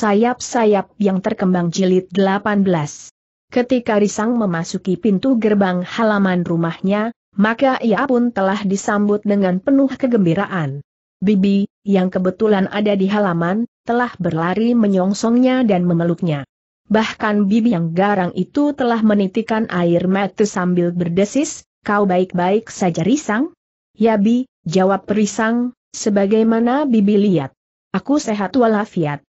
sayap-sayap yang terkembang jilid 18. Ketika Risang memasuki pintu gerbang halaman rumahnya, maka ia pun telah disambut dengan penuh kegembiraan. Bibi, yang kebetulan ada di halaman, telah berlari menyongsongnya dan memeluknya. Bahkan bibi yang garang itu telah menitikan air mata sambil berdesis, kau baik-baik saja risang? Ya bi, jawab risang, sebagaimana bibi lihat. Aku sehat walafiat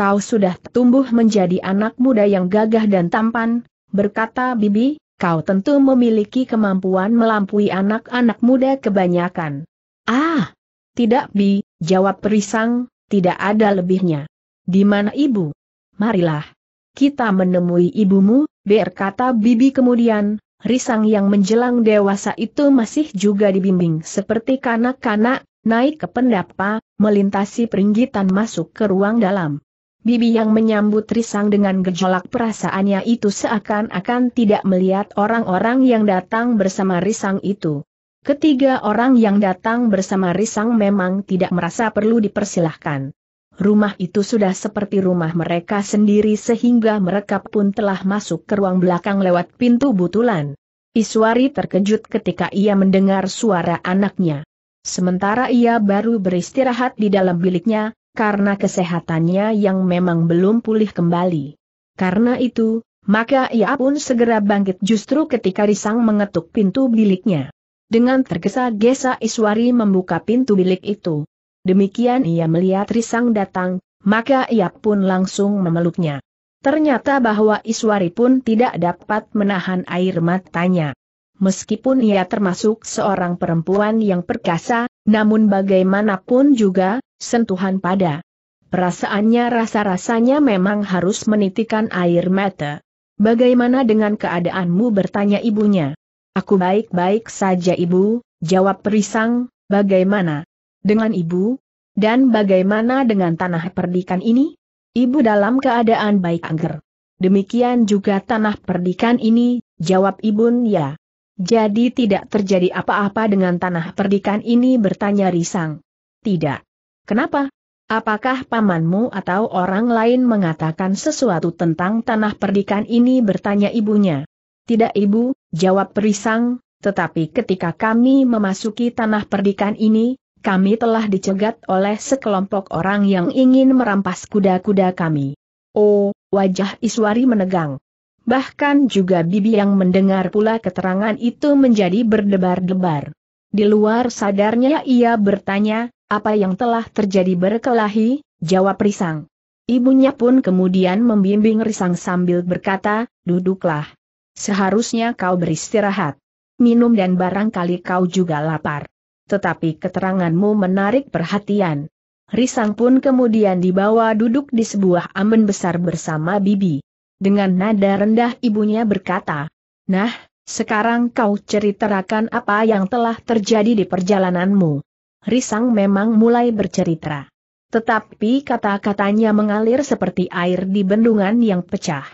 kau sudah tumbuh menjadi anak muda yang gagah dan tampan, berkata Bibi, kau tentu memiliki kemampuan melampaui anak-anak muda kebanyakan. Ah, tidak Bi, jawab Perisang, tidak ada lebihnya. Di mana ibu? Marilah. Kita menemui ibumu, berkata Bibi kemudian, Risang yang menjelang dewasa itu masih juga dibimbing seperti kanak-kanak, naik ke pendapa, melintasi peringgitan masuk ke ruang dalam. Bibi yang menyambut risang dengan gejolak perasaannya itu seakan-akan tidak melihat orang-orang yang datang bersama risang itu. Ketiga orang yang datang bersama risang memang tidak merasa perlu dipersilahkan. Rumah itu sudah seperti rumah mereka sendiri sehingga mereka pun telah masuk ke ruang belakang lewat pintu butulan. Iswari terkejut ketika ia mendengar suara anaknya. Sementara ia baru beristirahat di dalam biliknya, karena kesehatannya yang memang belum pulih kembali. Karena itu, maka ia pun segera bangkit justru ketika Risang mengetuk pintu biliknya. Dengan tergesa-gesa Iswari membuka pintu bilik itu. Demikian ia melihat Risang datang, maka ia pun langsung memeluknya. Ternyata bahwa Iswari pun tidak dapat menahan air matanya. Meskipun ia termasuk seorang perempuan yang perkasa, namun bagaimanapun juga, sentuhan pada. Perasaannya rasa-rasanya memang harus menitikan air mata. Bagaimana dengan keadaanmu bertanya ibunya. Aku baik-baik saja ibu, jawab perisang, bagaimana? Dengan ibu? Dan bagaimana dengan tanah perdikan ini? Ibu dalam keadaan baik angger. Demikian juga tanah perdikan ini, jawab ibun ya. Jadi tidak terjadi apa-apa dengan tanah perdikan ini bertanya risang. Tidak. Kenapa? Apakah pamanmu atau orang lain mengatakan sesuatu tentang tanah perdikan ini bertanya ibunya? Tidak ibu, jawab perisang, tetapi ketika kami memasuki tanah perdikan ini, kami telah dicegat oleh sekelompok orang yang ingin merampas kuda-kuda kami. Oh, wajah Iswari menegang. Bahkan juga bibi yang mendengar pula keterangan itu menjadi berdebar-debar. Di luar sadarnya ia bertanya, apa yang telah terjadi berkelahi, jawab Risang. Ibunya pun kemudian membimbing Risang sambil berkata, duduklah. Seharusnya kau beristirahat. Minum dan barangkali kau juga lapar. Tetapi keteranganmu menarik perhatian. Risang pun kemudian dibawa duduk di sebuah amben besar bersama Bibi. Dengan nada rendah ibunya berkata, Nah, sekarang kau ceritakan apa yang telah terjadi di perjalananmu. Risang memang mulai bercerita. Tetapi kata-katanya mengalir seperti air di bendungan yang pecah.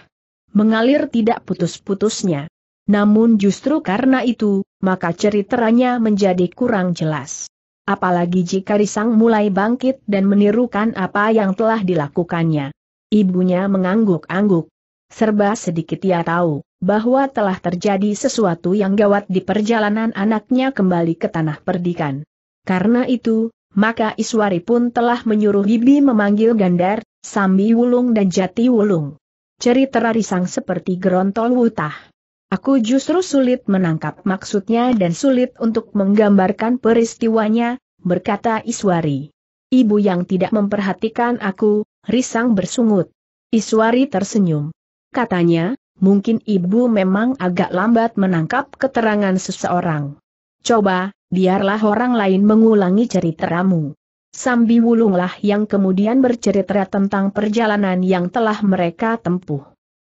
Mengalir tidak putus-putusnya. Namun justru karena itu, maka ceritanya menjadi kurang jelas. Apalagi jika Risang mulai bangkit dan menirukan apa yang telah dilakukannya. Ibunya mengangguk-angguk. Serba sedikit ia tahu, bahwa telah terjadi sesuatu yang gawat di perjalanan anaknya kembali ke tanah perdikan. Karena itu, maka Iswari pun telah menyuruh Bibi memanggil Gandar, Sambi Wulung dan Jati Wulung. Cerita risang seperti gerontol wutah. Aku justru sulit menangkap maksudnya dan sulit untuk menggambarkan peristiwanya, berkata Iswari. Ibu yang tidak memperhatikan aku, risang bersungut. Iswari tersenyum. Katanya, mungkin ibu memang agak lambat menangkap keterangan seseorang. Coba, biarlah orang lain mengulangi ceritamu. Sambi Wulunglah yang kemudian bercerita tentang perjalanan yang telah mereka tempuh.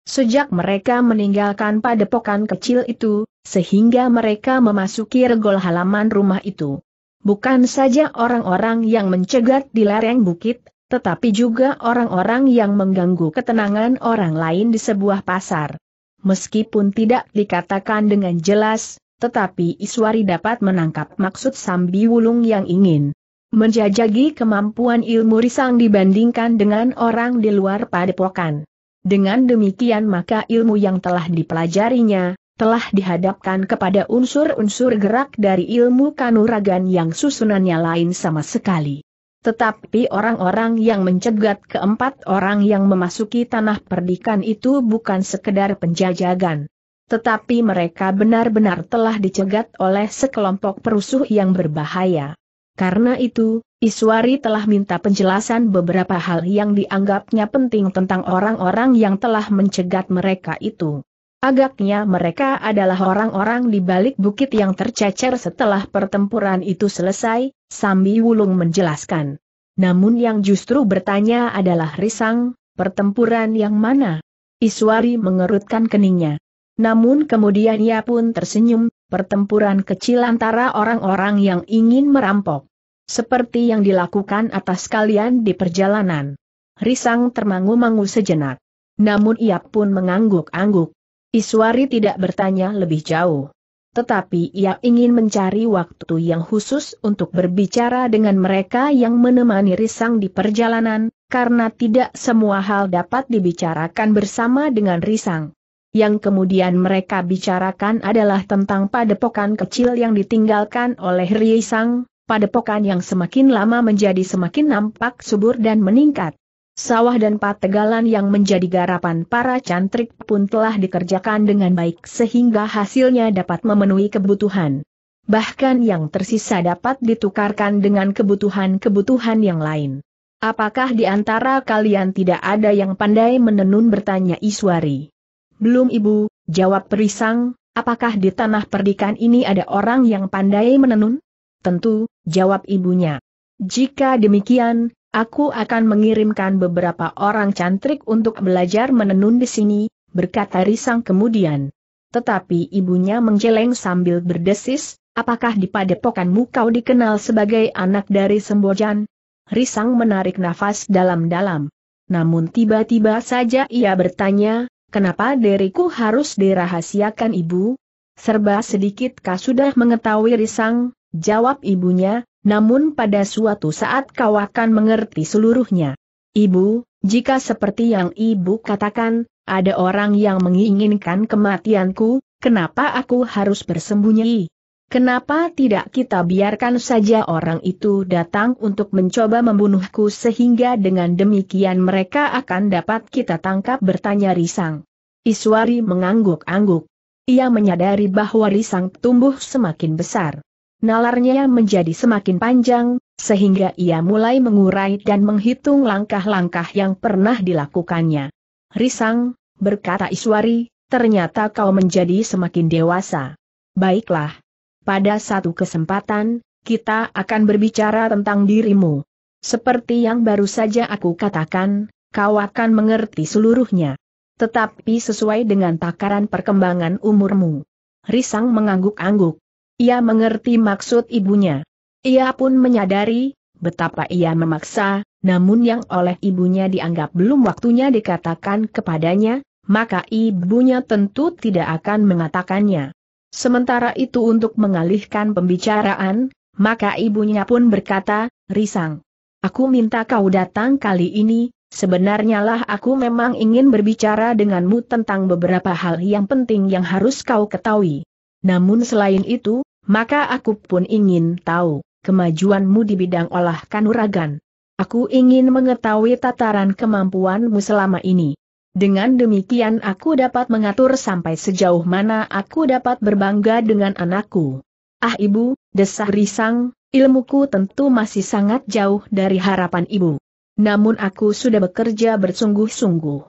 Sejak mereka meninggalkan padepokan kecil itu, sehingga mereka memasuki regol halaman rumah itu. Bukan saja orang-orang yang mencegat di lereng bukit, tetapi juga orang-orang yang mengganggu ketenangan orang lain di sebuah pasar. Meskipun tidak dikatakan dengan jelas, tetapi Iswari dapat menangkap maksud Sambi Wulung yang ingin menjajagi kemampuan ilmu risang dibandingkan dengan orang di luar padepokan. Dengan demikian maka ilmu yang telah dipelajarinya, telah dihadapkan kepada unsur-unsur gerak dari ilmu kanuragan yang susunannya lain sama sekali. Tetapi orang-orang yang mencegat keempat orang yang memasuki tanah perdikan itu bukan sekedar penjajagan. Tetapi mereka benar-benar telah dicegat oleh sekelompok perusuh yang berbahaya. Karena itu, Iswari telah minta penjelasan beberapa hal yang dianggapnya penting tentang orang-orang yang telah mencegat mereka itu. Agaknya mereka adalah orang-orang di balik bukit yang tercecer setelah pertempuran itu selesai, Sambi Wulung menjelaskan. Namun yang justru bertanya adalah Risang, pertempuran yang mana? Iswari mengerutkan keningnya. Namun kemudian ia pun tersenyum, pertempuran kecil antara orang-orang yang ingin merampok. Seperti yang dilakukan atas kalian di perjalanan. Risang termangu-mangu sejenak. Namun ia pun mengangguk-angguk. Iswari tidak bertanya lebih jauh. Tetapi ia ingin mencari waktu yang khusus untuk berbicara dengan mereka yang menemani Risang di perjalanan, karena tidak semua hal dapat dibicarakan bersama dengan Risang yang kemudian mereka bicarakan adalah tentang padepokan kecil yang ditinggalkan oleh Riesang, padepokan yang semakin lama menjadi semakin nampak subur dan meningkat. Sawah dan pategalan yang menjadi garapan para cantrik pun telah dikerjakan dengan baik sehingga hasilnya dapat memenuhi kebutuhan. Bahkan yang tersisa dapat ditukarkan dengan kebutuhan-kebutuhan yang lain. Apakah di antara kalian tidak ada yang pandai menenun bertanya Iswari? Belum ibu, jawab perisang, apakah di tanah perdikan ini ada orang yang pandai menenun? Tentu, jawab ibunya. Jika demikian, aku akan mengirimkan beberapa orang cantrik untuk belajar menenun di sini, berkata Risang kemudian. Tetapi ibunya menjeleng sambil berdesis, apakah di padepokanmu kau dikenal sebagai anak dari Sembojan? Risang menarik nafas dalam-dalam. Namun tiba-tiba saja ia bertanya, Kenapa diriku harus dirahasiakan ibu? Serba sedikit kau sudah mengetahui risang, jawab ibunya, namun pada suatu saat kau akan mengerti seluruhnya. Ibu, jika seperti yang ibu katakan, ada orang yang menginginkan kematianku, kenapa aku harus bersembunyi? Kenapa tidak kita biarkan saja orang itu datang untuk mencoba membunuhku sehingga dengan demikian mereka akan dapat kita tangkap bertanya Risang. Iswari mengangguk-angguk. Ia menyadari bahwa Risang tumbuh semakin besar. Nalarnya menjadi semakin panjang, sehingga ia mulai mengurai dan menghitung langkah-langkah yang pernah dilakukannya. Risang, berkata Iswari, ternyata kau menjadi semakin dewasa. Baiklah, pada satu kesempatan, kita akan berbicara tentang dirimu. Seperti yang baru saja aku katakan, kau akan mengerti seluruhnya. Tetapi sesuai dengan takaran perkembangan umurmu. Risang mengangguk-angguk. Ia mengerti maksud ibunya. Ia pun menyadari, betapa ia memaksa, namun yang oleh ibunya dianggap belum waktunya dikatakan kepadanya, maka ibunya tentu tidak akan mengatakannya. Sementara itu untuk mengalihkan pembicaraan, maka ibunya pun berkata, Risang, aku minta kau datang kali ini, sebenarnya lah aku memang ingin berbicara denganmu tentang beberapa hal yang penting yang harus kau ketahui. Namun selain itu, maka aku pun ingin tahu kemajuanmu di bidang olah kanuragan. Aku ingin mengetahui tataran kemampuanmu selama ini. Dengan demikian aku dapat mengatur sampai sejauh mana aku dapat berbangga dengan anakku. Ah ibu, desah risang, ilmuku tentu masih sangat jauh dari harapan ibu. Namun aku sudah bekerja bersungguh-sungguh.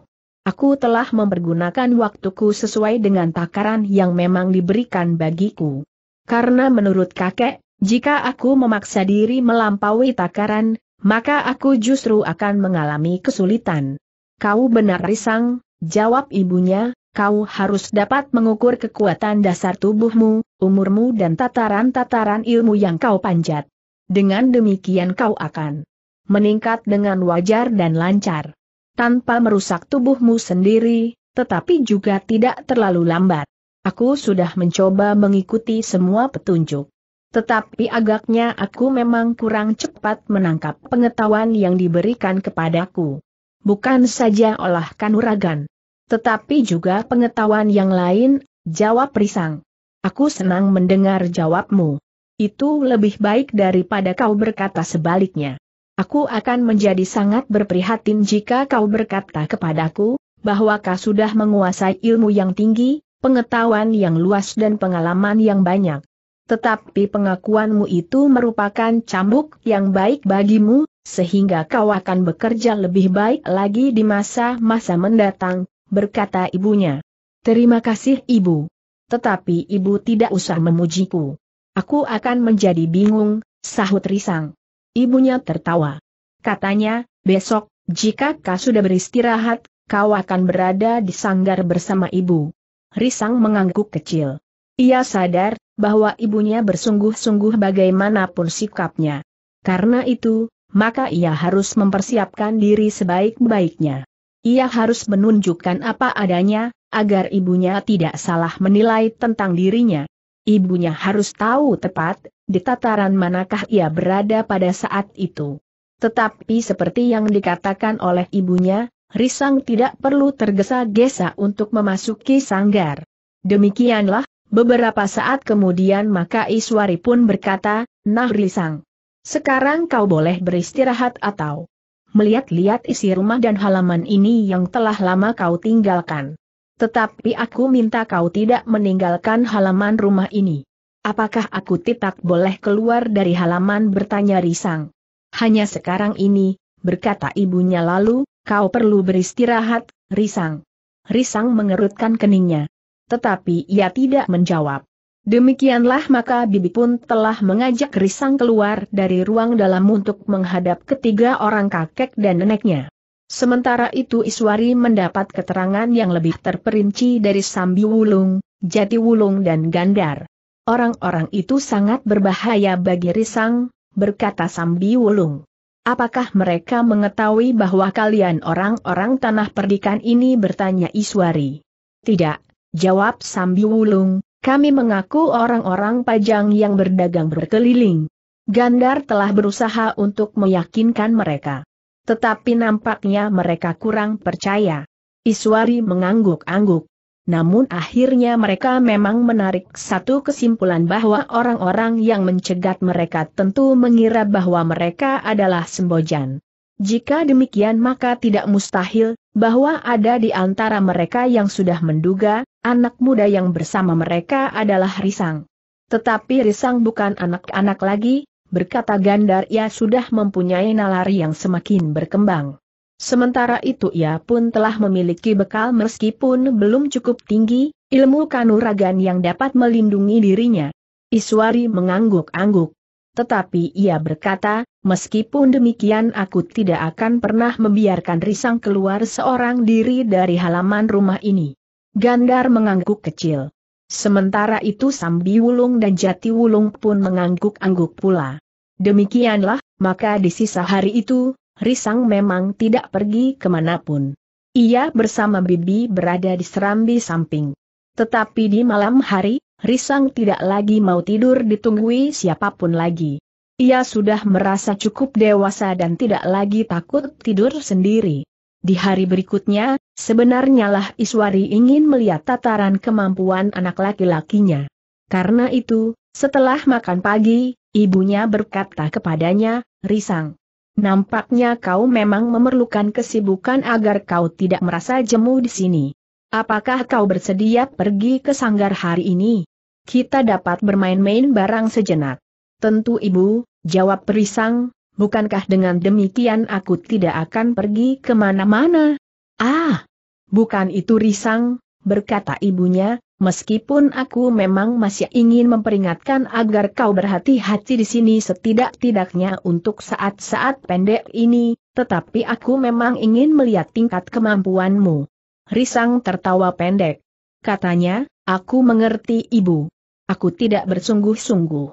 Aku telah mempergunakan waktuku sesuai dengan takaran yang memang diberikan bagiku. Karena menurut kakek, jika aku memaksa diri melampaui takaran, maka aku justru akan mengalami kesulitan. Kau benar risang, jawab ibunya, kau harus dapat mengukur kekuatan dasar tubuhmu, umurmu dan tataran-tataran ilmu yang kau panjat. Dengan demikian kau akan meningkat dengan wajar dan lancar. Tanpa merusak tubuhmu sendiri, tetapi juga tidak terlalu lambat. Aku sudah mencoba mengikuti semua petunjuk. Tetapi agaknya aku memang kurang cepat menangkap pengetahuan yang diberikan kepadaku bukan saja olah kanuragan. Tetapi juga pengetahuan yang lain, jawab Risang. Aku senang mendengar jawabmu. Itu lebih baik daripada kau berkata sebaliknya. Aku akan menjadi sangat berprihatin jika kau berkata kepadaku, bahwa kau sudah menguasai ilmu yang tinggi, pengetahuan yang luas dan pengalaman yang banyak. Tetapi pengakuanmu itu merupakan cambuk yang baik bagimu, sehingga kau akan bekerja lebih baik lagi di masa-masa mendatang, berkata ibunya. Terima kasih ibu. Tetapi ibu tidak usah memujiku. Aku akan menjadi bingung, sahut risang. Ibunya tertawa. Katanya, besok, jika kau sudah beristirahat, kau akan berada di sanggar bersama ibu. Risang mengangguk kecil. Ia sadar, bahwa ibunya bersungguh-sungguh bagaimanapun sikapnya. Karena itu, maka ia harus mempersiapkan diri sebaik-baiknya. Ia harus menunjukkan apa adanya, agar ibunya tidak salah menilai tentang dirinya. Ibunya harus tahu tepat, di tataran manakah ia berada pada saat itu. Tetapi seperti yang dikatakan oleh ibunya, Risang tidak perlu tergesa-gesa untuk memasuki sanggar. Demikianlah, beberapa saat kemudian maka Iswari pun berkata, Nah Risang, sekarang kau boleh beristirahat atau melihat-lihat isi rumah dan halaman ini yang telah lama kau tinggalkan. Tetapi aku minta kau tidak meninggalkan halaman rumah ini. Apakah aku tidak boleh keluar dari halaman bertanya Risang? Hanya sekarang ini, berkata ibunya lalu, kau perlu beristirahat, Risang. Risang mengerutkan keningnya. Tetapi ia tidak menjawab. Demikianlah maka Bibi pun telah mengajak Risang keluar dari ruang dalam untuk menghadap ketiga orang kakek dan neneknya. Sementara itu Iswari mendapat keterangan yang lebih terperinci dari Sambi Wulung, Jati Wulung dan Gandar. Orang-orang itu sangat berbahaya bagi Risang, berkata Sambi Wulung. Apakah mereka mengetahui bahwa kalian orang-orang tanah perdikan ini bertanya Iswari? Tidak, jawab Sambi Wulung, kami mengaku orang-orang pajang yang berdagang berkeliling. Gandar telah berusaha untuk meyakinkan mereka. Tetapi nampaknya mereka kurang percaya. Iswari mengangguk-angguk. Namun akhirnya mereka memang menarik satu kesimpulan bahwa orang-orang yang mencegat mereka tentu mengira bahwa mereka adalah sembojan. Jika demikian maka tidak mustahil, bahwa ada di antara mereka yang sudah menduga, anak muda yang bersama mereka adalah Risang. Tetapi Risang bukan anak-anak lagi, berkata Gandar ia sudah mempunyai nalari yang semakin berkembang. Sementara itu ia pun telah memiliki bekal meskipun belum cukup tinggi, ilmu kanuragan yang dapat melindungi dirinya. Iswari mengangguk-angguk tetapi ia berkata, meskipun demikian aku tidak akan pernah membiarkan Risang keluar seorang diri dari halaman rumah ini. Gandar mengangguk kecil. Sementara itu Sambi Wulung dan Jati Wulung pun mengangguk-angguk pula. Demikianlah, maka di sisa hari itu, Risang memang tidak pergi kemanapun. Ia bersama Bibi berada di serambi samping. Tetapi di malam hari, Risang tidak lagi mau tidur ditunggui siapapun lagi. Ia sudah merasa cukup dewasa dan tidak lagi takut tidur sendiri. Di hari berikutnya, sebenarnya lah Iswari ingin melihat tataran kemampuan anak laki-lakinya. Karena itu, setelah makan pagi, ibunya berkata kepadanya, Risang. Nampaknya kau memang memerlukan kesibukan agar kau tidak merasa jemu di sini. Apakah kau bersedia pergi ke sanggar hari ini? Kita dapat bermain-main barang sejenak. Tentu ibu, jawab perisang, bukankah dengan demikian aku tidak akan pergi kemana-mana? Ah, bukan itu risang, berkata ibunya, meskipun aku memang masih ingin memperingatkan agar kau berhati-hati di sini setidak-tidaknya untuk saat-saat pendek ini, tetapi aku memang ingin melihat tingkat kemampuanmu. Risang tertawa pendek. Katanya, aku mengerti ibu. Aku tidak bersungguh-sungguh.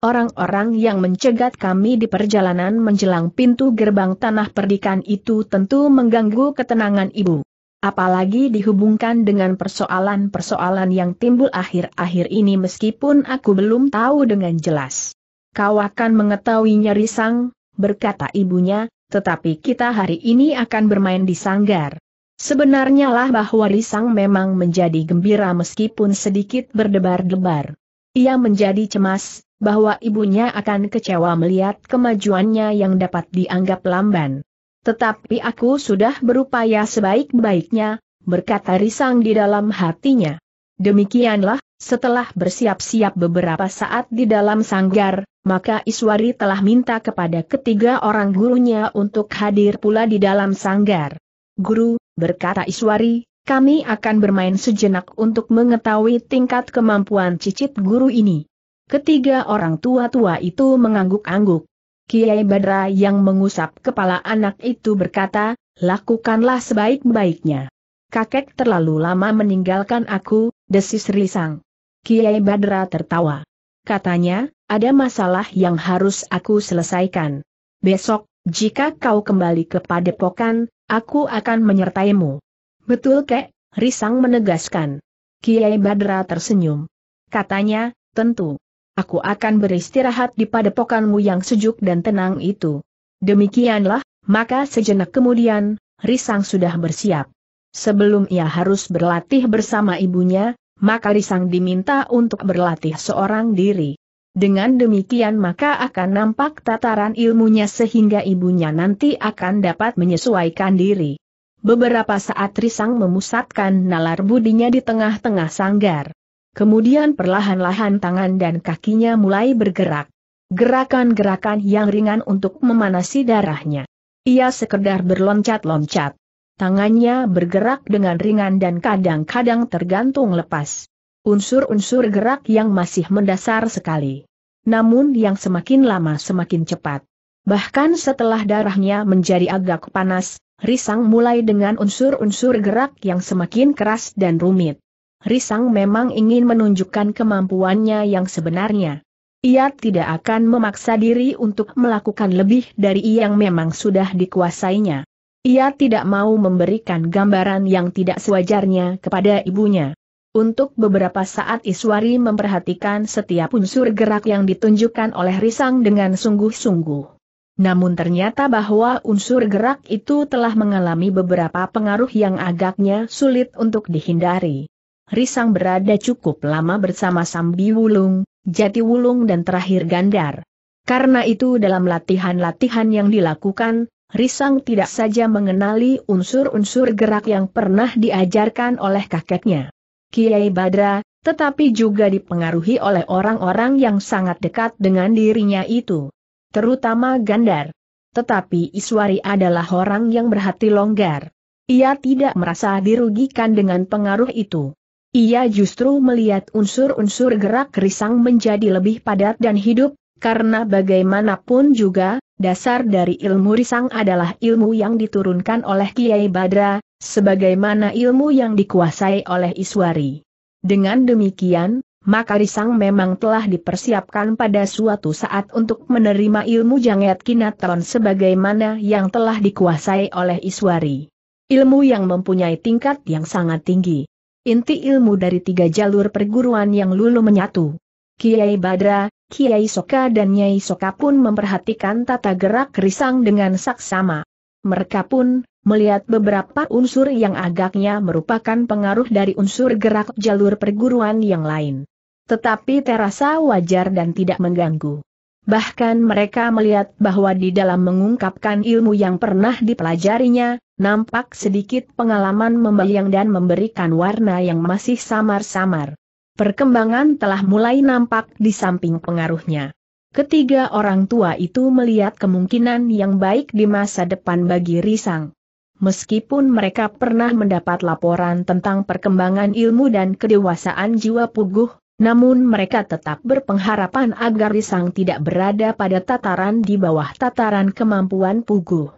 Orang-orang yang mencegat kami di perjalanan menjelang pintu gerbang tanah perdikan itu tentu mengganggu ketenangan ibu. Apalagi dihubungkan dengan persoalan-persoalan yang timbul akhir-akhir ini meskipun aku belum tahu dengan jelas. Kau akan mengetahuinya Risang, berkata ibunya, tetapi kita hari ini akan bermain di sanggar. Sebenarnya lah bahwa Lisang memang menjadi gembira meskipun sedikit berdebar-debar. Ia menjadi cemas, bahwa ibunya akan kecewa melihat kemajuannya yang dapat dianggap lamban. Tetapi aku sudah berupaya sebaik-baiknya, berkata Risang di dalam hatinya. Demikianlah, setelah bersiap-siap beberapa saat di dalam sanggar, maka Iswari telah minta kepada ketiga orang gurunya untuk hadir pula di dalam sanggar. Guru, berkata Iswari, kami akan bermain sejenak untuk mengetahui tingkat kemampuan cicit guru ini. Ketiga orang tua-tua itu mengangguk-angguk. Kiai Badra yang mengusap kepala anak itu berkata, lakukanlah sebaik-baiknya. Kakek terlalu lama meninggalkan aku, desis risang. Kiai Badra tertawa. Katanya, ada masalah yang harus aku selesaikan. Besok, jika kau kembali ke padepokan, Aku akan menyertaimu. Betul kek, Risang menegaskan. Kiai Badra tersenyum. Katanya, tentu. Aku akan beristirahat di padepokanmu yang sejuk dan tenang itu. Demikianlah, maka sejenak kemudian, Risang sudah bersiap. Sebelum ia harus berlatih bersama ibunya, maka Risang diminta untuk berlatih seorang diri. Dengan demikian maka akan nampak tataran ilmunya sehingga ibunya nanti akan dapat menyesuaikan diri. Beberapa saat Risang memusatkan nalar budinya di tengah-tengah sanggar. Kemudian perlahan-lahan tangan dan kakinya mulai bergerak. Gerakan-gerakan yang ringan untuk memanasi darahnya. Ia sekedar berloncat-loncat. Tangannya bergerak dengan ringan dan kadang-kadang tergantung lepas unsur-unsur gerak yang masih mendasar sekali namun yang semakin lama semakin cepat. Bahkan setelah darahnya menjadi agak panas, Risang mulai dengan unsur-unsur gerak yang semakin keras dan rumit. Risang memang ingin menunjukkan kemampuannya yang sebenarnya. Ia tidak akan memaksa diri untuk melakukan lebih dari yang memang sudah dikuasainya. Ia tidak mau memberikan gambaran yang tidak sewajarnya kepada ibunya. Untuk beberapa saat Iswari memperhatikan setiap unsur gerak yang ditunjukkan oleh Risang dengan sungguh-sungguh. Namun ternyata bahwa unsur gerak itu telah mengalami beberapa pengaruh yang agaknya sulit untuk dihindari. Risang berada cukup lama bersama Sambi Wulung, Jati Wulung dan terakhir Gandar. Karena itu dalam latihan-latihan yang dilakukan, Risang tidak saja mengenali unsur-unsur gerak yang pernah diajarkan oleh kakeknya. Kiai Badra, tetapi juga dipengaruhi oleh orang-orang yang sangat dekat dengan dirinya itu. Terutama Gandar. Tetapi Iswari adalah orang yang berhati longgar. Ia tidak merasa dirugikan dengan pengaruh itu. Ia justru melihat unsur-unsur gerak risang menjadi lebih padat dan hidup, karena bagaimanapun juga, dasar dari ilmu risang adalah ilmu yang diturunkan oleh Kiai Badra, sebagaimana ilmu yang dikuasai oleh Iswari. Dengan demikian, maka Risang memang telah dipersiapkan pada suatu saat untuk menerima ilmu Janget kinatron sebagaimana yang telah dikuasai oleh Iswari. Ilmu yang mempunyai tingkat yang sangat tinggi. Inti ilmu dari tiga jalur perguruan yang lulu menyatu. Kiai Badra, Kiai Soka dan Nyai Soka pun memperhatikan tata gerak Risang dengan saksama. Mereka pun, melihat beberapa unsur yang agaknya merupakan pengaruh dari unsur gerak jalur perguruan yang lain. Tetapi terasa wajar dan tidak mengganggu. Bahkan mereka melihat bahwa di dalam mengungkapkan ilmu yang pernah dipelajarinya, nampak sedikit pengalaman membayang dan memberikan warna yang masih samar-samar. Perkembangan telah mulai nampak di samping pengaruhnya. Ketiga orang tua itu melihat kemungkinan yang baik di masa depan bagi Risang. Meskipun mereka pernah mendapat laporan tentang perkembangan ilmu dan kedewasaan jiwa puguh, namun mereka tetap berpengharapan agar Risang tidak berada pada tataran di bawah tataran kemampuan puguh.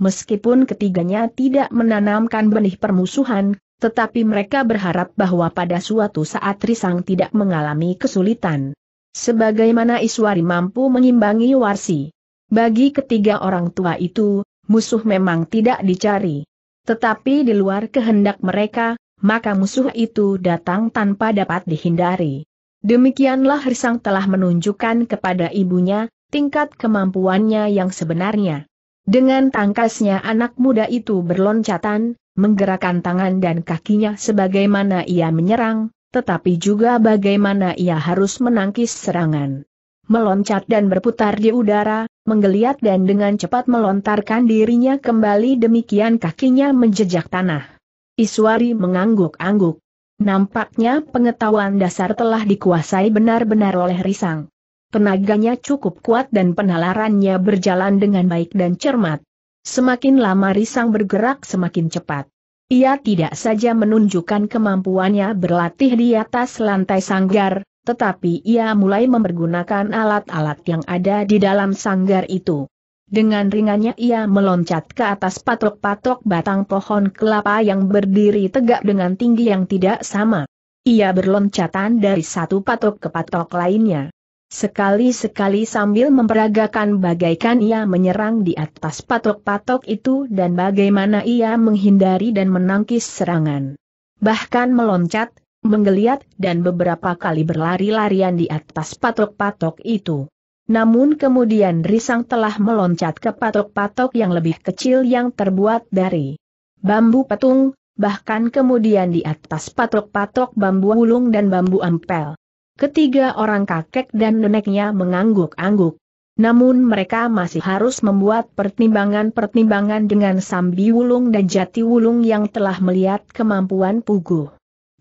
Meskipun ketiganya tidak menanamkan benih permusuhan, tetapi mereka berharap bahwa pada suatu saat Risang tidak mengalami kesulitan. Sebagaimana Iswari mampu mengimbangi Warsi. Bagi ketiga orang tua itu, musuh memang tidak dicari. Tetapi di luar kehendak mereka, maka musuh itu datang tanpa dapat dihindari. Demikianlah Risang telah menunjukkan kepada ibunya, tingkat kemampuannya yang sebenarnya. Dengan tangkasnya anak muda itu berloncatan, menggerakkan tangan dan kakinya sebagaimana ia menyerang, tetapi juga bagaimana ia harus menangkis serangan meloncat dan berputar di udara, menggeliat dan dengan cepat melontarkan dirinya kembali demikian kakinya menjejak tanah. Iswari mengangguk-angguk. Nampaknya pengetahuan dasar telah dikuasai benar-benar oleh Risang. Tenaganya cukup kuat dan penalarannya berjalan dengan baik dan cermat. Semakin lama Risang bergerak semakin cepat. Ia tidak saja menunjukkan kemampuannya berlatih di atas lantai sanggar, tetapi ia mulai mempergunakan alat-alat yang ada di dalam sanggar itu. Dengan ringannya ia meloncat ke atas patok-patok batang pohon kelapa yang berdiri tegak dengan tinggi yang tidak sama. Ia berloncatan dari satu patok ke patok lainnya. Sekali-sekali sambil memperagakan bagaikan ia menyerang di atas patok-patok itu dan bagaimana ia menghindari dan menangkis serangan. Bahkan meloncat, menggeliat dan beberapa kali berlari-larian di atas patok-patok itu. Namun kemudian Risang telah meloncat ke patok-patok yang lebih kecil yang terbuat dari bambu petung, bahkan kemudian di atas patok-patok bambu wulung dan bambu ampel. Ketiga orang kakek dan neneknya mengangguk-angguk. Namun mereka masih harus membuat pertimbangan-pertimbangan dengan Sambi Wulung dan Jati Wulung yang telah melihat kemampuan Puguh.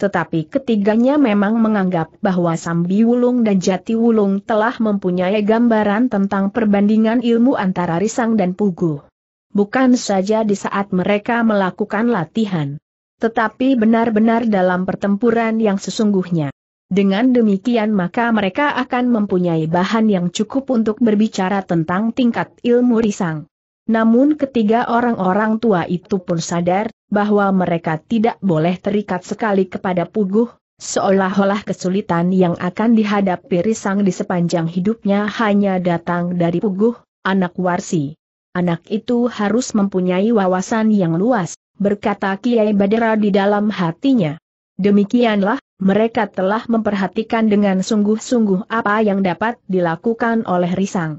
Tetapi ketiganya memang menganggap bahwa Sambi Wulung dan Jati Wulung telah mempunyai gambaran tentang perbandingan ilmu antara Risang dan Pugu. Bukan saja di saat mereka melakukan latihan. Tetapi benar-benar dalam pertempuran yang sesungguhnya. Dengan demikian maka mereka akan mempunyai bahan yang cukup untuk berbicara tentang tingkat ilmu risang. Namun ketiga orang-orang tua itu pun sadar, bahwa mereka tidak boleh terikat sekali kepada Puguh, seolah-olah kesulitan yang akan dihadapi Risang di sepanjang hidupnya hanya datang dari Puguh, anak Warsi. Anak itu harus mempunyai wawasan yang luas, berkata Kiai Badera di dalam hatinya. Demikianlah, mereka telah memperhatikan dengan sungguh-sungguh apa yang dapat dilakukan oleh Risang.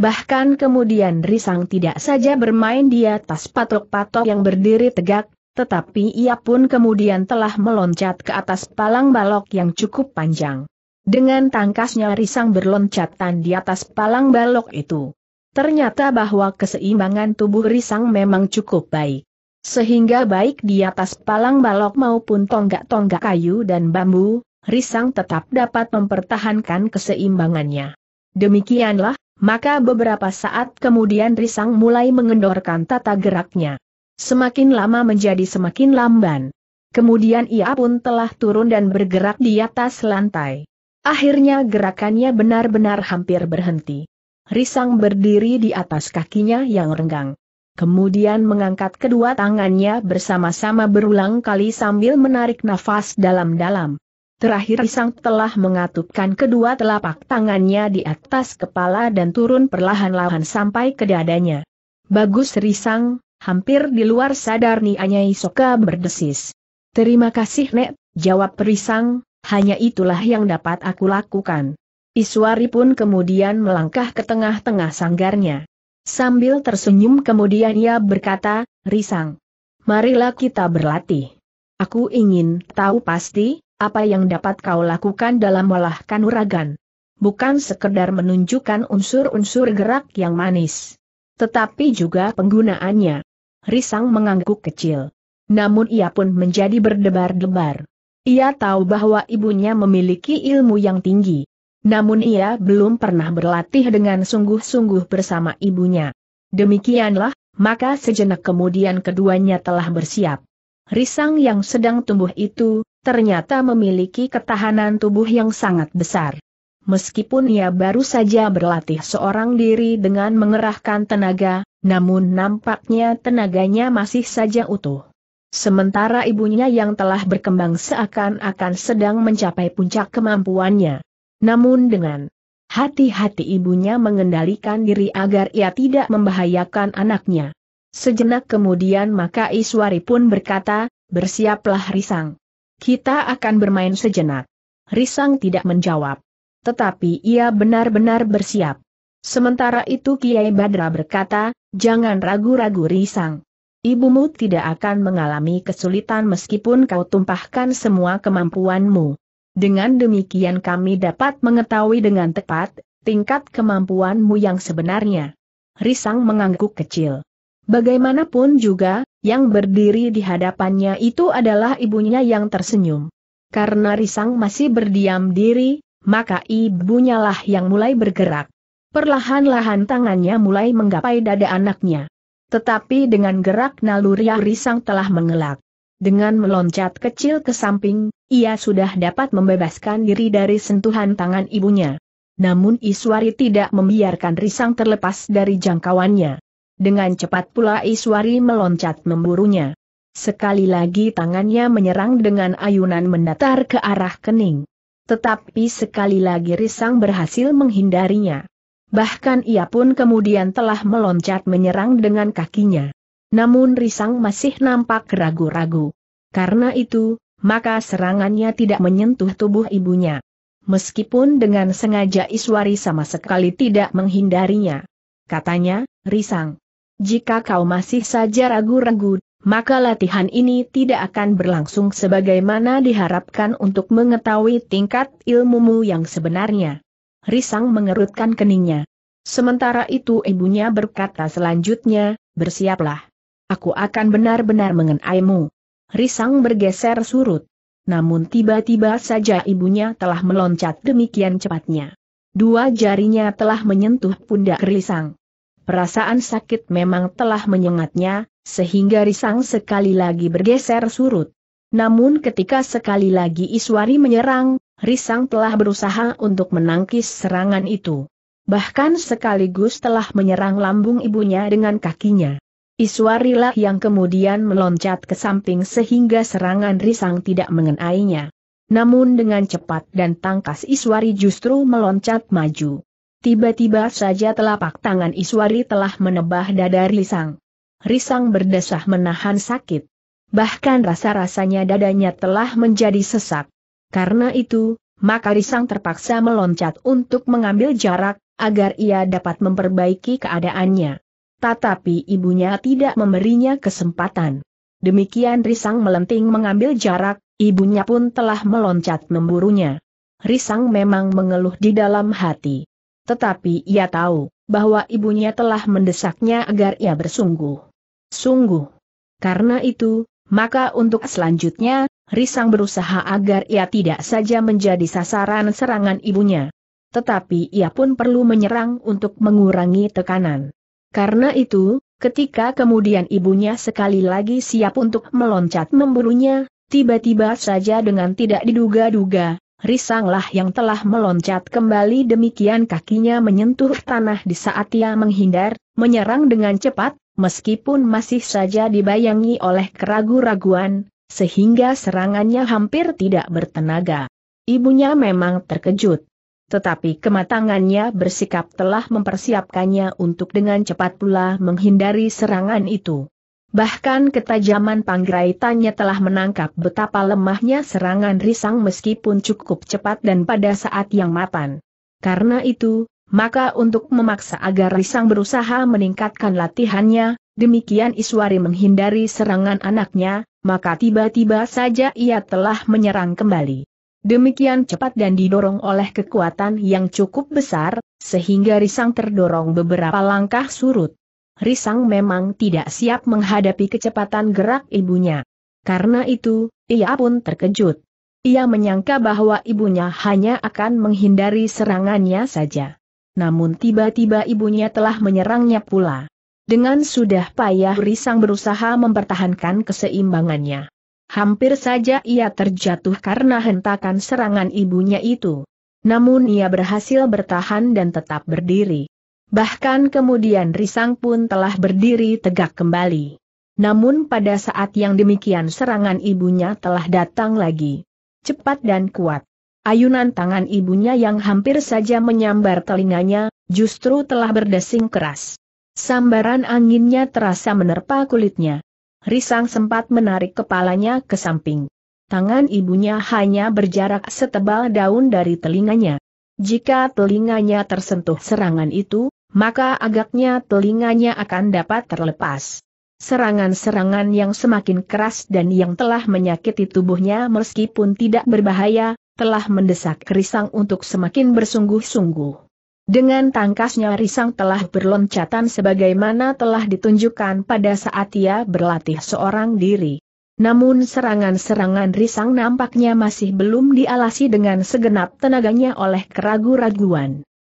Bahkan kemudian Risang tidak saja bermain di atas patok-patok yang berdiri tegak, tetapi ia pun kemudian telah meloncat ke atas palang balok yang cukup panjang. Dengan tangkasnya Risang berloncatan di atas palang balok itu. Ternyata bahwa keseimbangan tubuh Risang memang cukup baik. Sehingga baik di atas palang balok maupun tonggak-tonggak kayu dan bambu, Risang tetap dapat mempertahankan keseimbangannya. Demikianlah, maka beberapa saat kemudian Risang mulai mengendorkan tata geraknya. Semakin lama menjadi semakin lamban. Kemudian ia pun telah turun dan bergerak di atas lantai. Akhirnya gerakannya benar-benar hampir berhenti. Risang berdiri di atas kakinya yang renggang. Kemudian mengangkat kedua tangannya bersama-sama berulang kali sambil menarik nafas dalam-dalam. Terakhir Risang telah mengatupkan kedua telapak tangannya di atas kepala dan turun perlahan-lahan sampai ke dadanya. Bagus Risang, hampir di luar sadar Nianyai Soka berdesis. Terima kasih Nek, jawab Risang, hanya itulah yang dapat aku lakukan. Iswari pun kemudian melangkah ke tengah-tengah sanggarnya. Sambil tersenyum kemudian ia berkata, Risang, marilah kita berlatih. Aku ingin tahu pasti, apa yang dapat kau lakukan dalam olah kanuragan. Bukan sekedar menunjukkan unsur-unsur gerak yang manis. Tetapi juga penggunaannya. Risang mengangguk kecil. Namun ia pun menjadi berdebar-debar. Ia tahu bahwa ibunya memiliki ilmu yang tinggi. Namun ia belum pernah berlatih dengan sungguh-sungguh bersama ibunya. Demikianlah, maka sejenak kemudian keduanya telah bersiap. Risang yang sedang tumbuh itu, ternyata memiliki ketahanan tubuh yang sangat besar. Meskipun ia baru saja berlatih seorang diri dengan mengerahkan tenaga, namun nampaknya tenaganya masih saja utuh. Sementara ibunya yang telah berkembang seakan-akan sedang mencapai puncak kemampuannya. Namun dengan hati-hati ibunya mengendalikan diri agar ia tidak membahayakan anaknya. Sejenak kemudian maka Iswari pun berkata, bersiaplah risang. Kita akan bermain sejenak. Risang tidak menjawab. Tetapi ia benar-benar bersiap. Sementara itu Kiai Badra berkata, jangan ragu-ragu Risang. Ibumu tidak akan mengalami kesulitan meskipun kau tumpahkan semua kemampuanmu. Dengan demikian kami dapat mengetahui dengan tepat, tingkat kemampuanmu yang sebenarnya. Risang mengangguk kecil. Bagaimanapun juga, yang berdiri di hadapannya itu adalah ibunya yang tersenyum. Karena Risang masih berdiam diri, maka ibunya lah yang mulai bergerak. Perlahan-lahan tangannya mulai menggapai dada anaknya. Tetapi dengan gerak naluriah Risang telah mengelak. Dengan meloncat kecil ke samping, ia sudah dapat membebaskan diri dari sentuhan tangan ibunya. Namun Iswari tidak membiarkan Risang terlepas dari jangkauannya. Dengan cepat pula Iswari meloncat memburunya. Sekali lagi tangannya menyerang dengan ayunan mendatar ke arah kening. Tetapi sekali lagi Risang berhasil menghindarinya. Bahkan ia pun kemudian telah meloncat menyerang dengan kakinya. Namun Risang masih nampak ragu-ragu. Karena itu, maka serangannya tidak menyentuh tubuh ibunya. Meskipun dengan sengaja Iswari sama sekali tidak menghindarinya. Katanya, Risang, jika kau masih saja ragu-ragu, maka latihan ini tidak akan berlangsung sebagaimana diharapkan untuk mengetahui tingkat ilmumu yang sebenarnya. Risang mengerutkan keningnya. Sementara itu ibunya berkata selanjutnya, bersiaplah. Aku akan benar-benar mengenaimu. Risang bergeser surut. Namun tiba-tiba saja ibunya telah meloncat demikian cepatnya. Dua jarinya telah menyentuh pundak Risang. Perasaan sakit memang telah menyengatnya, sehingga risang sekali lagi bergeser surut. Namun ketika sekali lagi Iswari menyerang, risang telah berusaha untuk menangkis serangan itu. Bahkan sekaligus telah menyerang lambung ibunya dengan kakinya. Iswari lah yang kemudian meloncat ke samping sehingga serangan risang tidak mengenainya. Namun dengan cepat dan tangkas Iswari justru meloncat maju. Tiba-tiba saja telapak tangan Iswari telah menebah dada Risang. Risang berdesah menahan sakit. Bahkan rasa-rasanya dadanya telah menjadi sesak. Karena itu, maka Risang terpaksa meloncat untuk mengambil jarak, agar ia dapat memperbaiki keadaannya. Tetapi ibunya tidak memberinya kesempatan. Demikian Risang melenting mengambil jarak, ibunya pun telah meloncat memburunya. Risang memang mengeluh di dalam hati. Tetapi ia tahu bahwa ibunya telah mendesaknya agar ia bersungguh. Sungguh. Karena itu, maka untuk selanjutnya, Risang berusaha agar ia tidak saja menjadi sasaran serangan ibunya. Tetapi ia pun perlu menyerang untuk mengurangi tekanan. Karena itu, ketika kemudian ibunya sekali lagi siap untuk meloncat memburunya, tiba-tiba saja dengan tidak diduga-duga, Risanglah yang telah meloncat kembali demikian kakinya menyentuh tanah di saat ia menghindar, menyerang dengan cepat, meskipun masih saja dibayangi oleh keragu-raguan, sehingga serangannya hampir tidak bertenaga. Ibunya memang terkejut. Tetapi kematangannya bersikap telah mempersiapkannya untuk dengan cepat pula menghindari serangan itu. Bahkan ketajaman panggraitannya telah menangkap betapa lemahnya serangan risang meskipun cukup cepat dan pada saat yang mapan. Karena itu, maka untuk memaksa agar risang berusaha meningkatkan latihannya, demikian Iswari menghindari serangan anaknya, maka tiba-tiba saja ia telah menyerang kembali. Demikian cepat dan didorong oleh kekuatan yang cukup besar, sehingga Risang terdorong beberapa langkah surut. Risang memang tidak siap menghadapi kecepatan gerak ibunya. Karena itu, ia pun terkejut. Ia menyangka bahwa ibunya hanya akan menghindari serangannya saja. Namun tiba-tiba ibunya telah menyerangnya pula. Dengan sudah payah Risang berusaha mempertahankan keseimbangannya. Hampir saja ia terjatuh karena hentakan serangan ibunya itu. Namun ia berhasil bertahan dan tetap berdiri. Bahkan kemudian Risang pun telah berdiri tegak kembali. Namun pada saat yang demikian serangan ibunya telah datang lagi. Cepat dan kuat. Ayunan tangan ibunya yang hampir saja menyambar telinganya, justru telah berdesing keras. Sambaran anginnya terasa menerpa kulitnya. Risang sempat menarik kepalanya ke samping. Tangan ibunya hanya berjarak setebal daun dari telinganya. Jika telinganya tersentuh serangan itu, maka agaknya telinganya akan dapat terlepas. Serangan-serangan yang semakin keras dan yang telah menyakiti tubuhnya meskipun tidak berbahaya, telah mendesak Risang untuk semakin bersungguh-sungguh. Dengan tangkasnya Risang telah berloncatan sebagaimana telah ditunjukkan pada saat ia berlatih seorang diri. Namun serangan-serangan Risang nampaknya masih belum dialasi dengan segenap tenaganya oleh keraguan raguan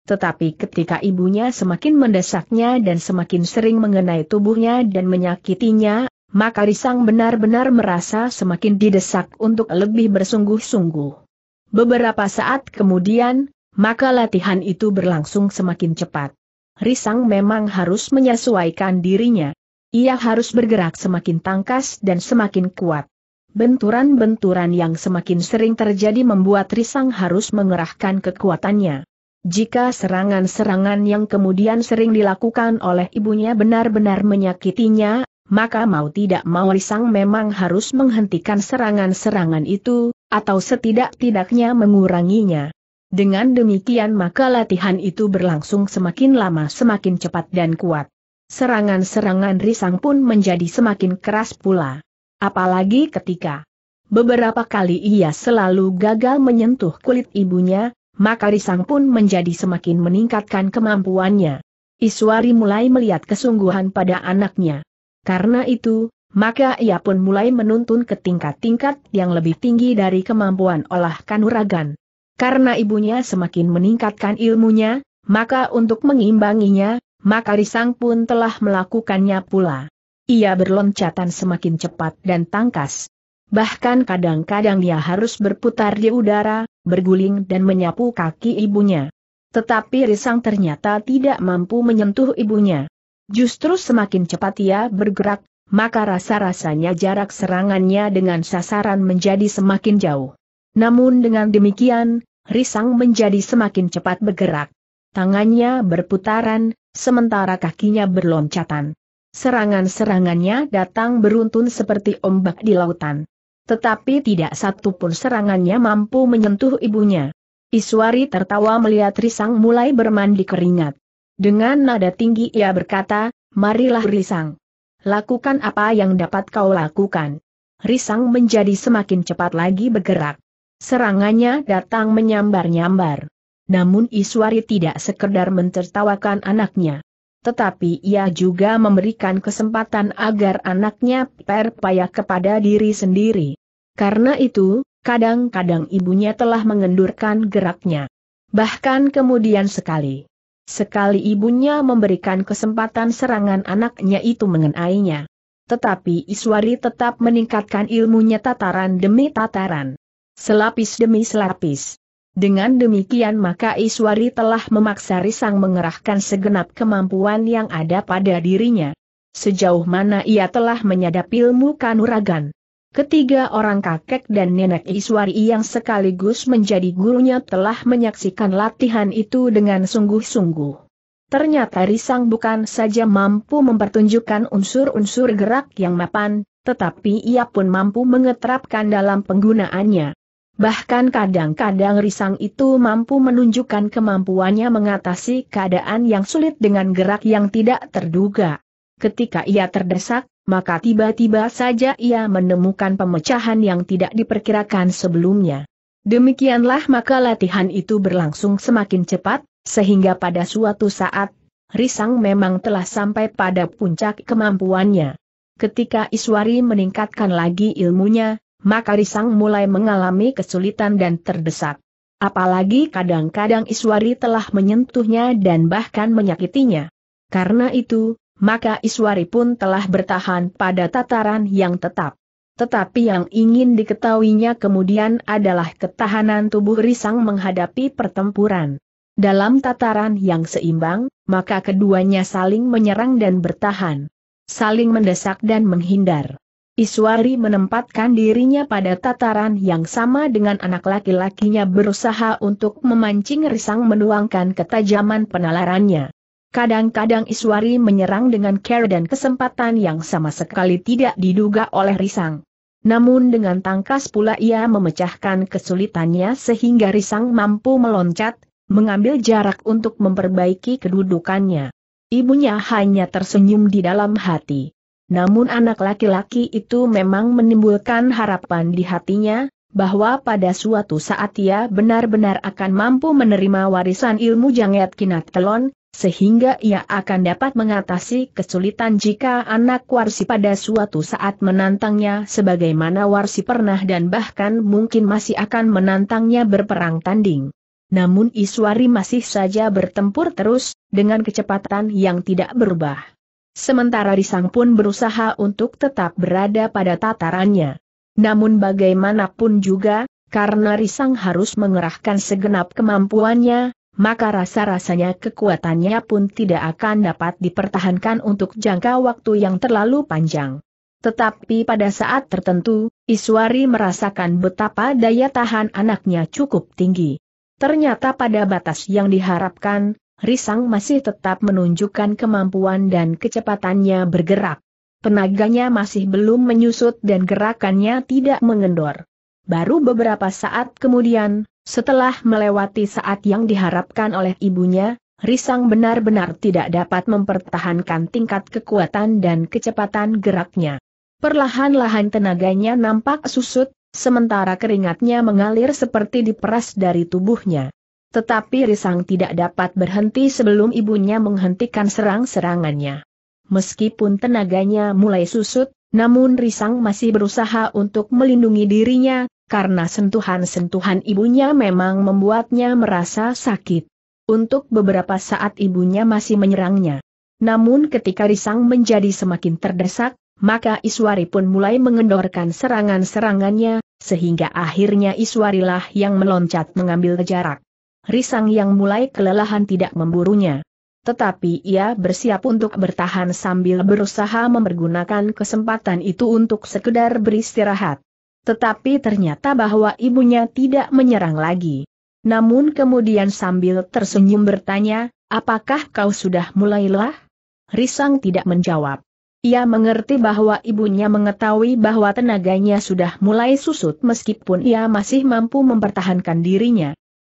tetapi ketika ibunya semakin mendesaknya dan semakin sering mengenai tubuhnya dan menyakitinya, maka Risang benar-benar merasa semakin didesak untuk lebih bersungguh-sungguh. Beberapa saat kemudian, maka latihan itu berlangsung semakin cepat. Risang memang harus menyesuaikan dirinya. Ia harus bergerak semakin tangkas dan semakin kuat. Benturan-benturan yang semakin sering terjadi membuat Risang harus mengerahkan kekuatannya. Jika serangan-serangan yang kemudian sering dilakukan oleh ibunya benar-benar menyakitinya, maka mau tidak mau Risang memang harus menghentikan serangan-serangan itu, atau setidak-tidaknya menguranginya. Dengan demikian maka latihan itu berlangsung semakin lama semakin cepat dan kuat. Serangan-serangan Risang pun menjadi semakin keras pula. Apalagi ketika beberapa kali ia selalu gagal menyentuh kulit ibunya, maka Risang pun menjadi semakin meningkatkan kemampuannya. Iswari mulai melihat kesungguhan pada anaknya. Karena itu, maka ia pun mulai menuntun ke tingkat-tingkat yang lebih tinggi dari kemampuan olah kanuragan. Karena ibunya semakin meningkatkan ilmunya, maka untuk mengimbanginya, maka Risang pun telah melakukannya pula. Ia berloncatan semakin cepat dan tangkas, bahkan kadang-kadang dia harus berputar di udara, berguling dan menyapu kaki ibunya. Tetapi Risang ternyata tidak mampu menyentuh ibunya. Justru semakin cepat ia bergerak, maka rasa-rasanya jarak serangannya dengan sasaran menjadi semakin jauh. Namun dengan demikian, Risang menjadi semakin cepat bergerak. Tangannya berputaran, sementara kakinya berloncatan. Serangan-serangannya datang beruntun seperti ombak di lautan. Tetapi tidak satu pun serangannya mampu menyentuh ibunya. Iswari tertawa melihat Risang mulai bermandi keringat. Dengan nada tinggi ia berkata, marilah Risang. Lakukan apa yang dapat kau lakukan. Risang menjadi semakin cepat lagi bergerak. Serangannya datang menyambar-nyambar. Namun Iswari tidak sekedar mentertawakan anaknya tetapi ia juga memberikan kesempatan agar anaknya perpaya kepada diri sendiri. Karena itu, kadang-kadang ibunya telah mengendurkan geraknya. Bahkan kemudian sekali. Sekali ibunya memberikan kesempatan serangan anaknya itu mengenainya. Tetapi Iswari tetap meningkatkan ilmunya tataran demi tataran. Selapis demi selapis. Dengan demikian maka Iswari telah memaksa Risang mengerahkan segenap kemampuan yang ada pada dirinya. Sejauh mana ia telah menyadap ilmu kanuragan. Ketiga orang kakek dan nenek Iswari yang sekaligus menjadi gurunya telah menyaksikan latihan itu dengan sungguh-sungguh. Ternyata Risang bukan saja mampu mempertunjukkan unsur-unsur gerak yang mapan, tetapi ia pun mampu mengeterapkan dalam penggunaannya. Bahkan kadang-kadang Risang itu mampu menunjukkan kemampuannya mengatasi keadaan yang sulit dengan gerak yang tidak terduga. Ketika ia terdesak, maka tiba-tiba saja ia menemukan pemecahan yang tidak diperkirakan sebelumnya. Demikianlah maka latihan itu berlangsung semakin cepat, sehingga pada suatu saat, Risang memang telah sampai pada puncak kemampuannya. Ketika Iswari meningkatkan lagi ilmunya, maka Risang mulai mengalami kesulitan dan terdesak. Apalagi kadang-kadang Iswari telah menyentuhnya dan bahkan menyakitinya. Karena itu, maka Iswari pun telah bertahan pada tataran yang tetap. Tetapi yang ingin diketahuinya kemudian adalah ketahanan tubuh Risang menghadapi pertempuran. Dalam tataran yang seimbang, maka keduanya saling menyerang dan bertahan. Saling mendesak dan menghindar. Iswari menempatkan dirinya pada tataran yang sama dengan anak laki-lakinya berusaha untuk memancing risang menuangkan ketajaman penalarannya. Kadang-kadang Iswari menyerang dengan care dan kesempatan yang sama sekali tidak diduga oleh risang. Namun dengan tangkas pula ia memecahkan kesulitannya sehingga risang mampu meloncat, mengambil jarak untuk memperbaiki kedudukannya. Ibunya hanya tersenyum di dalam hati. Namun anak laki-laki itu memang menimbulkan harapan di hatinya, bahwa pada suatu saat ia benar-benar akan mampu menerima warisan ilmu Jangyat kinatelon, sehingga ia akan dapat mengatasi kesulitan jika anak Warsi pada suatu saat menantangnya sebagaimana Warsi pernah dan bahkan mungkin masih akan menantangnya berperang tanding. Namun Iswari masih saja bertempur terus, dengan kecepatan yang tidak berubah. Sementara Risang pun berusaha untuk tetap berada pada tatarannya. Namun bagaimanapun juga, karena Risang harus mengerahkan segenap kemampuannya, maka rasa-rasanya kekuatannya pun tidak akan dapat dipertahankan untuk jangka waktu yang terlalu panjang. Tetapi pada saat tertentu, Iswari merasakan betapa daya tahan anaknya cukup tinggi. Ternyata pada batas yang diharapkan, Risang masih tetap menunjukkan kemampuan dan kecepatannya bergerak. Tenaganya masih belum menyusut dan gerakannya tidak mengendor. Baru beberapa saat kemudian, setelah melewati saat yang diharapkan oleh ibunya, Risang benar-benar tidak dapat mempertahankan tingkat kekuatan dan kecepatan geraknya. Perlahan-lahan tenaganya nampak susut, sementara keringatnya mengalir seperti diperas dari tubuhnya. Tetapi Risang tidak dapat berhenti sebelum ibunya menghentikan serang-serangannya. Meskipun tenaganya mulai susut, namun Risang masih berusaha untuk melindungi dirinya, karena sentuhan-sentuhan ibunya memang membuatnya merasa sakit. Untuk beberapa saat ibunya masih menyerangnya. Namun ketika Risang menjadi semakin terdesak, maka Iswari pun mulai mengendorkan serangan-serangannya, sehingga akhirnya Iswarilah yang meloncat mengambil jarak. Risang yang mulai kelelahan tidak memburunya. Tetapi ia bersiap untuk bertahan sambil berusaha mempergunakan kesempatan itu untuk sekedar beristirahat. Tetapi ternyata bahwa ibunya tidak menyerang lagi. Namun kemudian sambil tersenyum bertanya, apakah kau sudah mulailah? Risang tidak menjawab. Ia mengerti bahwa ibunya mengetahui bahwa tenaganya sudah mulai susut meskipun ia masih mampu mempertahankan dirinya.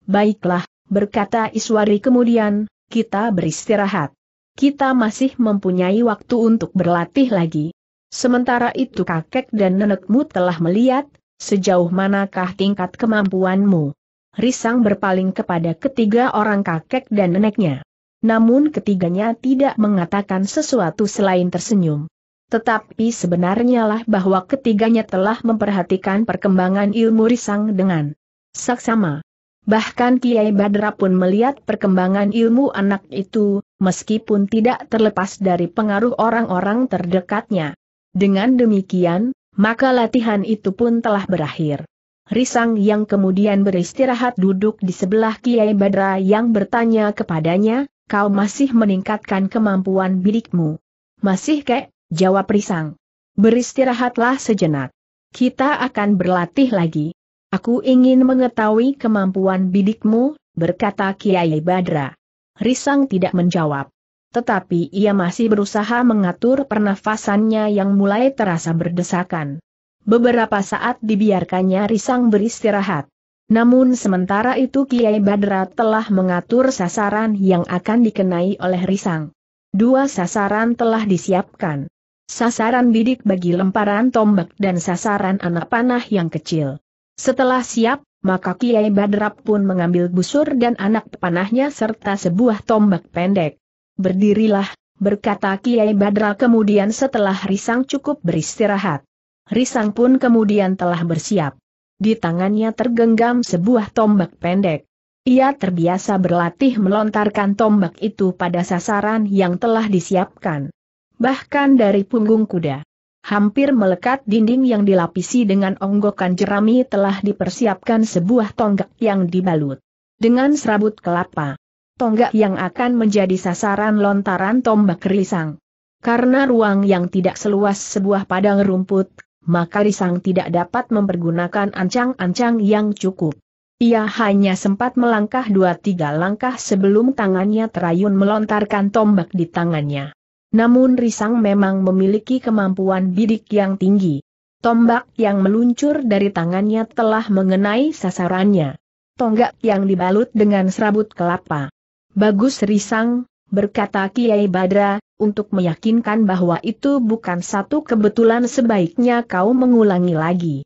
Baiklah, berkata Iswari kemudian, kita beristirahat. Kita masih mempunyai waktu untuk berlatih lagi. Sementara itu kakek dan nenekmu telah melihat, sejauh manakah tingkat kemampuanmu. Risang berpaling kepada ketiga orang kakek dan neneknya. Namun ketiganya tidak mengatakan sesuatu selain tersenyum. Tetapi sebenarnya lah bahwa ketiganya telah memperhatikan perkembangan ilmu Risang dengan saksama. Bahkan Kiai Badra pun melihat perkembangan ilmu anak itu, meskipun tidak terlepas dari pengaruh orang-orang terdekatnya. Dengan demikian, maka latihan itu pun telah berakhir. Risang yang kemudian beristirahat duduk di sebelah Kiai Badra yang bertanya kepadanya, kau masih meningkatkan kemampuan bidikmu. Masih kek, jawab Risang. Beristirahatlah sejenak. Kita akan berlatih lagi. Aku ingin mengetahui kemampuan bidikmu, berkata Kiai Badra. Risang tidak menjawab. Tetapi ia masih berusaha mengatur pernafasannya yang mulai terasa berdesakan. Beberapa saat dibiarkannya Risang beristirahat. Namun sementara itu Kiai Badra telah mengatur sasaran yang akan dikenai oleh Risang. Dua sasaran telah disiapkan. Sasaran bidik bagi lemparan tombak dan sasaran anak panah yang kecil. Setelah siap, maka Kiai Badrap pun mengambil busur dan anak panahnya serta sebuah tombak pendek. Berdirilah, berkata Kiai Badra kemudian setelah Risang cukup beristirahat. Risang pun kemudian telah bersiap. Di tangannya tergenggam sebuah tombak pendek. Ia terbiasa berlatih melontarkan tombak itu pada sasaran yang telah disiapkan. Bahkan dari punggung kuda. Hampir melekat dinding yang dilapisi dengan onggokan jerami telah dipersiapkan sebuah tonggak yang dibalut dengan serabut kelapa. Tonggak yang akan menjadi sasaran lontaran tombak risang. Karena ruang yang tidak seluas sebuah padang rumput, maka risang tidak dapat mempergunakan ancang-ancang yang cukup. Ia hanya sempat melangkah dua tiga langkah sebelum tangannya terayun melontarkan tombak di tangannya. Namun Risang memang memiliki kemampuan bidik yang tinggi. Tombak yang meluncur dari tangannya telah mengenai sasarannya. Tonggak yang dibalut dengan serabut kelapa. Bagus Risang, berkata Kiai Badra, untuk meyakinkan bahwa itu bukan satu kebetulan sebaiknya kau mengulangi lagi.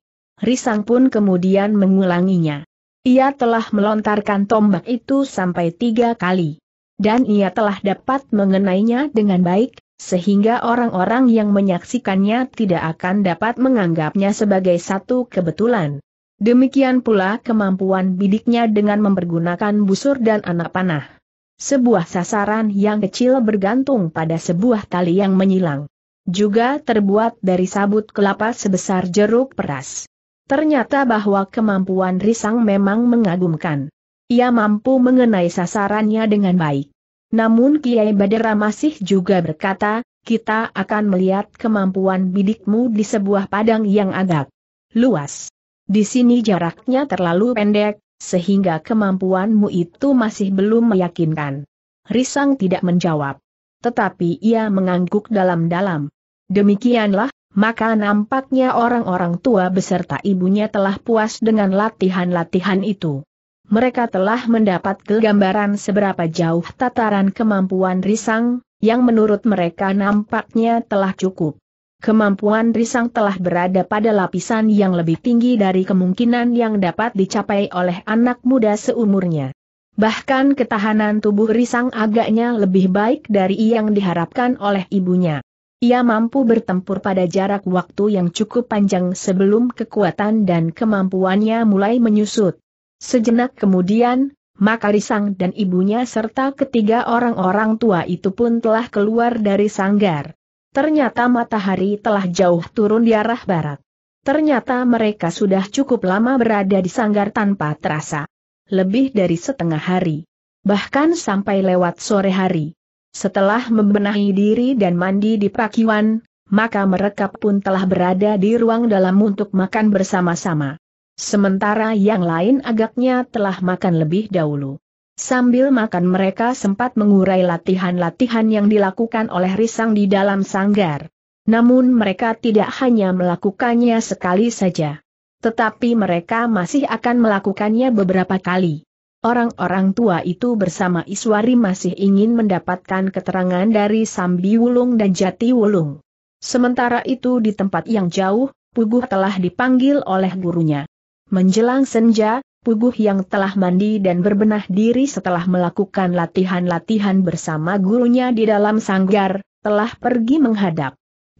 Risang pun kemudian mengulanginya. Ia telah melontarkan tombak itu sampai tiga kali dan ia telah dapat mengenainya dengan baik, sehingga orang-orang yang menyaksikannya tidak akan dapat menganggapnya sebagai satu kebetulan. Demikian pula kemampuan bidiknya dengan mempergunakan busur dan anak panah. Sebuah sasaran yang kecil bergantung pada sebuah tali yang menyilang. Juga terbuat dari sabut kelapa sebesar jeruk peras. Ternyata bahwa kemampuan Risang memang mengagumkan ia mampu mengenai sasarannya dengan baik. Namun Kiai Badera masih juga berkata, kita akan melihat kemampuan bidikmu di sebuah padang yang agak luas. Di sini jaraknya terlalu pendek, sehingga kemampuanmu itu masih belum meyakinkan. Risang tidak menjawab. Tetapi ia mengangguk dalam-dalam. Demikianlah, maka nampaknya orang-orang tua beserta ibunya telah puas dengan latihan-latihan itu mereka telah mendapat kegambaran seberapa jauh tataran kemampuan Risang, yang menurut mereka nampaknya telah cukup. Kemampuan Risang telah berada pada lapisan yang lebih tinggi dari kemungkinan yang dapat dicapai oleh anak muda seumurnya. Bahkan ketahanan tubuh Risang agaknya lebih baik dari yang diharapkan oleh ibunya. Ia mampu bertempur pada jarak waktu yang cukup panjang sebelum kekuatan dan kemampuannya mulai menyusut. Sejenak kemudian, maka Risang dan ibunya serta ketiga orang-orang tua itu pun telah keluar dari sanggar. Ternyata matahari telah jauh turun di arah barat. Ternyata mereka sudah cukup lama berada di sanggar tanpa terasa. Lebih dari setengah hari. Bahkan sampai lewat sore hari. Setelah membenahi diri dan mandi di pakiwan, maka mereka pun telah berada di ruang dalam untuk makan bersama-sama. Sementara yang lain agaknya telah makan lebih dahulu. Sambil makan mereka sempat mengurai latihan-latihan yang dilakukan oleh Risang di dalam sanggar. Namun mereka tidak hanya melakukannya sekali saja. Tetapi mereka masih akan melakukannya beberapa kali. Orang-orang tua itu bersama Iswari masih ingin mendapatkan keterangan dari Sambi Wulung dan Jati Wulung. Sementara itu di tempat yang jauh, Puguh telah dipanggil oleh gurunya. Menjelang senja, Puguh yang telah mandi dan berbenah diri setelah melakukan latihan-latihan bersama gurunya di dalam sanggar, telah pergi menghadap.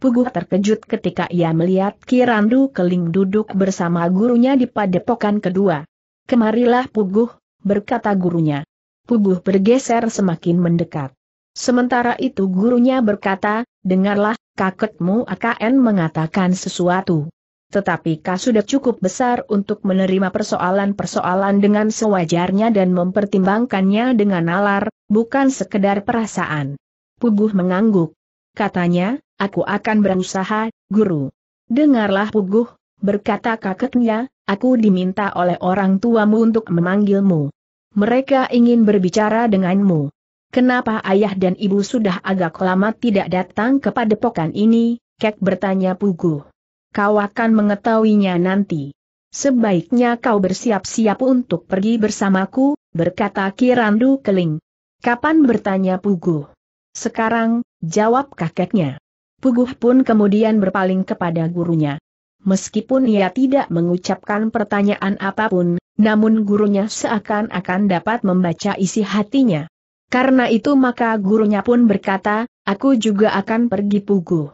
Puguh terkejut ketika ia melihat Kirandu Keling duduk bersama gurunya di padepokan kedua. Kemarilah Puguh, berkata gurunya. Puguh bergeser semakin mendekat. Sementara itu gurunya berkata, dengarlah, kakekmu akan mengatakan sesuatu tetapi kau sudah cukup besar untuk menerima persoalan-persoalan dengan sewajarnya dan mempertimbangkannya dengan nalar, bukan sekedar perasaan. Puguh mengangguk. Katanya, aku akan berusaha, guru. Dengarlah Puguh, berkata kakeknya, aku diminta oleh orang tuamu untuk memanggilmu. Mereka ingin berbicara denganmu. Kenapa ayah dan ibu sudah agak lama tidak datang kepada padepokan ini? Kek bertanya Puguh. Kau akan mengetahuinya nanti. Sebaiknya kau bersiap-siap untuk pergi bersamaku, berkata Kirandu Keling. Kapan bertanya Puguh? Sekarang, jawab kakeknya. Puguh pun kemudian berpaling kepada gurunya. Meskipun ia tidak mengucapkan pertanyaan apapun, namun gurunya seakan-akan dapat membaca isi hatinya. Karena itu maka gurunya pun berkata, aku juga akan pergi Puguh.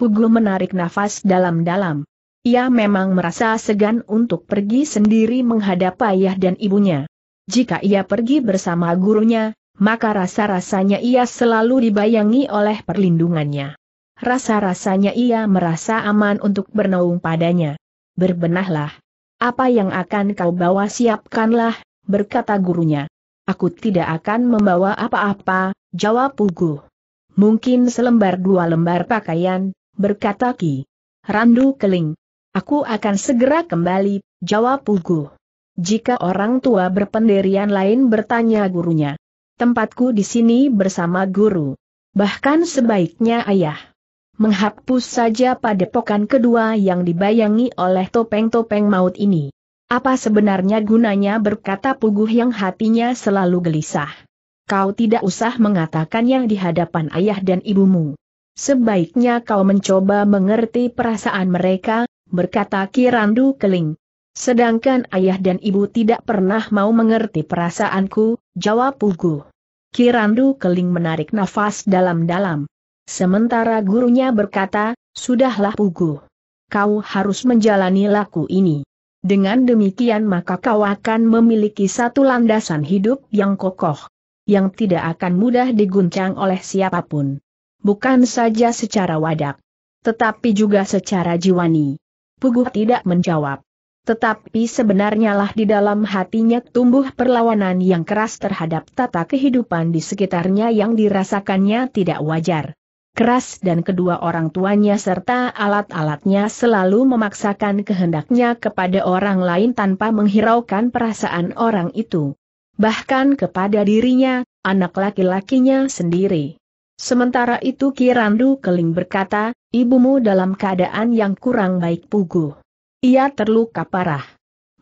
Pugu menarik nafas dalam-dalam. Ia memang merasa segan untuk pergi sendiri menghadap ayah dan ibunya. Jika ia pergi bersama gurunya, maka rasa-rasanya ia selalu dibayangi oleh perlindungannya. Rasa-rasanya ia merasa aman untuk bernaung padanya. Berbenahlah. Apa yang akan kau bawa siapkanlah, berkata gurunya. Aku tidak akan membawa apa-apa, jawab Pugu. Mungkin selembar dua lembar pakaian, berkata Ki. Randu Keling. Aku akan segera kembali, jawab Pugu. Jika orang tua berpendirian lain bertanya gurunya. Tempatku di sini bersama guru. Bahkan sebaiknya ayah. Menghapus saja padepokan kedua yang dibayangi oleh topeng-topeng maut ini. Apa sebenarnya gunanya berkata Puguh yang hatinya selalu gelisah. Kau tidak usah mengatakannya di hadapan ayah dan ibumu. Sebaiknya kau mencoba mengerti perasaan mereka, berkata Kirandu Keling. Sedangkan ayah dan ibu tidak pernah mau mengerti perasaanku, jawab Pugu. Kirandu Keling menarik nafas dalam-dalam. Sementara gurunya berkata, sudahlah Pugu. Kau harus menjalani laku ini. Dengan demikian maka kau akan memiliki satu landasan hidup yang kokoh. Yang tidak akan mudah diguncang oleh siapapun bukan saja secara wadak, tetapi juga secara jiwani. Puguh tidak menjawab. Tetapi sebenarnya lah di dalam hatinya tumbuh perlawanan yang keras terhadap tata kehidupan di sekitarnya yang dirasakannya tidak wajar. Keras dan kedua orang tuanya serta alat-alatnya selalu memaksakan kehendaknya kepada orang lain tanpa menghiraukan perasaan orang itu. Bahkan kepada dirinya, anak laki-lakinya sendiri. Sementara itu Kirandu Keling berkata, ibumu dalam keadaan yang kurang baik puguh. Ia terluka parah.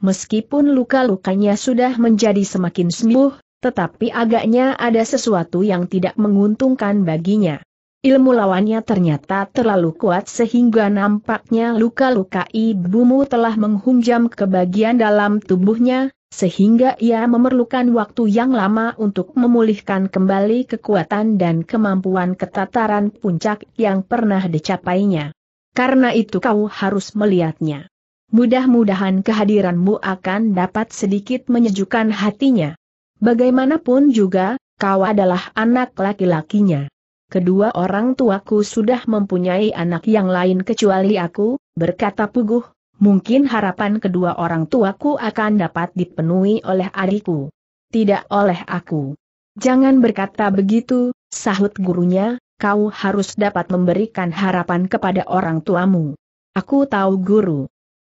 Meskipun luka-lukanya sudah menjadi semakin sembuh, tetapi agaknya ada sesuatu yang tidak menguntungkan baginya. Ilmu lawannya ternyata terlalu kuat sehingga nampaknya luka-luka ibumu telah menghunjam ke bagian dalam tubuhnya, sehingga ia memerlukan waktu yang lama untuk memulihkan kembali kekuatan dan kemampuan ketataran puncak yang pernah dicapainya. Karena itu kau harus melihatnya. Mudah-mudahan kehadiranmu akan dapat sedikit menyejukkan hatinya. Bagaimanapun juga, kau adalah anak laki-lakinya. Kedua orang tuaku sudah mempunyai anak yang lain kecuali aku, berkata Puguh, mungkin harapan kedua orang tuaku akan dapat dipenuhi oleh adikku. Tidak oleh aku. Jangan berkata begitu, sahut gurunya, kau harus dapat memberikan harapan kepada orang tuamu. Aku tahu guru.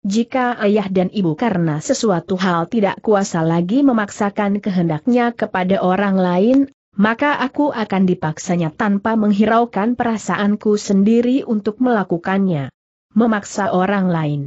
Jika ayah dan ibu karena sesuatu hal tidak kuasa lagi memaksakan kehendaknya kepada orang lain, maka aku akan dipaksanya tanpa menghiraukan perasaanku sendiri untuk melakukannya. Memaksa orang lain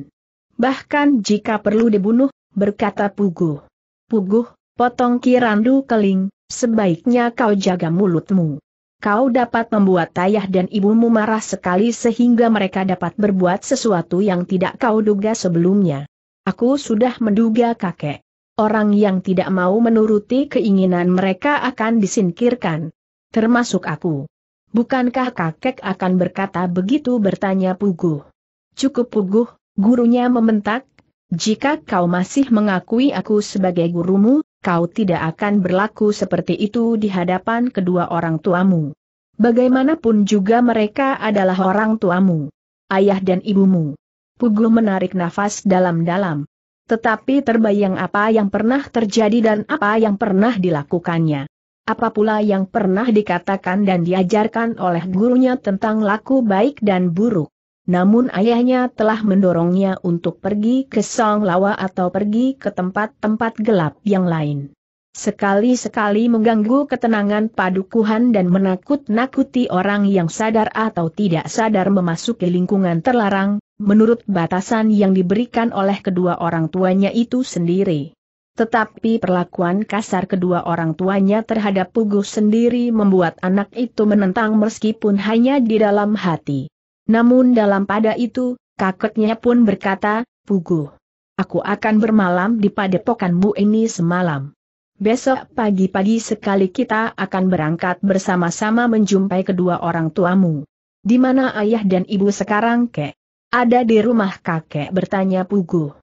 bahkan jika perlu dibunuh, berkata Puguh. Puguh, potong kirandu keling, sebaiknya kau jaga mulutmu. Kau dapat membuat ayah dan ibumu marah sekali sehingga mereka dapat berbuat sesuatu yang tidak kau duga sebelumnya. Aku sudah menduga kakek. Orang yang tidak mau menuruti keinginan mereka akan disingkirkan. Termasuk aku. Bukankah kakek akan berkata begitu bertanya Puguh? Cukup Puguh, Gurunya membentak, jika kau masih mengakui aku sebagai gurumu, kau tidak akan berlaku seperti itu di hadapan kedua orang tuamu. Bagaimanapun juga mereka adalah orang tuamu, ayah dan ibumu. Pugu menarik nafas dalam-dalam. Tetapi terbayang apa yang pernah terjadi dan apa yang pernah dilakukannya. Apa pula yang pernah dikatakan dan diajarkan oleh gurunya tentang laku baik dan buruk namun ayahnya telah mendorongnya untuk pergi ke Song Lawa atau pergi ke tempat-tempat gelap yang lain. Sekali-sekali mengganggu ketenangan padukuhan dan menakut-nakuti orang yang sadar atau tidak sadar memasuki lingkungan terlarang, menurut batasan yang diberikan oleh kedua orang tuanya itu sendiri. Tetapi perlakuan kasar kedua orang tuanya terhadap Pugu sendiri membuat anak itu menentang meskipun hanya di dalam hati. Namun dalam pada itu, kakeknya pun berkata, Puguh. Aku akan bermalam di padepokanmu ini semalam. Besok pagi-pagi sekali kita akan berangkat bersama-sama menjumpai kedua orang tuamu. Di mana ayah dan ibu sekarang, kek? Ada di rumah kakek bertanya Puguh.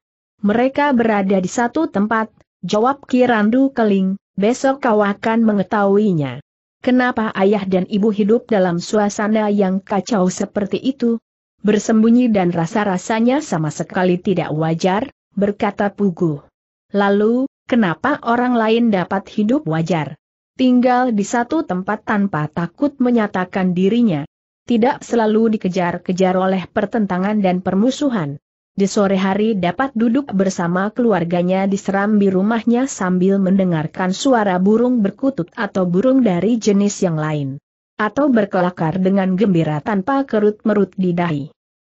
Mereka berada di satu tempat, jawab Kirandu Keling, besok kau akan mengetahuinya. Kenapa ayah dan ibu hidup dalam suasana yang kacau seperti itu? Bersembunyi dan rasa-rasanya sama sekali tidak wajar, berkata Pugu. Lalu, kenapa orang lain dapat hidup wajar? Tinggal di satu tempat tanpa takut menyatakan dirinya. Tidak selalu dikejar-kejar oleh pertentangan dan permusuhan di sore hari dapat duduk bersama keluarganya di serambi rumahnya sambil mendengarkan suara burung berkutut atau burung dari jenis yang lain. Atau berkelakar dengan gembira tanpa kerut-merut di dahi.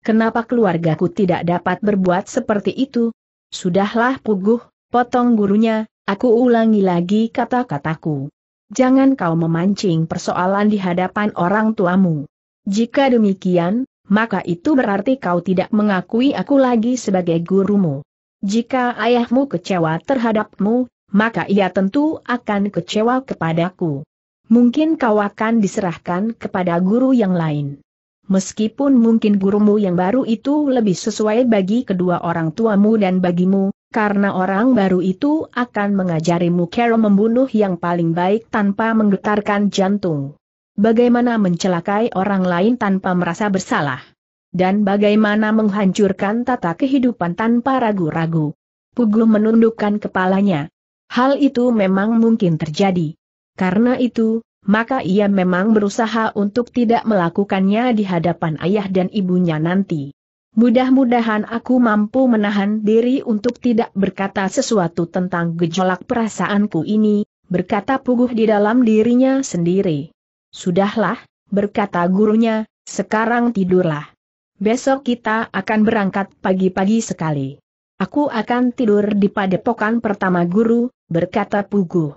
Kenapa keluargaku tidak dapat berbuat seperti itu? Sudahlah puguh, potong gurunya, aku ulangi lagi kata-kataku. Jangan kau memancing persoalan di hadapan orang tuamu. Jika demikian, maka itu berarti kau tidak mengakui aku lagi sebagai gurumu. Jika ayahmu kecewa terhadapmu, maka ia tentu akan kecewa kepadaku. Mungkin kau akan diserahkan kepada guru yang lain. Meskipun mungkin gurumu yang baru itu lebih sesuai bagi kedua orang tuamu dan bagimu, karena orang baru itu akan mengajarimu cara membunuh yang paling baik tanpa menggetarkan jantung. Bagaimana mencelakai orang lain tanpa merasa bersalah? Dan bagaimana menghancurkan tata kehidupan tanpa ragu-ragu? Pugu menundukkan kepalanya. Hal itu memang mungkin terjadi. Karena itu, maka ia memang berusaha untuk tidak melakukannya di hadapan ayah dan ibunya nanti. Mudah-mudahan aku mampu menahan diri untuk tidak berkata sesuatu tentang gejolak perasaanku ini, berkata Puguh di dalam dirinya sendiri. Sudahlah, berkata gurunya, sekarang tidurlah. Besok kita akan berangkat pagi-pagi sekali. Aku akan tidur di padepokan pertama guru, berkata Pugu.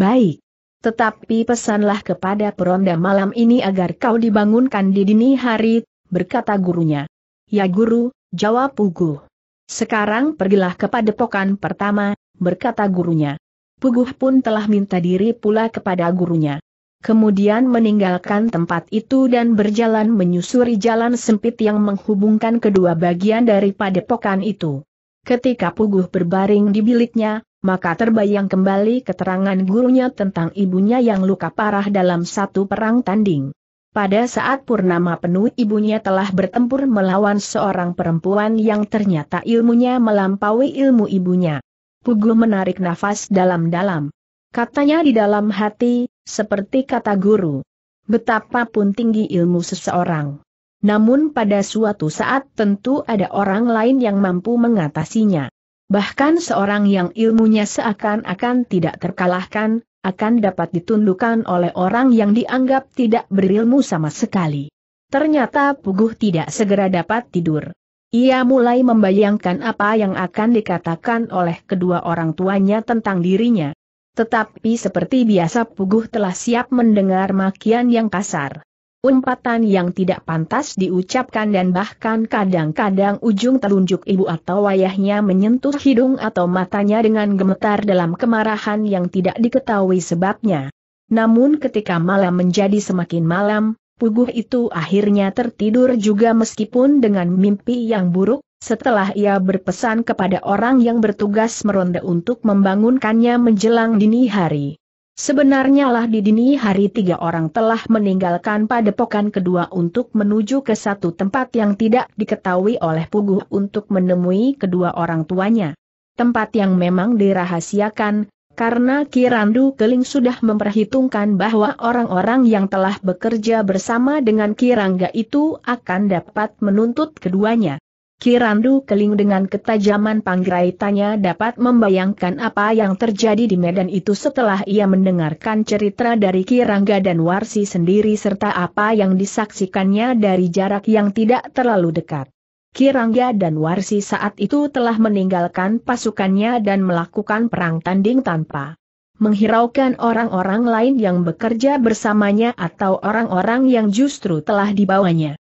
Baik. Tetapi pesanlah kepada peronda malam ini agar kau dibangunkan di dini hari, berkata gurunya. Ya guru, jawab Pugu. Sekarang pergilah ke padepokan pertama, berkata gurunya. Puguh pun telah minta diri pula kepada gurunya kemudian meninggalkan tempat itu dan berjalan menyusuri jalan sempit yang menghubungkan kedua bagian dari padepokan itu. Ketika Puguh berbaring di biliknya, maka terbayang kembali keterangan gurunya tentang ibunya yang luka parah dalam satu perang tanding. Pada saat purnama penuh ibunya telah bertempur melawan seorang perempuan yang ternyata ilmunya melampaui ilmu ibunya. Puguh menarik nafas dalam-dalam. Katanya di dalam hati, seperti kata guru, betapapun tinggi ilmu seseorang. Namun pada suatu saat tentu ada orang lain yang mampu mengatasinya. Bahkan seorang yang ilmunya seakan-akan tidak terkalahkan, akan dapat ditundukkan oleh orang yang dianggap tidak berilmu sama sekali. Ternyata Puguh tidak segera dapat tidur. Ia mulai membayangkan apa yang akan dikatakan oleh kedua orang tuanya tentang dirinya. Tetapi seperti biasa Puguh telah siap mendengar makian yang kasar. Umpatan yang tidak pantas diucapkan dan bahkan kadang-kadang ujung telunjuk ibu atau ayahnya menyentuh hidung atau matanya dengan gemetar dalam kemarahan yang tidak diketahui sebabnya. Namun ketika malam menjadi semakin malam, Puguh itu akhirnya tertidur juga meskipun dengan mimpi yang buruk, setelah ia berpesan kepada orang yang bertugas meronda untuk membangunkannya menjelang dini hari. Sebenarnya lah di dini hari tiga orang telah meninggalkan padepokan kedua untuk menuju ke satu tempat yang tidak diketahui oleh Puguh untuk menemui kedua orang tuanya. Tempat yang memang dirahasiakan, karena Kirandu Keling sudah memperhitungkan bahwa orang-orang yang telah bekerja bersama dengan Kirangga itu akan dapat menuntut keduanya. Kirandu Keling dengan ketajaman panggraitannya dapat membayangkan apa yang terjadi di medan itu setelah ia mendengarkan cerita dari Kirangga dan Warsi sendiri serta apa yang disaksikannya dari jarak yang tidak terlalu dekat. Kirangga dan Warsi saat itu telah meninggalkan pasukannya dan melakukan perang tanding tanpa menghiraukan orang-orang lain yang bekerja bersamanya atau orang-orang yang justru telah dibawanya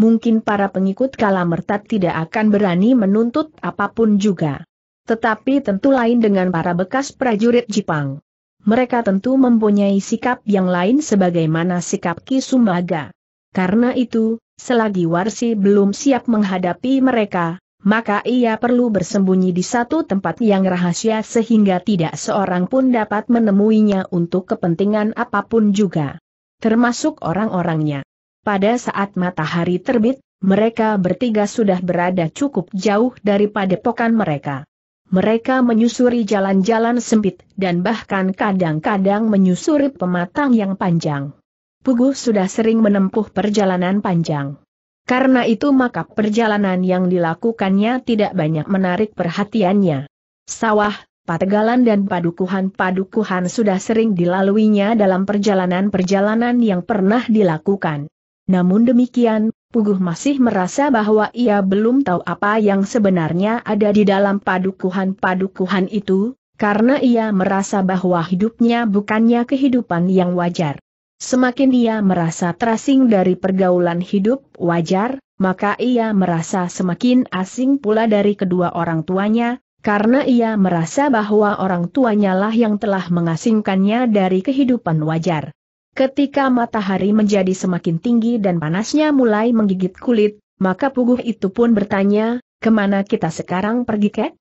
mungkin para pengikut kala mertat tidak akan berani menuntut apapun juga. Tetapi tentu lain dengan para bekas prajurit Jepang. Mereka tentu mempunyai sikap yang lain sebagaimana sikap Ki Sumbaga. Karena itu, selagi Warsi belum siap menghadapi mereka, maka ia perlu bersembunyi di satu tempat yang rahasia sehingga tidak seorang pun dapat menemuinya untuk kepentingan apapun juga. Termasuk orang-orangnya. Pada saat matahari terbit, mereka bertiga sudah berada cukup jauh dari padepokan mereka. Mereka menyusuri jalan-jalan sempit dan bahkan kadang-kadang menyusuri pematang yang panjang. Pugu sudah sering menempuh perjalanan panjang. Karena itu maka perjalanan yang dilakukannya tidak banyak menarik perhatiannya. Sawah, pategalan dan padukuhan-padukuhan sudah sering dilaluinya dalam perjalanan-perjalanan yang pernah dilakukan. Namun demikian, Puguh masih merasa bahwa ia belum tahu apa yang sebenarnya ada di dalam padukuhan-padukuhan itu, karena ia merasa bahwa hidupnya bukannya kehidupan yang wajar. Semakin ia merasa terasing dari pergaulan hidup wajar, maka ia merasa semakin asing pula dari kedua orang tuanya, karena ia merasa bahwa orang tuanya lah yang telah mengasingkannya dari kehidupan wajar. Ketika matahari menjadi semakin tinggi dan panasnya mulai menggigit kulit, maka Puguh itu pun bertanya, kemana kita sekarang pergi kek?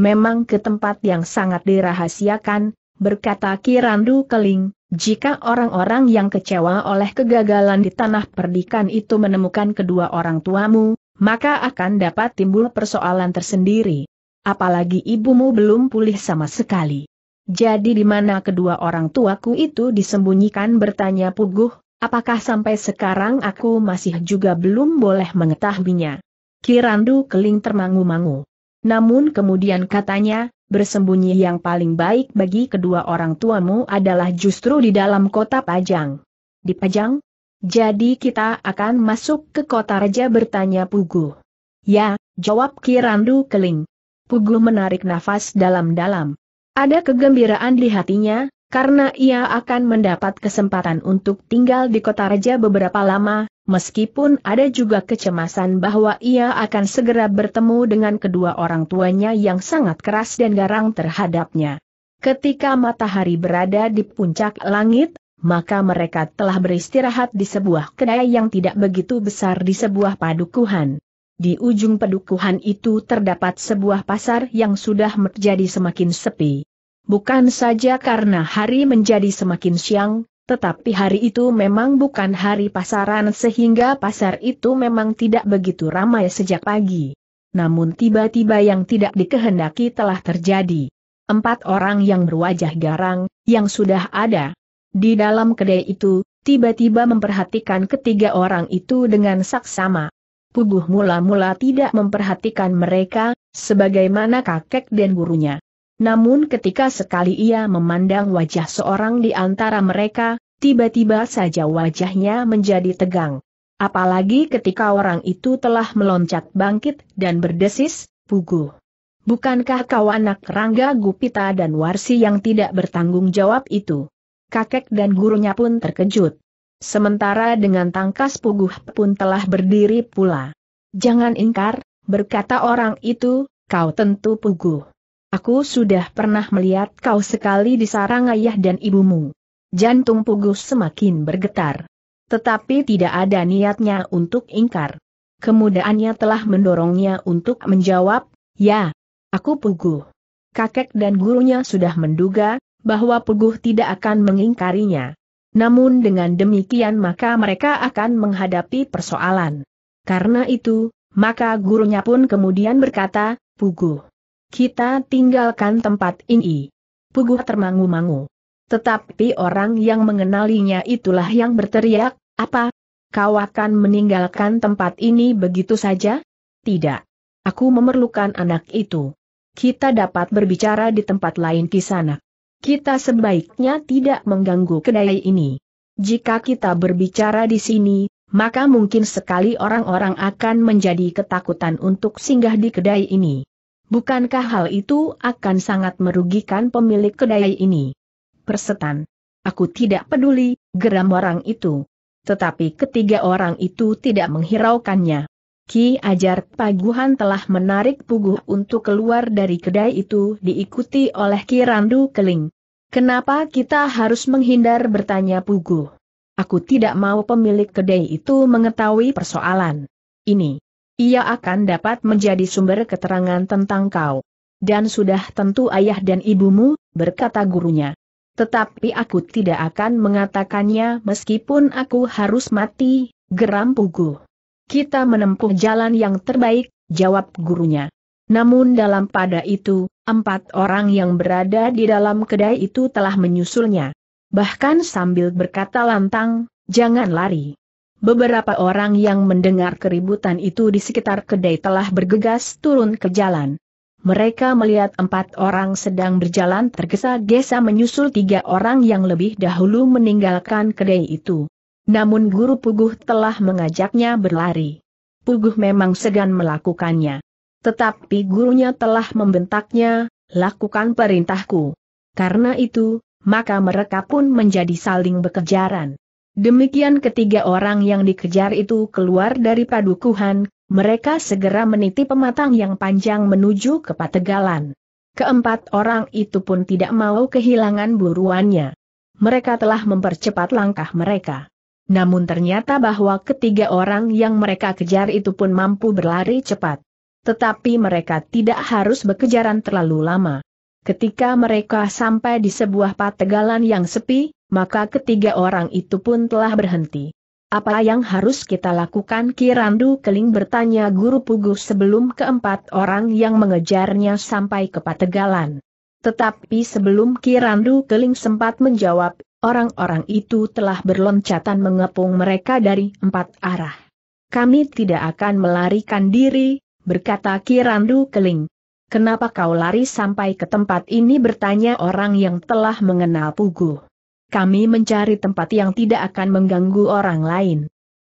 Memang ke tempat yang sangat dirahasiakan, berkata Kirandu Keling, jika orang-orang yang kecewa oleh kegagalan di tanah perdikan itu menemukan kedua orang tuamu, maka akan dapat timbul persoalan tersendiri. Apalagi ibumu belum pulih sama sekali. Jadi di mana kedua orang tuaku itu disembunyikan bertanya Puguh, apakah sampai sekarang aku masih juga belum boleh mengetahuinya. Kirandu keling termangu-mangu. Namun kemudian katanya, bersembunyi yang paling baik bagi kedua orang tuamu adalah justru di dalam kota Pajang. Di Pajang? Jadi kita akan masuk ke kota raja bertanya Puguh. Ya, jawab Kirandu Keling. Puguh menarik nafas dalam-dalam. Ada kegembiraan di hatinya, karena ia akan mendapat kesempatan untuk tinggal di kota raja beberapa lama, meskipun ada juga kecemasan bahwa ia akan segera bertemu dengan kedua orang tuanya yang sangat keras dan garang terhadapnya. Ketika matahari berada di puncak langit, maka mereka telah beristirahat di sebuah kedai yang tidak begitu besar di sebuah padukuhan. Di ujung pedukuhan itu terdapat sebuah pasar yang sudah menjadi semakin sepi. Bukan saja karena hari menjadi semakin siang, tetapi hari itu memang bukan hari pasaran sehingga pasar itu memang tidak begitu ramai sejak pagi. Namun tiba-tiba yang tidak dikehendaki telah terjadi. Empat orang yang berwajah garang, yang sudah ada di dalam kedai itu, tiba-tiba memperhatikan ketiga orang itu dengan saksama. Puguh mula-mula tidak memperhatikan mereka, sebagaimana kakek dan gurunya. Namun ketika sekali ia memandang wajah seorang di antara mereka, tiba-tiba saja wajahnya menjadi tegang. Apalagi ketika orang itu telah meloncat bangkit dan berdesis, puguh. Bukankah kau anak Rangga Gupita dan Warsi yang tidak bertanggung jawab itu? Kakek dan gurunya pun terkejut. Sementara dengan tangkas puguh pun telah berdiri pula. Jangan ingkar, berkata orang itu, kau tentu puguh. Aku sudah pernah melihat kau sekali di sarang ayah dan ibumu. Jantung puguh semakin bergetar. Tetapi tidak ada niatnya untuk ingkar. Kemudaannya telah mendorongnya untuk menjawab, ya, aku puguh. Kakek dan gurunya sudah menduga, bahwa puguh tidak akan mengingkarinya. Namun dengan demikian maka mereka akan menghadapi persoalan. Karena itu, maka gurunya pun kemudian berkata, Pugu, kita tinggalkan tempat ini. Pugu termangu-mangu. Tetapi orang yang mengenalinya itulah yang berteriak, apa? Kau akan meninggalkan tempat ini begitu saja? Tidak. Aku memerlukan anak itu. Kita dapat berbicara di tempat lain kisanak kita sebaiknya tidak mengganggu kedai ini. Jika kita berbicara di sini, maka mungkin sekali orang-orang akan menjadi ketakutan untuk singgah di kedai ini. Bukankah hal itu akan sangat merugikan pemilik kedai ini? Persetan. Aku tidak peduli, geram orang itu. Tetapi ketiga orang itu tidak menghiraukannya. Ki Ajar Paguhan telah menarik Puguh untuk keluar dari kedai itu diikuti oleh Ki Randu Keling. Kenapa kita harus menghindar bertanya Puguh? Aku tidak mau pemilik kedai itu mengetahui persoalan ini. Ia akan dapat menjadi sumber keterangan tentang kau. Dan sudah tentu ayah dan ibumu, berkata gurunya. Tetapi aku tidak akan mengatakannya meskipun aku harus mati, geram Puguh kita menempuh jalan yang terbaik, jawab gurunya. Namun dalam pada itu, empat orang yang berada di dalam kedai itu telah menyusulnya. Bahkan sambil berkata lantang, jangan lari. Beberapa orang yang mendengar keributan itu di sekitar kedai telah bergegas turun ke jalan. Mereka melihat empat orang sedang berjalan tergesa-gesa menyusul tiga orang yang lebih dahulu meninggalkan kedai itu. Namun guru Puguh telah mengajaknya berlari. Puguh memang segan melakukannya. Tetapi gurunya telah membentaknya, lakukan perintahku. Karena itu, maka mereka pun menjadi saling bekejaran. Demikian ketiga orang yang dikejar itu keluar dari padukuhan, mereka segera meniti pematang yang panjang menuju ke Pategalan. Keempat orang itu pun tidak mau kehilangan buruannya. Mereka telah mempercepat langkah mereka. Namun ternyata bahwa ketiga orang yang mereka kejar itu pun mampu berlari cepat. Tetapi mereka tidak harus berkejaran terlalu lama. Ketika mereka sampai di sebuah pategalan yang sepi, maka ketiga orang itu pun telah berhenti. Apa yang harus kita lakukan Kirandu Keling bertanya Guru Puguh sebelum keempat orang yang mengejarnya sampai ke Pategalan. Tetapi sebelum Kirandu Keling sempat menjawab, Orang-orang itu telah berloncatan mengepung mereka dari empat arah. Kami tidak akan melarikan diri, berkata Kirandu Keling. Kenapa kau lari sampai ke tempat ini bertanya orang yang telah mengenal Pugu. Kami mencari tempat yang tidak akan mengganggu orang lain.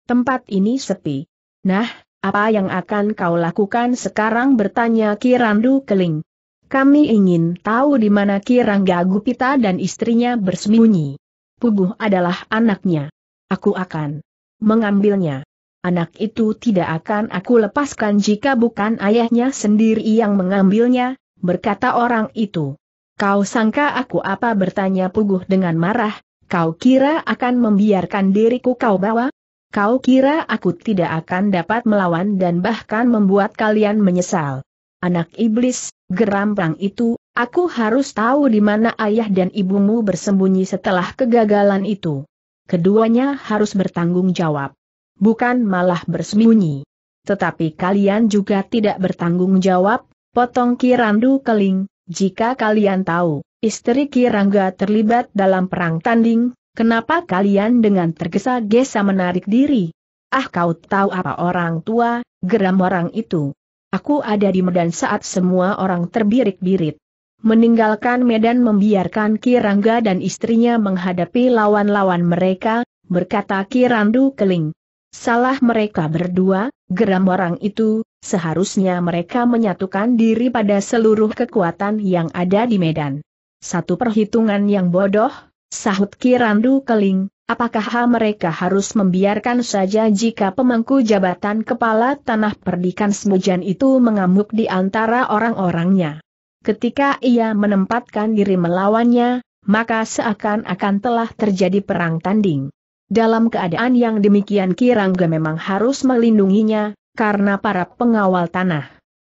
Tempat ini sepi. Nah, apa yang akan kau lakukan sekarang bertanya Kirandu Keling. Kami ingin tahu di mana Kirangga Gupita dan istrinya bersembunyi. Puguh adalah anaknya. Aku akan mengambilnya. Anak itu tidak akan aku lepaskan jika bukan ayahnya sendiri yang mengambilnya, berkata orang itu. Kau sangka aku apa bertanya Puguh dengan marah, kau kira akan membiarkan diriku kau bawa? Kau kira aku tidak akan dapat melawan dan bahkan membuat kalian menyesal. Anak iblis, geram perang itu, Aku harus tahu di mana ayah dan ibumu bersembunyi setelah kegagalan itu. Keduanya harus bertanggung jawab. Bukan malah bersembunyi. Tetapi kalian juga tidak bertanggung jawab, potong Kirandu Keling, jika kalian tahu, istri Kirangga terlibat dalam perang tanding, kenapa kalian dengan tergesa-gesa menarik diri? Ah kau tahu apa orang tua, geram orang itu. Aku ada di medan saat semua orang terbirik-birit meninggalkan medan membiarkan Kirangga dan istrinya menghadapi lawan-lawan mereka, berkata Kirandu Keling. Salah mereka berdua, geram orang itu, seharusnya mereka menyatukan diri pada seluruh kekuatan yang ada di Medan. Satu perhitungan yang bodoh, sahut Kirandu Keling, apakah mereka harus membiarkan saja jika pemangku jabatan kepala tanah perdikan Semujan itu mengamuk di antara orang-orangnya ketika ia menempatkan diri melawannya, maka seakan-akan telah terjadi perang tanding. Dalam keadaan yang demikian Kirangga memang harus melindunginya, karena para pengawal tanah.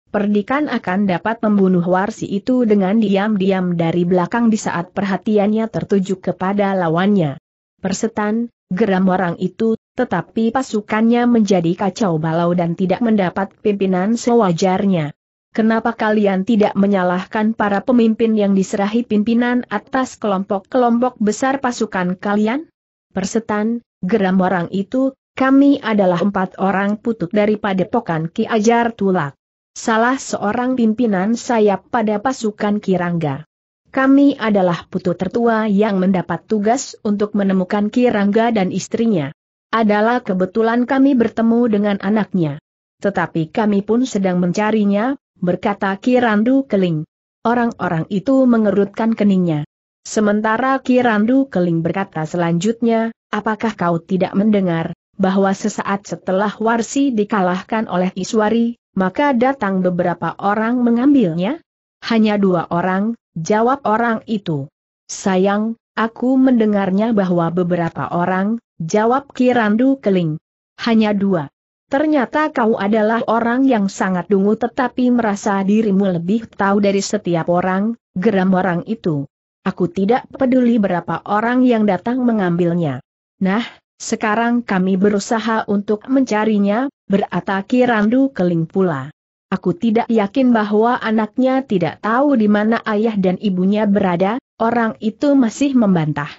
Perdikan akan dapat membunuh warsi itu dengan diam-diam dari belakang di saat perhatiannya tertuju kepada lawannya. Persetan, geram orang itu, tetapi pasukannya menjadi kacau balau dan tidak mendapat pimpinan sewajarnya. Kenapa kalian tidak menyalahkan para pemimpin yang diserahi pimpinan atas kelompok-kelompok besar pasukan kalian? Persetan, geram orang itu, kami adalah empat orang putut daripada padepokan Ki Ajar Tulak. Salah seorang pimpinan sayap pada pasukan Kirangga. Kami adalah putut tertua yang mendapat tugas untuk menemukan Kirangga dan istrinya. Adalah kebetulan kami bertemu dengan anaknya. Tetapi kami pun sedang mencarinya, berkata Kirandu Keling. Orang-orang itu mengerutkan keningnya. Sementara Kirandu Keling berkata selanjutnya, apakah kau tidak mendengar, bahwa sesaat setelah Warsi dikalahkan oleh Iswari, maka datang beberapa orang mengambilnya? Hanya dua orang, jawab orang itu. Sayang, aku mendengarnya bahwa beberapa orang, jawab Kirandu Keling. Hanya dua. Ternyata kau adalah orang yang sangat dungu tetapi merasa dirimu lebih tahu dari setiap orang, geram orang itu. Aku tidak peduli berapa orang yang datang mengambilnya. Nah, sekarang kami berusaha untuk mencarinya, berataki Randu Keling pula. Aku tidak yakin bahwa anaknya tidak tahu di mana ayah dan ibunya berada, orang itu masih membantah.